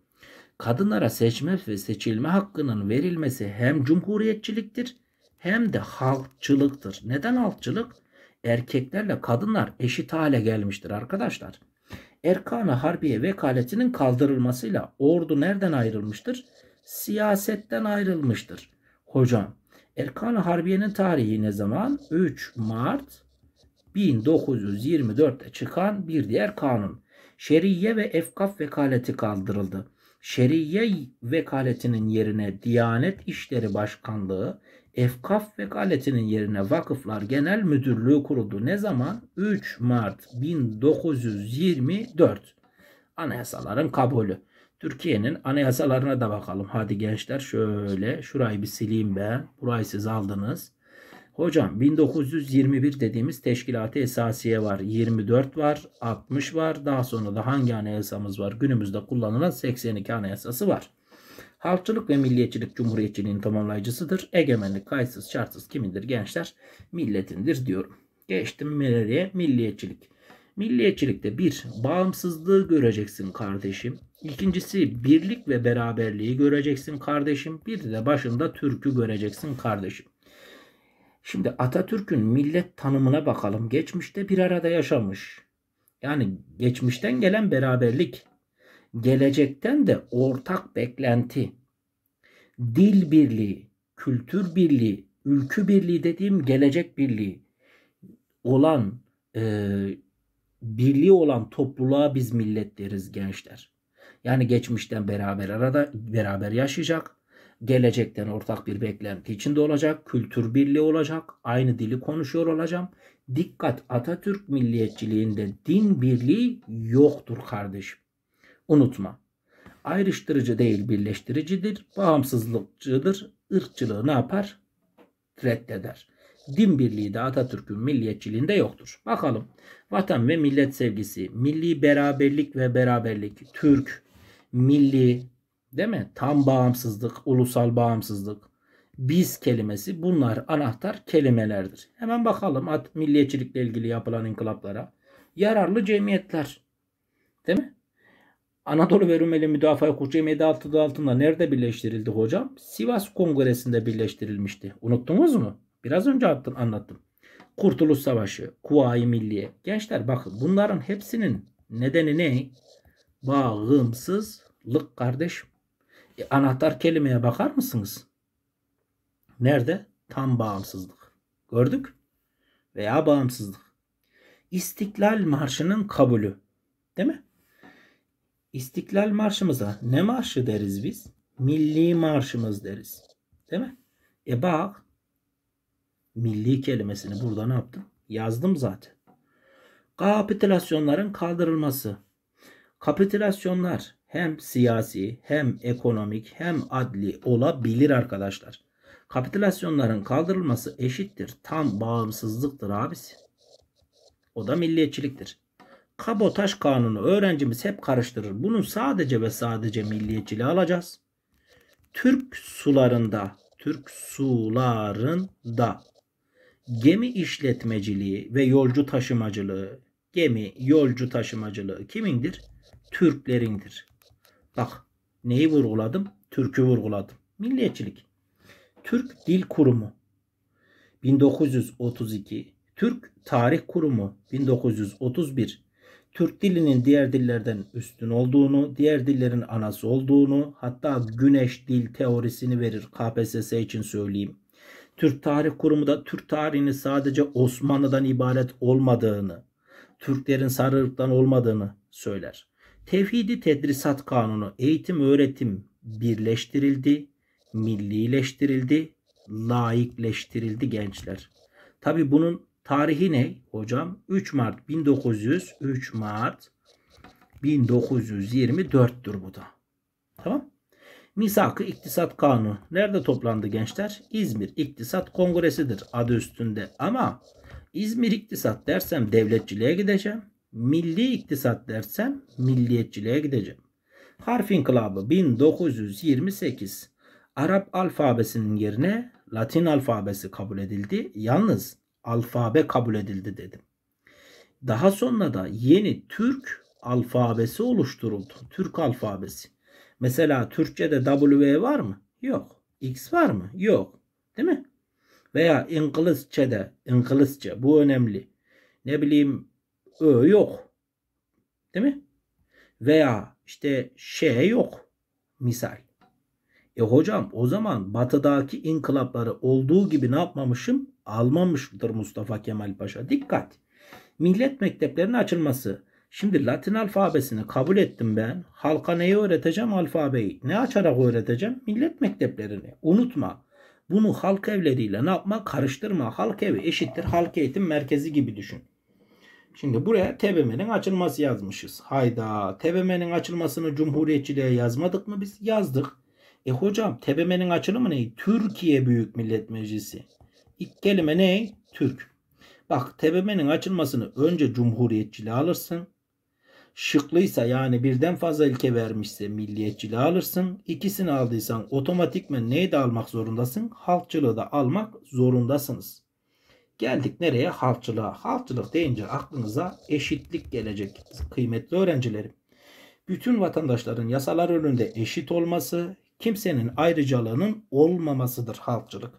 Kadınlara seçme ve seçilme hakkının verilmesi hem cumhuriyetçiliktir hem de halkçılıktır. Neden halkçılık? Erkeklerle kadınlar eşit hale gelmiştir arkadaşlar. Erkan-ı Harbiye vekaletinin kaldırılmasıyla ordu nereden ayrılmıştır? Siyasetten ayrılmıştır. Hocam erkan Harbiye'nin tarihi ne zaman? 3 Mart 1924'te çıkan bir diğer kanun. Şeriye ve efkaf vekaleti kaldırıldı. Şeriye vekaletinin yerine Diyanet İşleri Başkanlığı, efkaf vekaletinin yerine Vakıflar Genel Müdürlüğü kuruldu. Ne zaman? 3 Mart 1924. Anayasaların kabulü. Türkiye'nin anayasalarına da bakalım. Hadi gençler şöyle şurayı bir sileyim ben. Burayı siz aldınız. Hocam 1921 dediğimiz teşkilatı esasiye var. 24 var, 60 var. Daha sonra da hangi anayasamız var? Günümüzde kullanılan 82 anayasası var. Halkçılık ve milliyetçilik cumhuriyetçiliğin tamamlayıcısıdır. Egemenlik kayıtsız şartsız kimindir gençler? Milletindir diyorum. Geçtim nereye? Milliyetçilik. Milliyetçilikte bir, bağımsızlığı göreceksin kardeşim. İkincisi birlik ve beraberliği göreceksin kardeşim. Bir de başında Türk'ü göreceksin kardeşim. Şimdi Atatürk'ün millet tanımına bakalım. Geçmişte bir arada yaşamış. Yani geçmişten gelen beraberlik, gelecekten de ortak beklenti, dil birliği, kültür birliği, ülkü birliği dediğim gelecek birliği olan e, birliği olan topluluğa biz millet deriz gençler. Yani geçmişten beraber arada beraber yaşayacak. Gelecekten ortak bir beklenti içinde olacak. Kültür birliği olacak. Aynı dili konuşuyor olacağım. Dikkat Atatürk milliyetçiliğinde din birliği yoktur kardeşim. Unutma. Ayrıştırıcı değil birleştiricidir. Bağımsızlıkçıdır. Irkçılığı ne yapar? Reddeder din birliği de Atatürk'ün milliyetçiliğinde yoktur. Bakalım vatan ve millet sevgisi, milli beraberlik ve beraberlik, Türk, milli değil mi? Tam bağımsızlık, ulusal bağımsızlık, biz kelimesi bunlar anahtar kelimelerdir. Hemen bakalım at milliyetçilikle ilgili yapılan inkılaplara. Yararlı cemiyetler. Değil mi? Anadolu ve Rumeli Müdafaa Hukuk Cemiyeti altında altında nerede birleştirildi hocam? Sivas Kongresi'nde birleştirilmişti. Unuttunuz mu? Biraz önce attım, anlattım. Kurtuluş Savaşı, Kuvayi Milliye. Gençler bakın bunların hepsinin nedeni ne? bağımsızlık kardeşim. E, anahtar kelimeye bakar mısınız? Nerede? Tam bağımsızlık. Gördük? Veya bağımsızlık. İstiklal Marşı'nın kabulü. Değil mi? İstiklal Marşı'mıza ne marşı deriz biz? Milli Marşımız deriz. Değil mi? E bak milli kelimesini burada ne yaptım? Yazdım zaten. Kapitülasyonların kaldırılması. Kapitülasyonlar hem siyasi hem ekonomik hem adli olabilir arkadaşlar. Kapitülasyonların kaldırılması eşittir. Tam bağımsızlıktır abisi. O da milliyetçiliktir. Kabotaj kanunu öğrencimiz hep karıştırır. Bunu sadece ve sadece milliyetçiliği alacağız. Türk sularında, Türk sularında gemi işletmeciliği ve yolcu taşımacılığı, gemi yolcu taşımacılığı kimindir? Türklerindir. Bak neyi vurguladım? Türk'ü vurguladım. Milliyetçilik. Türk Dil Kurumu 1932 Türk Tarih Kurumu 1931 Türk dilinin diğer dillerden üstün olduğunu, diğer dillerin anası olduğunu, hatta güneş dil teorisini verir KPSS için söyleyeyim. Türk Tarih Kurumu da Türk tarihini sadece Osmanlı'dan ibaret olmadığını, Türklerin sarı olmadığını söyler. Tevhidi Tedrisat Kanunu eğitim öğretim birleştirildi, millileştirildi, laikleştirildi gençler. Tabi bunun tarihi ne hocam? 3 Mart 1900 3 Mart 1924'tür bu da. Tamam? Misakı İktisat Kanunu. Nerede toplandı gençler? İzmir İktisat Kongresi'dir adı üstünde. Ama İzmir İktisat dersem devletçiliğe gideceğim milli iktisat dersem milliyetçiliğe gideceğim. Harf İnkılabı 1928 Arap alfabesinin yerine Latin alfabesi kabul edildi. Yalnız alfabe kabul edildi dedim. Daha sonra da yeni Türk alfabesi oluşturuldu. Türk alfabesi. Mesela Türkçe'de W var mı? Yok. X var mı? Yok. Değil mi? Veya İngilizce'de İngilizce bu önemli. Ne bileyim ö yok. Değil mi? Veya işte şey yok. Misal. E hocam o zaman batıdaki inkılapları olduğu gibi ne yapmamışım? Almamıştır Mustafa Kemal Paşa. Dikkat. Millet mekteplerinin açılması. Şimdi Latin alfabesini kabul ettim ben. Halka neyi öğreteceğim? Alfabeyi. Ne açarak öğreteceğim? Millet mekteplerini. Unutma. Bunu halk evleriyle ne yapma? Karıştırma. Halk evi eşittir halk eğitim merkezi gibi düşün. Şimdi buraya TBMM'nin açılması yazmışız. Hayda TBMM'nin açılmasını Cumhuriyetçiliğe yazmadık mı biz? Yazdık. E hocam TBMM'nin açılımı ne? Türkiye Büyük Millet Meclisi. İlk kelime ne? Türk. Bak TBMM'nin açılmasını önce Cumhuriyetçiliğe alırsın. Şıklıysa yani birden fazla ilke vermişse milliyetçiliği alırsın. İkisini aldıysan otomatikmen neyi de almak zorundasın? Halkçılığı da almak zorundasınız. Geldik nereye? Halkçılığa. Halkçılık deyince aklınıza eşitlik gelecek kıymetli öğrencilerim. Bütün vatandaşların yasalar önünde eşit olması, kimsenin ayrıcalığının olmamasıdır halkçılık.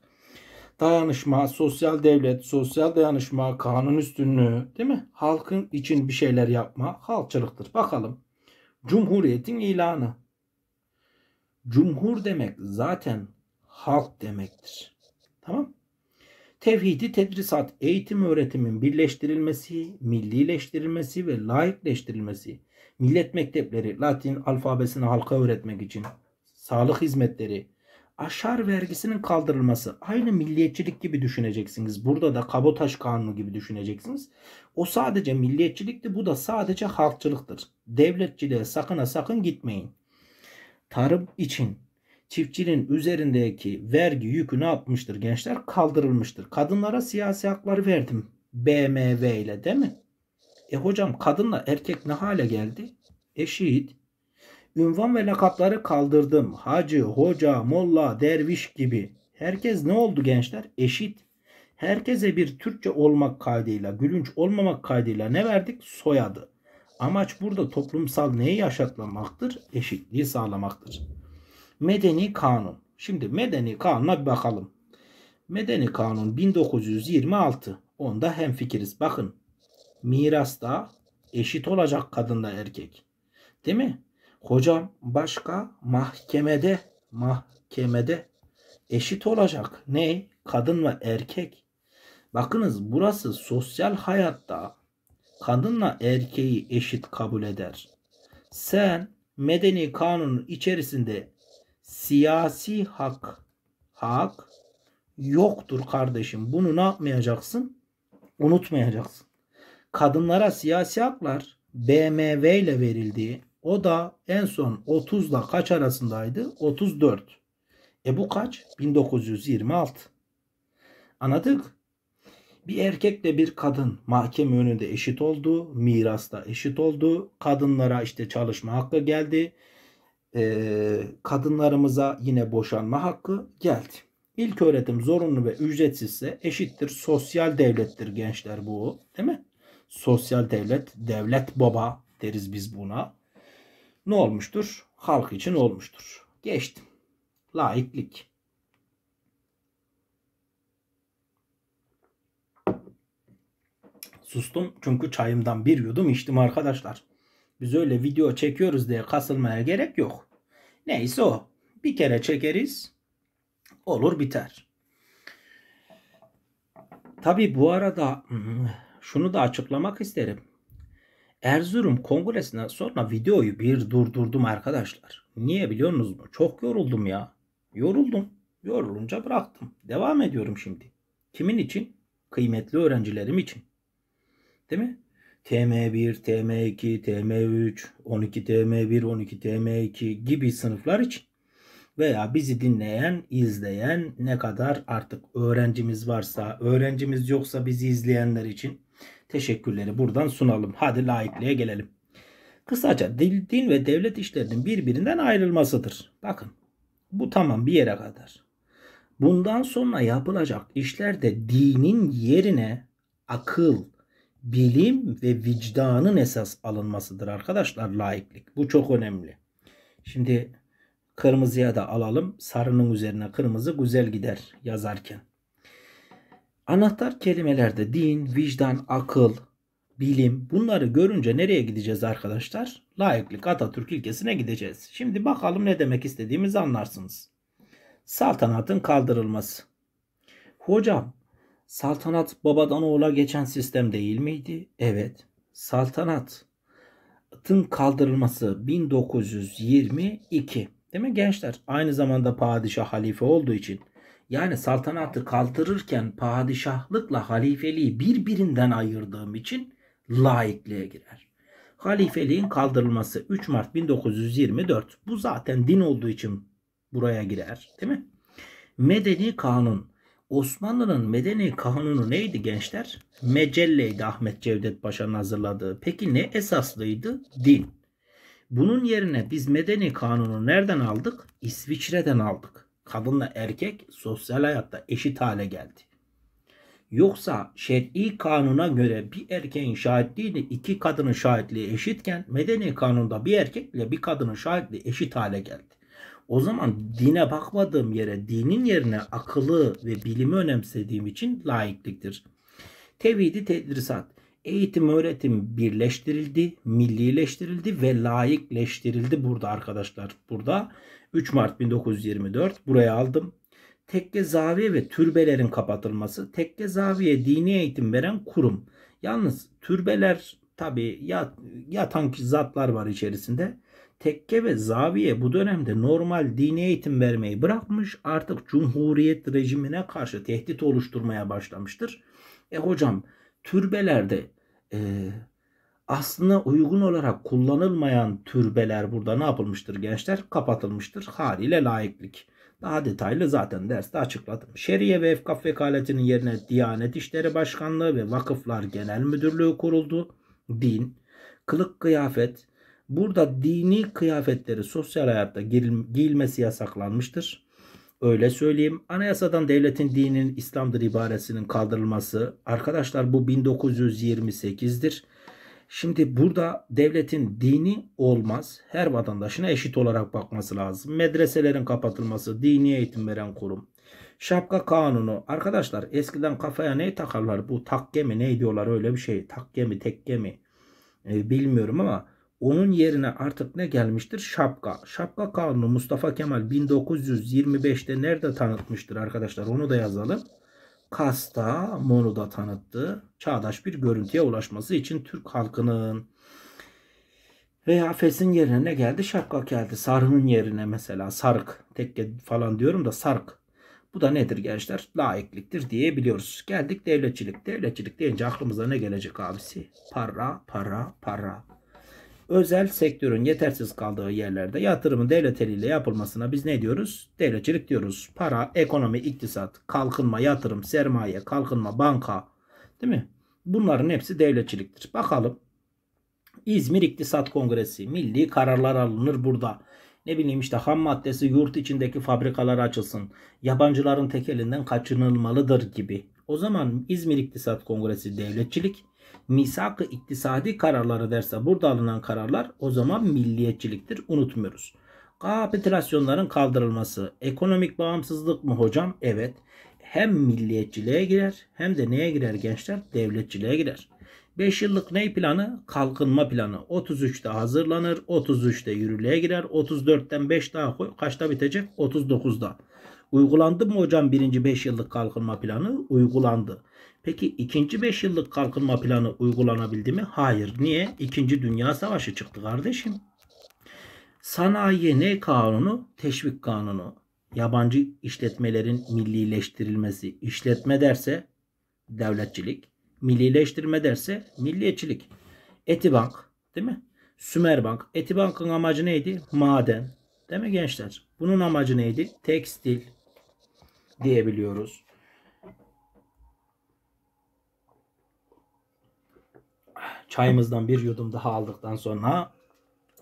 Dayanışma, sosyal devlet, sosyal dayanışma, kanun üstünlüğü değil mi? Halkın için bir şeyler yapma halkçılıktır. Bakalım. Cumhuriyetin ilanı. Cumhur demek zaten halk demektir. Tamam Tevhidi tedrisat, eğitim öğretimin birleştirilmesi, millileştirilmesi ve laikleştirilmesi, millet mektepleri, Latin alfabesini halka öğretmek için, sağlık hizmetleri, aşar vergisinin kaldırılması. Aynı milliyetçilik gibi düşüneceksiniz. Burada da kabotaj kanunu gibi düşüneceksiniz. O sadece milliyetçilikti. Bu da sadece halkçılıktır. Devletçiliğe sakına sakın gitmeyin. Tarım için çiftçinin üzerindeki vergi yükü ne yapmıştır gençler? Kaldırılmıştır. Kadınlara siyasi hakları verdim. BMV ile değil mi? E hocam kadınla erkek ne hale geldi? Eşit. Ünvan ve lakapları kaldırdım. Hacı, hoca, molla, derviş gibi. Herkes ne oldu gençler? Eşit. Herkese bir Türkçe olmak kaydıyla, gülünç olmamak kaydıyla ne verdik? Soyadı. Amaç burada toplumsal neyi yaşatmamaktır? Eşitliği sağlamaktır. Medeni Kanun. Şimdi Medeni Kanun'a bir bakalım. Medeni Kanun 1926. Onda hem fikiriz. Bakın mirasta eşit olacak kadınla erkek. Değil mi? Hocam başka mahkemede mahkemede eşit olacak. Ne? Kadın ve erkek. Bakınız burası sosyal hayatta kadınla erkeği eşit kabul eder. Sen medeni kanunun içerisinde siyasi hak hak yoktur kardeşim. Bunu ne yapmayacaksın? Unutmayacaksın. Kadınlara siyasi haklar BMW ile verildi. O da en son 30 ile kaç arasındaydı? 34. E bu kaç? 1926. Anladık? Bir erkekle bir kadın mahkeme önünde eşit oldu, mirasta eşit oldu, kadınlara işte çalışma hakkı geldi, e, kadınlarımıza yine boşanma hakkı geldi. İlk öğretim zorunlu ve ücretsizse eşittir sosyal devlettir gençler bu değil mi? Sosyal devlet, devlet baba deriz biz buna. Ne olmuştur? Halk için olmuştur. Geçtim. Laiklik. Sustum çünkü çayımdan bir yudum içtim arkadaşlar. Biz öyle video çekiyoruz diye kasılmaya gerek yok. Neyse o. Bir kere çekeriz. Olur biter. Tabi bu arada hmm, şunu da açıklamak isterim. Erzurum Kongresine sonra videoyu bir durdurdum arkadaşlar. Niye biliyor musunuz? mu? Çok yoruldum ya. Yoruldum. Yorulunca bıraktım. Devam ediyorum şimdi. Kimin için? Kıymetli öğrencilerim için. Değil mi? TM1, TM2, TM3, 12 TM1, 12 TM2 gibi sınıflar için veya bizi dinleyen, izleyen ne kadar artık öğrencimiz varsa, öğrencimiz yoksa bizi izleyenler için teşekkürleri buradan sunalım. Hadi laikliğe gelelim. Kısaca dil, din ve devlet işlerinin birbirinden ayrılmasıdır. Bakın bu tamam bir yere kadar. Bundan sonra yapılacak işlerde dinin yerine akıl, bilim ve vicdanın esas alınmasıdır arkadaşlar laiklik. Bu çok önemli. Şimdi kırmızıya da alalım. Sarının üzerine kırmızı güzel gider yazarken. Anahtar kelimelerde din, vicdan, akıl, bilim bunları görünce nereye gideceğiz arkadaşlar? Laiklik Atatürk ilkesine gideceğiz. Şimdi bakalım ne demek istediğimizi anlarsınız. Saltanatın kaldırılması. Hocam Saltanat babadan oğula geçen sistem değil miydi? Evet. Saltanatın kaldırılması 1922. Değil mi gençler? Aynı zamanda padişah halife olduğu için yani saltanatı kaldırırken padişahlıkla halifeliği birbirinden ayırdığım için laikliğe girer. Halifeliğin kaldırılması 3 Mart 1924. Bu zaten din olduğu için buraya girer, değil mi? Medeni Kanun Osmanlı'nın medeni kanunu neydi gençler? Mecelleydi Ahmet Cevdet Paşa'nın hazırladığı. Peki ne esaslıydı? Din. Bunun yerine biz medeni kanunu nereden aldık? İsviçre'den aldık. Kadınla erkek sosyal hayatta eşit hale geldi. Yoksa şer'i kanuna göre bir erkeğin şahitliğini iki kadının şahitliği eşitken medeni kanunda bir erkekle bir kadının şahitliği eşit hale geldi. O zaman dine bakmadığım yere, dinin yerine akıllı ve bilimi önemsediğim için laikliktir. Tevhidi tedrisat. Eğitim öğretim birleştirildi, millileştirildi ve laikleştirildi burada arkadaşlar. Burada 3 Mart 1924 buraya aldım. Tekke zaviye ve türbelerin kapatılması. Tekke zaviye dini eğitim veren kurum. Yalnız türbeler tabi yat, yatan zatlar var içerisinde tekke ve zaviye bu dönemde normal dini eğitim vermeyi bırakmış artık cumhuriyet rejimine karşı tehdit oluşturmaya başlamıştır. E hocam türbelerde e, aslında uygun olarak kullanılmayan türbeler burada ne yapılmıştır gençler? Kapatılmıştır. Haliyle laiklik. Daha detaylı zaten derste açıkladım. Şeriye ve Efkaf vekaletinin yerine Diyanet İşleri Başkanlığı ve Vakıflar Genel Müdürlüğü kuruldu. Din, kılık kıyafet, Burada dini kıyafetleri sosyal hayatta giyilmesi yasaklanmıştır. Öyle söyleyeyim. Anayasadan devletin dininin İslam'dır ibaresinin kaldırılması. Arkadaşlar bu 1928'dir. Şimdi burada devletin dini olmaz. Her vatandaşına eşit olarak bakması lazım. Medreselerin kapatılması, dini eğitim veren kurum. Şapka kanunu. Arkadaşlar eskiden kafaya ne takarlar? Bu takke mi ne diyorlar öyle bir şey. Takke mi tekke mi? E, bilmiyorum ama onun yerine artık ne gelmiştir? Şapka. Şapka kanunu Mustafa Kemal 1925'te nerede tanıtmıştır arkadaşlar? Onu da yazalım. Kasta Monu'da tanıttı. Çağdaş bir görüntüye ulaşması için Türk halkının veya fesin yerine ne geldi? Şapka geldi. Sarının yerine mesela sarık. Tekke falan diyorum da sarık. Bu da nedir gençler? Laikliktir diyebiliyoruz. Geldik devletçilik. Devletçilik deyince aklımıza ne gelecek abisi? Para, para, para özel sektörün yetersiz kaldığı yerlerde yatırımın devlet eliyle yapılmasına biz ne diyoruz? Devletçilik diyoruz. Para, ekonomi, iktisat, kalkınma, yatırım, sermaye, kalkınma, banka değil mi? Bunların hepsi devletçiliktir. Bakalım İzmir İktisat Kongresi milli kararlar alınır burada. Ne bileyim işte ham maddesi yurt içindeki fabrikalar açılsın. Yabancıların tek elinden kaçınılmalıdır gibi. O zaman İzmir İktisat Kongresi devletçilik, misak-ı iktisadi kararları derse burada alınan kararlar o zaman milliyetçiliktir. Unutmuyoruz. Kapitülasyonların kaldırılması ekonomik bağımsızlık mı hocam? Evet. Hem milliyetçiliğe girer hem de neye girer gençler? Devletçiliğe girer. 5 yıllık ney planı? Kalkınma planı. 33'te hazırlanır. 33'te yürürlüğe girer. 34'ten 5 daha koy. Kaçta bitecek? 39'da. Uygulandı mı hocam birinci 5 yıllık kalkınma planı? Uygulandı. Peki ikinci 5 yıllık kalkınma planı uygulanabildi mi? Hayır. Niye? İkinci Dünya Savaşı çıktı kardeşim. Sanayi ne kanunu? Teşvik kanunu. Yabancı işletmelerin millileştirilmesi. İşletme derse devletçilik. Millileştirme derse milliyetçilik. Etibank değil mi? Sümerbank. Etibank'ın amacı neydi? Maden. Değil mi gençler? Bunun amacı neydi? Tekstil diyebiliyoruz. Çayımızdan bir yudum daha aldıktan sonra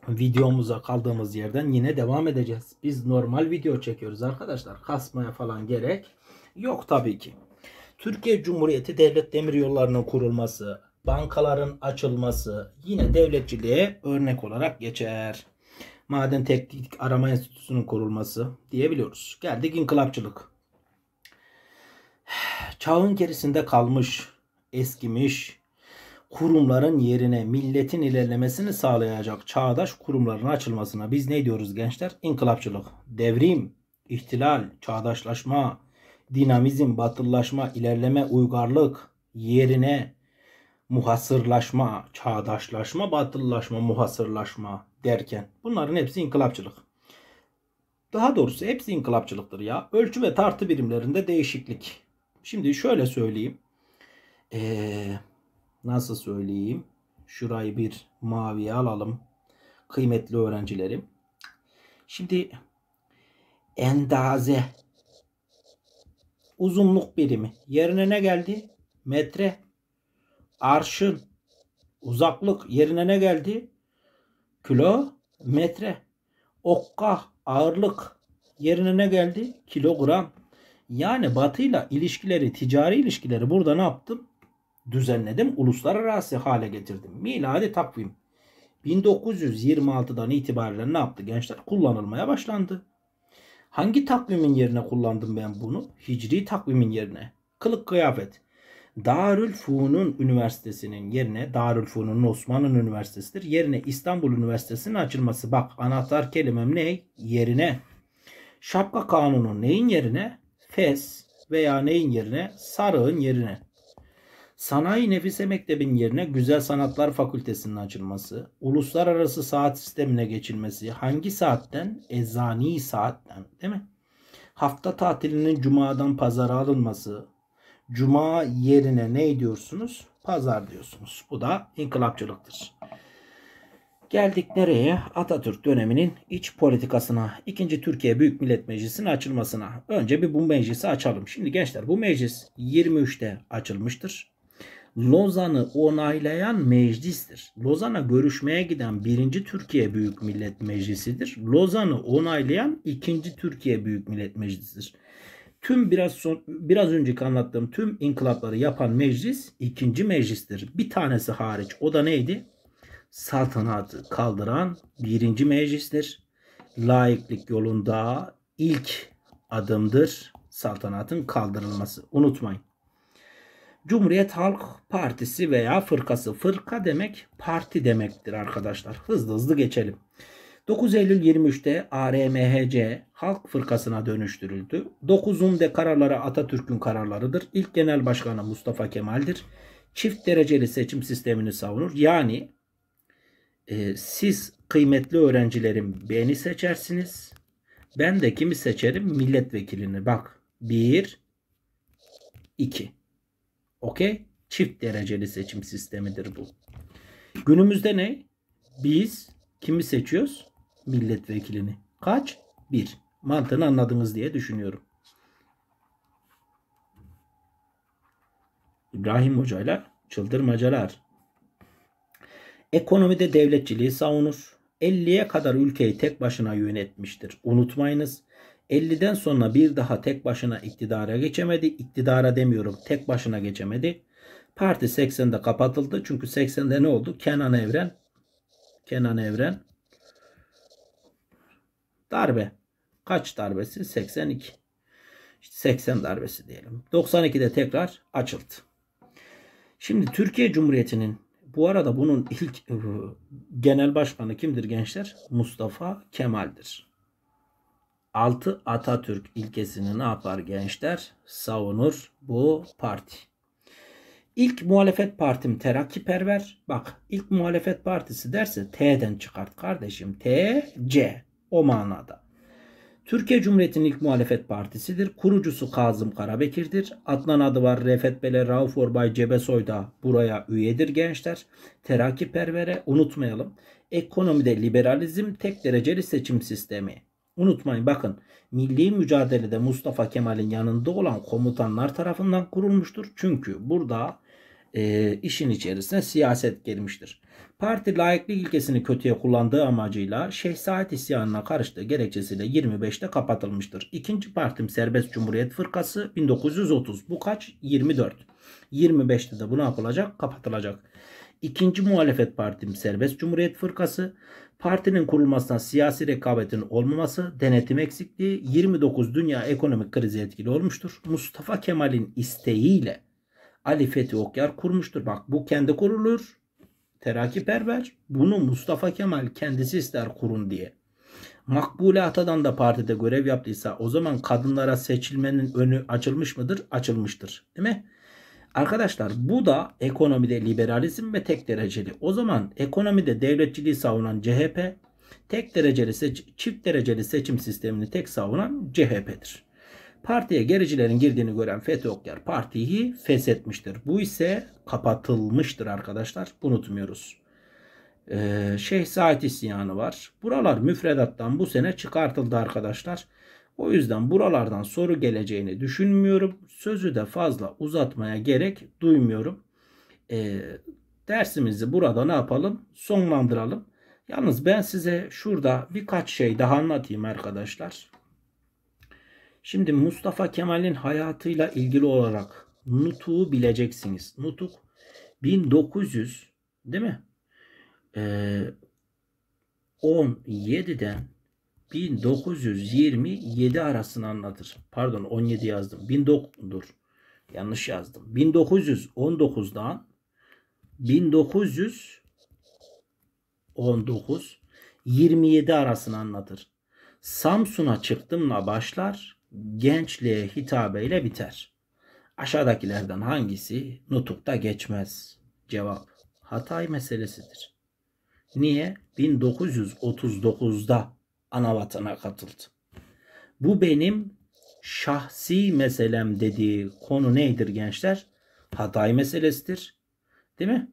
videomuza kaldığımız yerden yine devam edeceğiz. Biz normal video çekiyoruz arkadaşlar. Kasmaya falan gerek yok tabii ki. Türkiye Cumhuriyeti Devlet Demiryolları'nın kurulması, bankaların açılması yine devletçiliğe örnek olarak geçer. Maden Teknik Arama Enstitüsü'nün kurulması diyebiliyoruz. Geldik inkılapçılık. Çağın gerisinde kalmış, eskimiş, kurumların yerine milletin ilerlemesini sağlayacak çağdaş kurumların açılmasına biz ne diyoruz gençler? İnkılapçılık, devrim, ihtilal, çağdaşlaşma, dinamizm, batıllaşma, ilerleme, uygarlık yerine muhasırlaşma, çağdaşlaşma, batıllaşma, muhasırlaşma derken bunların hepsi inkılapçılık. Daha doğrusu hepsi inkılapçılıktır ya. Ölçü ve tartı birimlerinde değişiklik. Şimdi şöyle söyleyeyim. Eee nasıl söyleyeyim? Şurayı bir maviye alalım. Kıymetli öğrencilerim. Şimdi endaze uzunluk birimi yerine ne geldi? Metre. Arşın uzaklık yerine ne geldi? Kilo metre, Okka ağırlık yerine ne geldi? Kilogram. Yani batıyla ilişkileri, ticari ilişkileri burada ne yaptım? düzenledim. Uluslararası hale getirdim. Miladi takvim. 1926'dan itibaren ne yaptı gençler? Kullanılmaya başlandı. Hangi takvimin yerine kullandım ben bunu? Hicri takvimin yerine. Kılık kıyafet. Darül Funun Üniversitesi'nin yerine Darül Funun'un Osmanlı Üniversitesi'dir. Yerine İstanbul Üniversitesi'nin açılması. Bak anahtar kelimem ne? Yerine. Şapka kanunu neyin yerine? Fes veya neyin yerine? Sarığın yerine. Sanayi Nefise Mektebin yerine Güzel Sanatlar Fakültesinin açılması, uluslararası saat sistemine geçilmesi, hangi saatten? Ezani saatten değil mi? Hafta tatilinin cumadan pazara alınması, cuma yerine ne diyorsunuz? Pazar diyorsunuz. Bu da inkılapçılıktır. Geldik nereye? Atatürk döneminin iç politikasına, ikinci Türkiye Büyük Millet Meclisi'nin açılmasına. Önce bir bu meclisi açalım. Şimdi gençler bu meclis 23'te açılmıştır. Lozan'ı onaylayan meclistir. Lozan'a görüşmeye giden birinci Türkiye Büyük Millet Meclisi'dir. Lozan'ı onaylayan ikinci Türkiye Büyük Millet Meclisi'dir. Tüm biraz son, biraz önceki anlattığım tüm inkılapları yapan meclis ikinci meclistir. Bir tanesi hariç o da neydi? Saltanatı kaldıran birinci meclistir. Laiklik yolunda ilk adımdır saltanatın kaldırılması. Unutmayın. Cumhuriyet Halk Partisi veya fırkası. Fırka demek parti demektir arkadaşlar. Hızlı hızlı geçelim. 9 Eylül 23'te ARMHC Halk Fırkası'na dönüştürüldü. 9'un de kararları Atatürk'ün kararlarıdır. İlk genel başkanı Mustafa Kemal'dir. Çift dereceli seçim sistemini savunur. Yani e, siz kıymetli öğrencilerim beni seçersiniz. Ben de kimi seçerim? Milletvekilini. Bak 1, 2. Okey? Çift dereceli seçim sistemidir bu. Günümüzde ne? Biz kimi seçiyoruz? Milletvekilini. Kaç? Bir. Mantığını anladınız diye düşünüyorum. İbrahim Hoca'yla çıldırmacalar. Ekonomide devletçiliği savunur. 50'ye kadar ülkeyi tek başına yönetmiştir. Unutmayınız 50'den sonra bir daha tek başına iktidara geçemedi. İktidara demiyorum tek başına geçemedi. Parti 80'de kapatıldı. Çünkü 80'de ne oldu? Kenan Evren Kenan Evren darbe. Kaç darbesi? 82. İşte 80 darbesi diyelim. 92'de tekrar açıldı. Şimdi Türkiye Cumhuriyeti'nin bu arada bunun ilk ıı, genel başkanı kimdir gençler? Mustafa Kemal'dir. 6 Atatürk ilkesini ne yapar gençler? Savunur bu parti. İlk muhalefet partim terakkiperver. Bak ilk muhalefet partisi derse T'den çıkart kardeşim. T, C o manada. Türkiye Cumhuriyeti'nin ilk muhalefet partisidir. Kurucusu Kazım Karabekir'dir. Adnan adı var. Refet Bele, Rauf Orbay, Cebesoy da buraya üyedir gençler. Terakkipervere unutmayalım. Ekonomide liberalizm tek dereceli seçim sistemi. Unutmayın bakın milli mücadelede Mustafa Kemal'in yanında olan komutanlar tarafından kurulmuştur. Çünkü burada e, işin içerisine siyaset girmiştir. Parti layıklık ilkesini kötüye kullandığı amacıyla Şeyh isyanına karıştığı gerekçesiyle 25'te kapatılmıştır. İkinci partim Serbest Cumhuriyet Fırkası 1930. Bu kaç? 24. 25'te de bu ne yapılacak? Kapatılacak. İkinci muhalefet partim Serbest Cumhuriyet Fırkası partinin kurulmasına siyasi rekabetin olmaması, denetim eksikliği 29 dünya ekonomik krizi etkili olmuştur. Mustafa Kemal'in isteğiyle Ali Fethi Okyar kurmuştur. Bak bu kendi kurulur. Terakkiperver. Bunu Mustafa Kemal kendisi ister kurun diye. Makbule Atadan da partide görev yaptıysa o zaman kadınlara seçilmenin önü açılmış mıdır? Açılmıştır. Değil mi? Arkadaşlar bu da ekonomide liberalizm ve tek dereceli. O zaman ekonomide devletçiliği savunan CHP, tek dereceli seç çift dereceli seçim sistemini tek savunan CHP'dir. Partiye gericilerin girdiğini gören Fethi Okyar partiyi feshetmiştir. Bu ise kapatılmıştır arkadaşlar. Unutmuyoruz. Ee, Şeyh Said isyanı var. Buralar müfredattan bu sene çıkartıldı arkadaşlar. O yüzden buralardan soru geleceğini düşünmüyorum. Sözü de fazla uzatmaya gerek duymuyorum. E, dersimizi burada ne yapalım? Sonlandıralım. Yalnız ben size şurada birkaç şey daha anlatayım arkadaşlar. Şimdi Mustafa Kemal'in hayatıyla ilgili olarak Nutuk'u bileceksiniz. Nutuk 1900 değil mi? Ee, 17'den 1927 arasını anlatır. Pardon 17 yazdım. dur, Yanlış yazdım. 1919'dan 1919 27 arasını anlatır. Samsun'a çıktımla başlar, gençliğe hitabeyle biter. Aşağıdakilerden hangisi nutukta geçmez? Cevap Hatay meselesidir. Niye? 1939'da anavatana katıldı. Bu benim şahsi meselem dediği konu nedir gençler? Hatay meselesidir. Değil mi?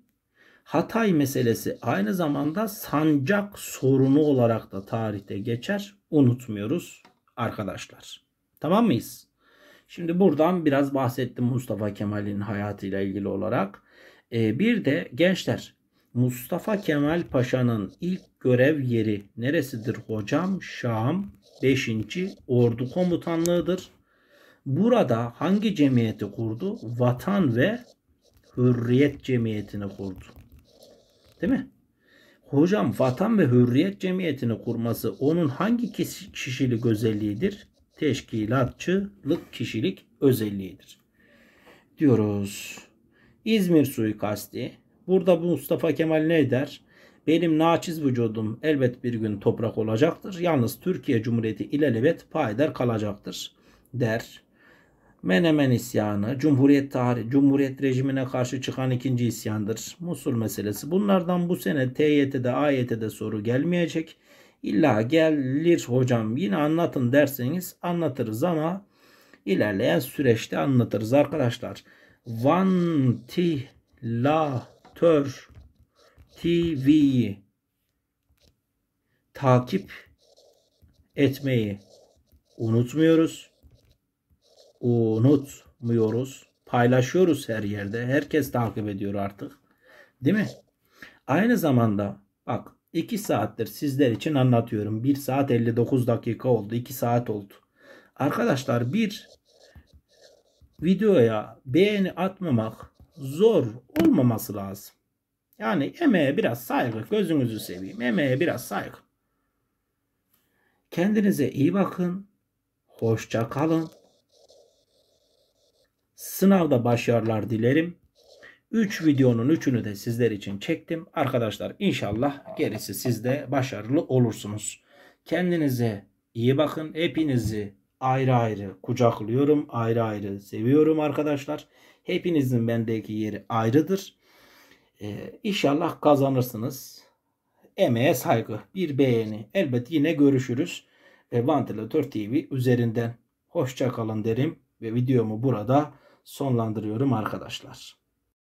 Hatay meselesi aynı zamanda sancak sorunu olarak da tarihte geçer. Unutmuyoruz arkadaşlar. Tamam mıyız? Şimdi buradan biraz bahsettim Mustafa Kemal'in hayatıyla ilgili olarak. Ee, bir de gençler Mustafa Kemal Paşa'nın ilk görev yeri neresidir hocam? Şam 5. Ordu Komutanlığı'dır. Burada hangi cemiyeti kurdu? Vatan ve Hürriyet Cemiyeti'ni kurdu. Değil mi? Hocam Vatan ve Hürriyet Cemiyeti'ni kurması onun hangi kişilik özelliğidir? Teşkilatçılık kişilik özelliğidir. Diyoruz. İzmir suikasti Burada bu Mustafa Kemal ne der? Benim naçiz vücudum elbet bir gün toprak olacaktır. Yalnız Türkiye Cumhuriyeti ilelebet payidar kalacaktır der. Menemen isyanı, Cumhuriyet tarihi, Cumhuriyet rejimine karşı çıkan ikinci isyandır. Musul meselesi. Bunlardan bu sene TYT'de, AYT'de soru gelmeyecek. İlla gelir hocam yine anlatın derseniz anlatırız ama ilerleyen süreçte anlatırız arkadaşlar. Vantillah tör TV'yi takip etmeyi unutmuyoruz. Unutmuyoruz. Paylaşıyoruz her yerde. Herkes takip ediyor artık. Değil mi? Aynı zamanda bak 2 saattir sizler için anlatıyorum. 1 saat 59 dakika oldu. 2 saat oldu. Arkadaşlar bir videoya beğeni atmamak zor olmaması lazım. Yani emeğe biraz saygı. Gözünüzü seveyim. Emeğe biraz saygı. Kendinize iyi bakın. Hoşça kalın. Sınavda başarılar dilerim. 3 videonun 3'ünü de sizler için çektim. Arkadaşlar inşallah gerisi sizde başarılı olursunuz. Kendinize iyi bakın. Hepinizi ayrı ayrı kucaklıyorum. Ayrı ayrı seviyorum arkadaşlar. Hepinizin bendeki yeri ayrıdır. Ee, inşallah kazanırsınız. Emeğe saygı, bir beğeni. Elbet yine görüşürüz. Ve Vantilatör TV üzerinden. hoşçakalın derim ve videomu burada sonlandırıyorum arkadaşlar.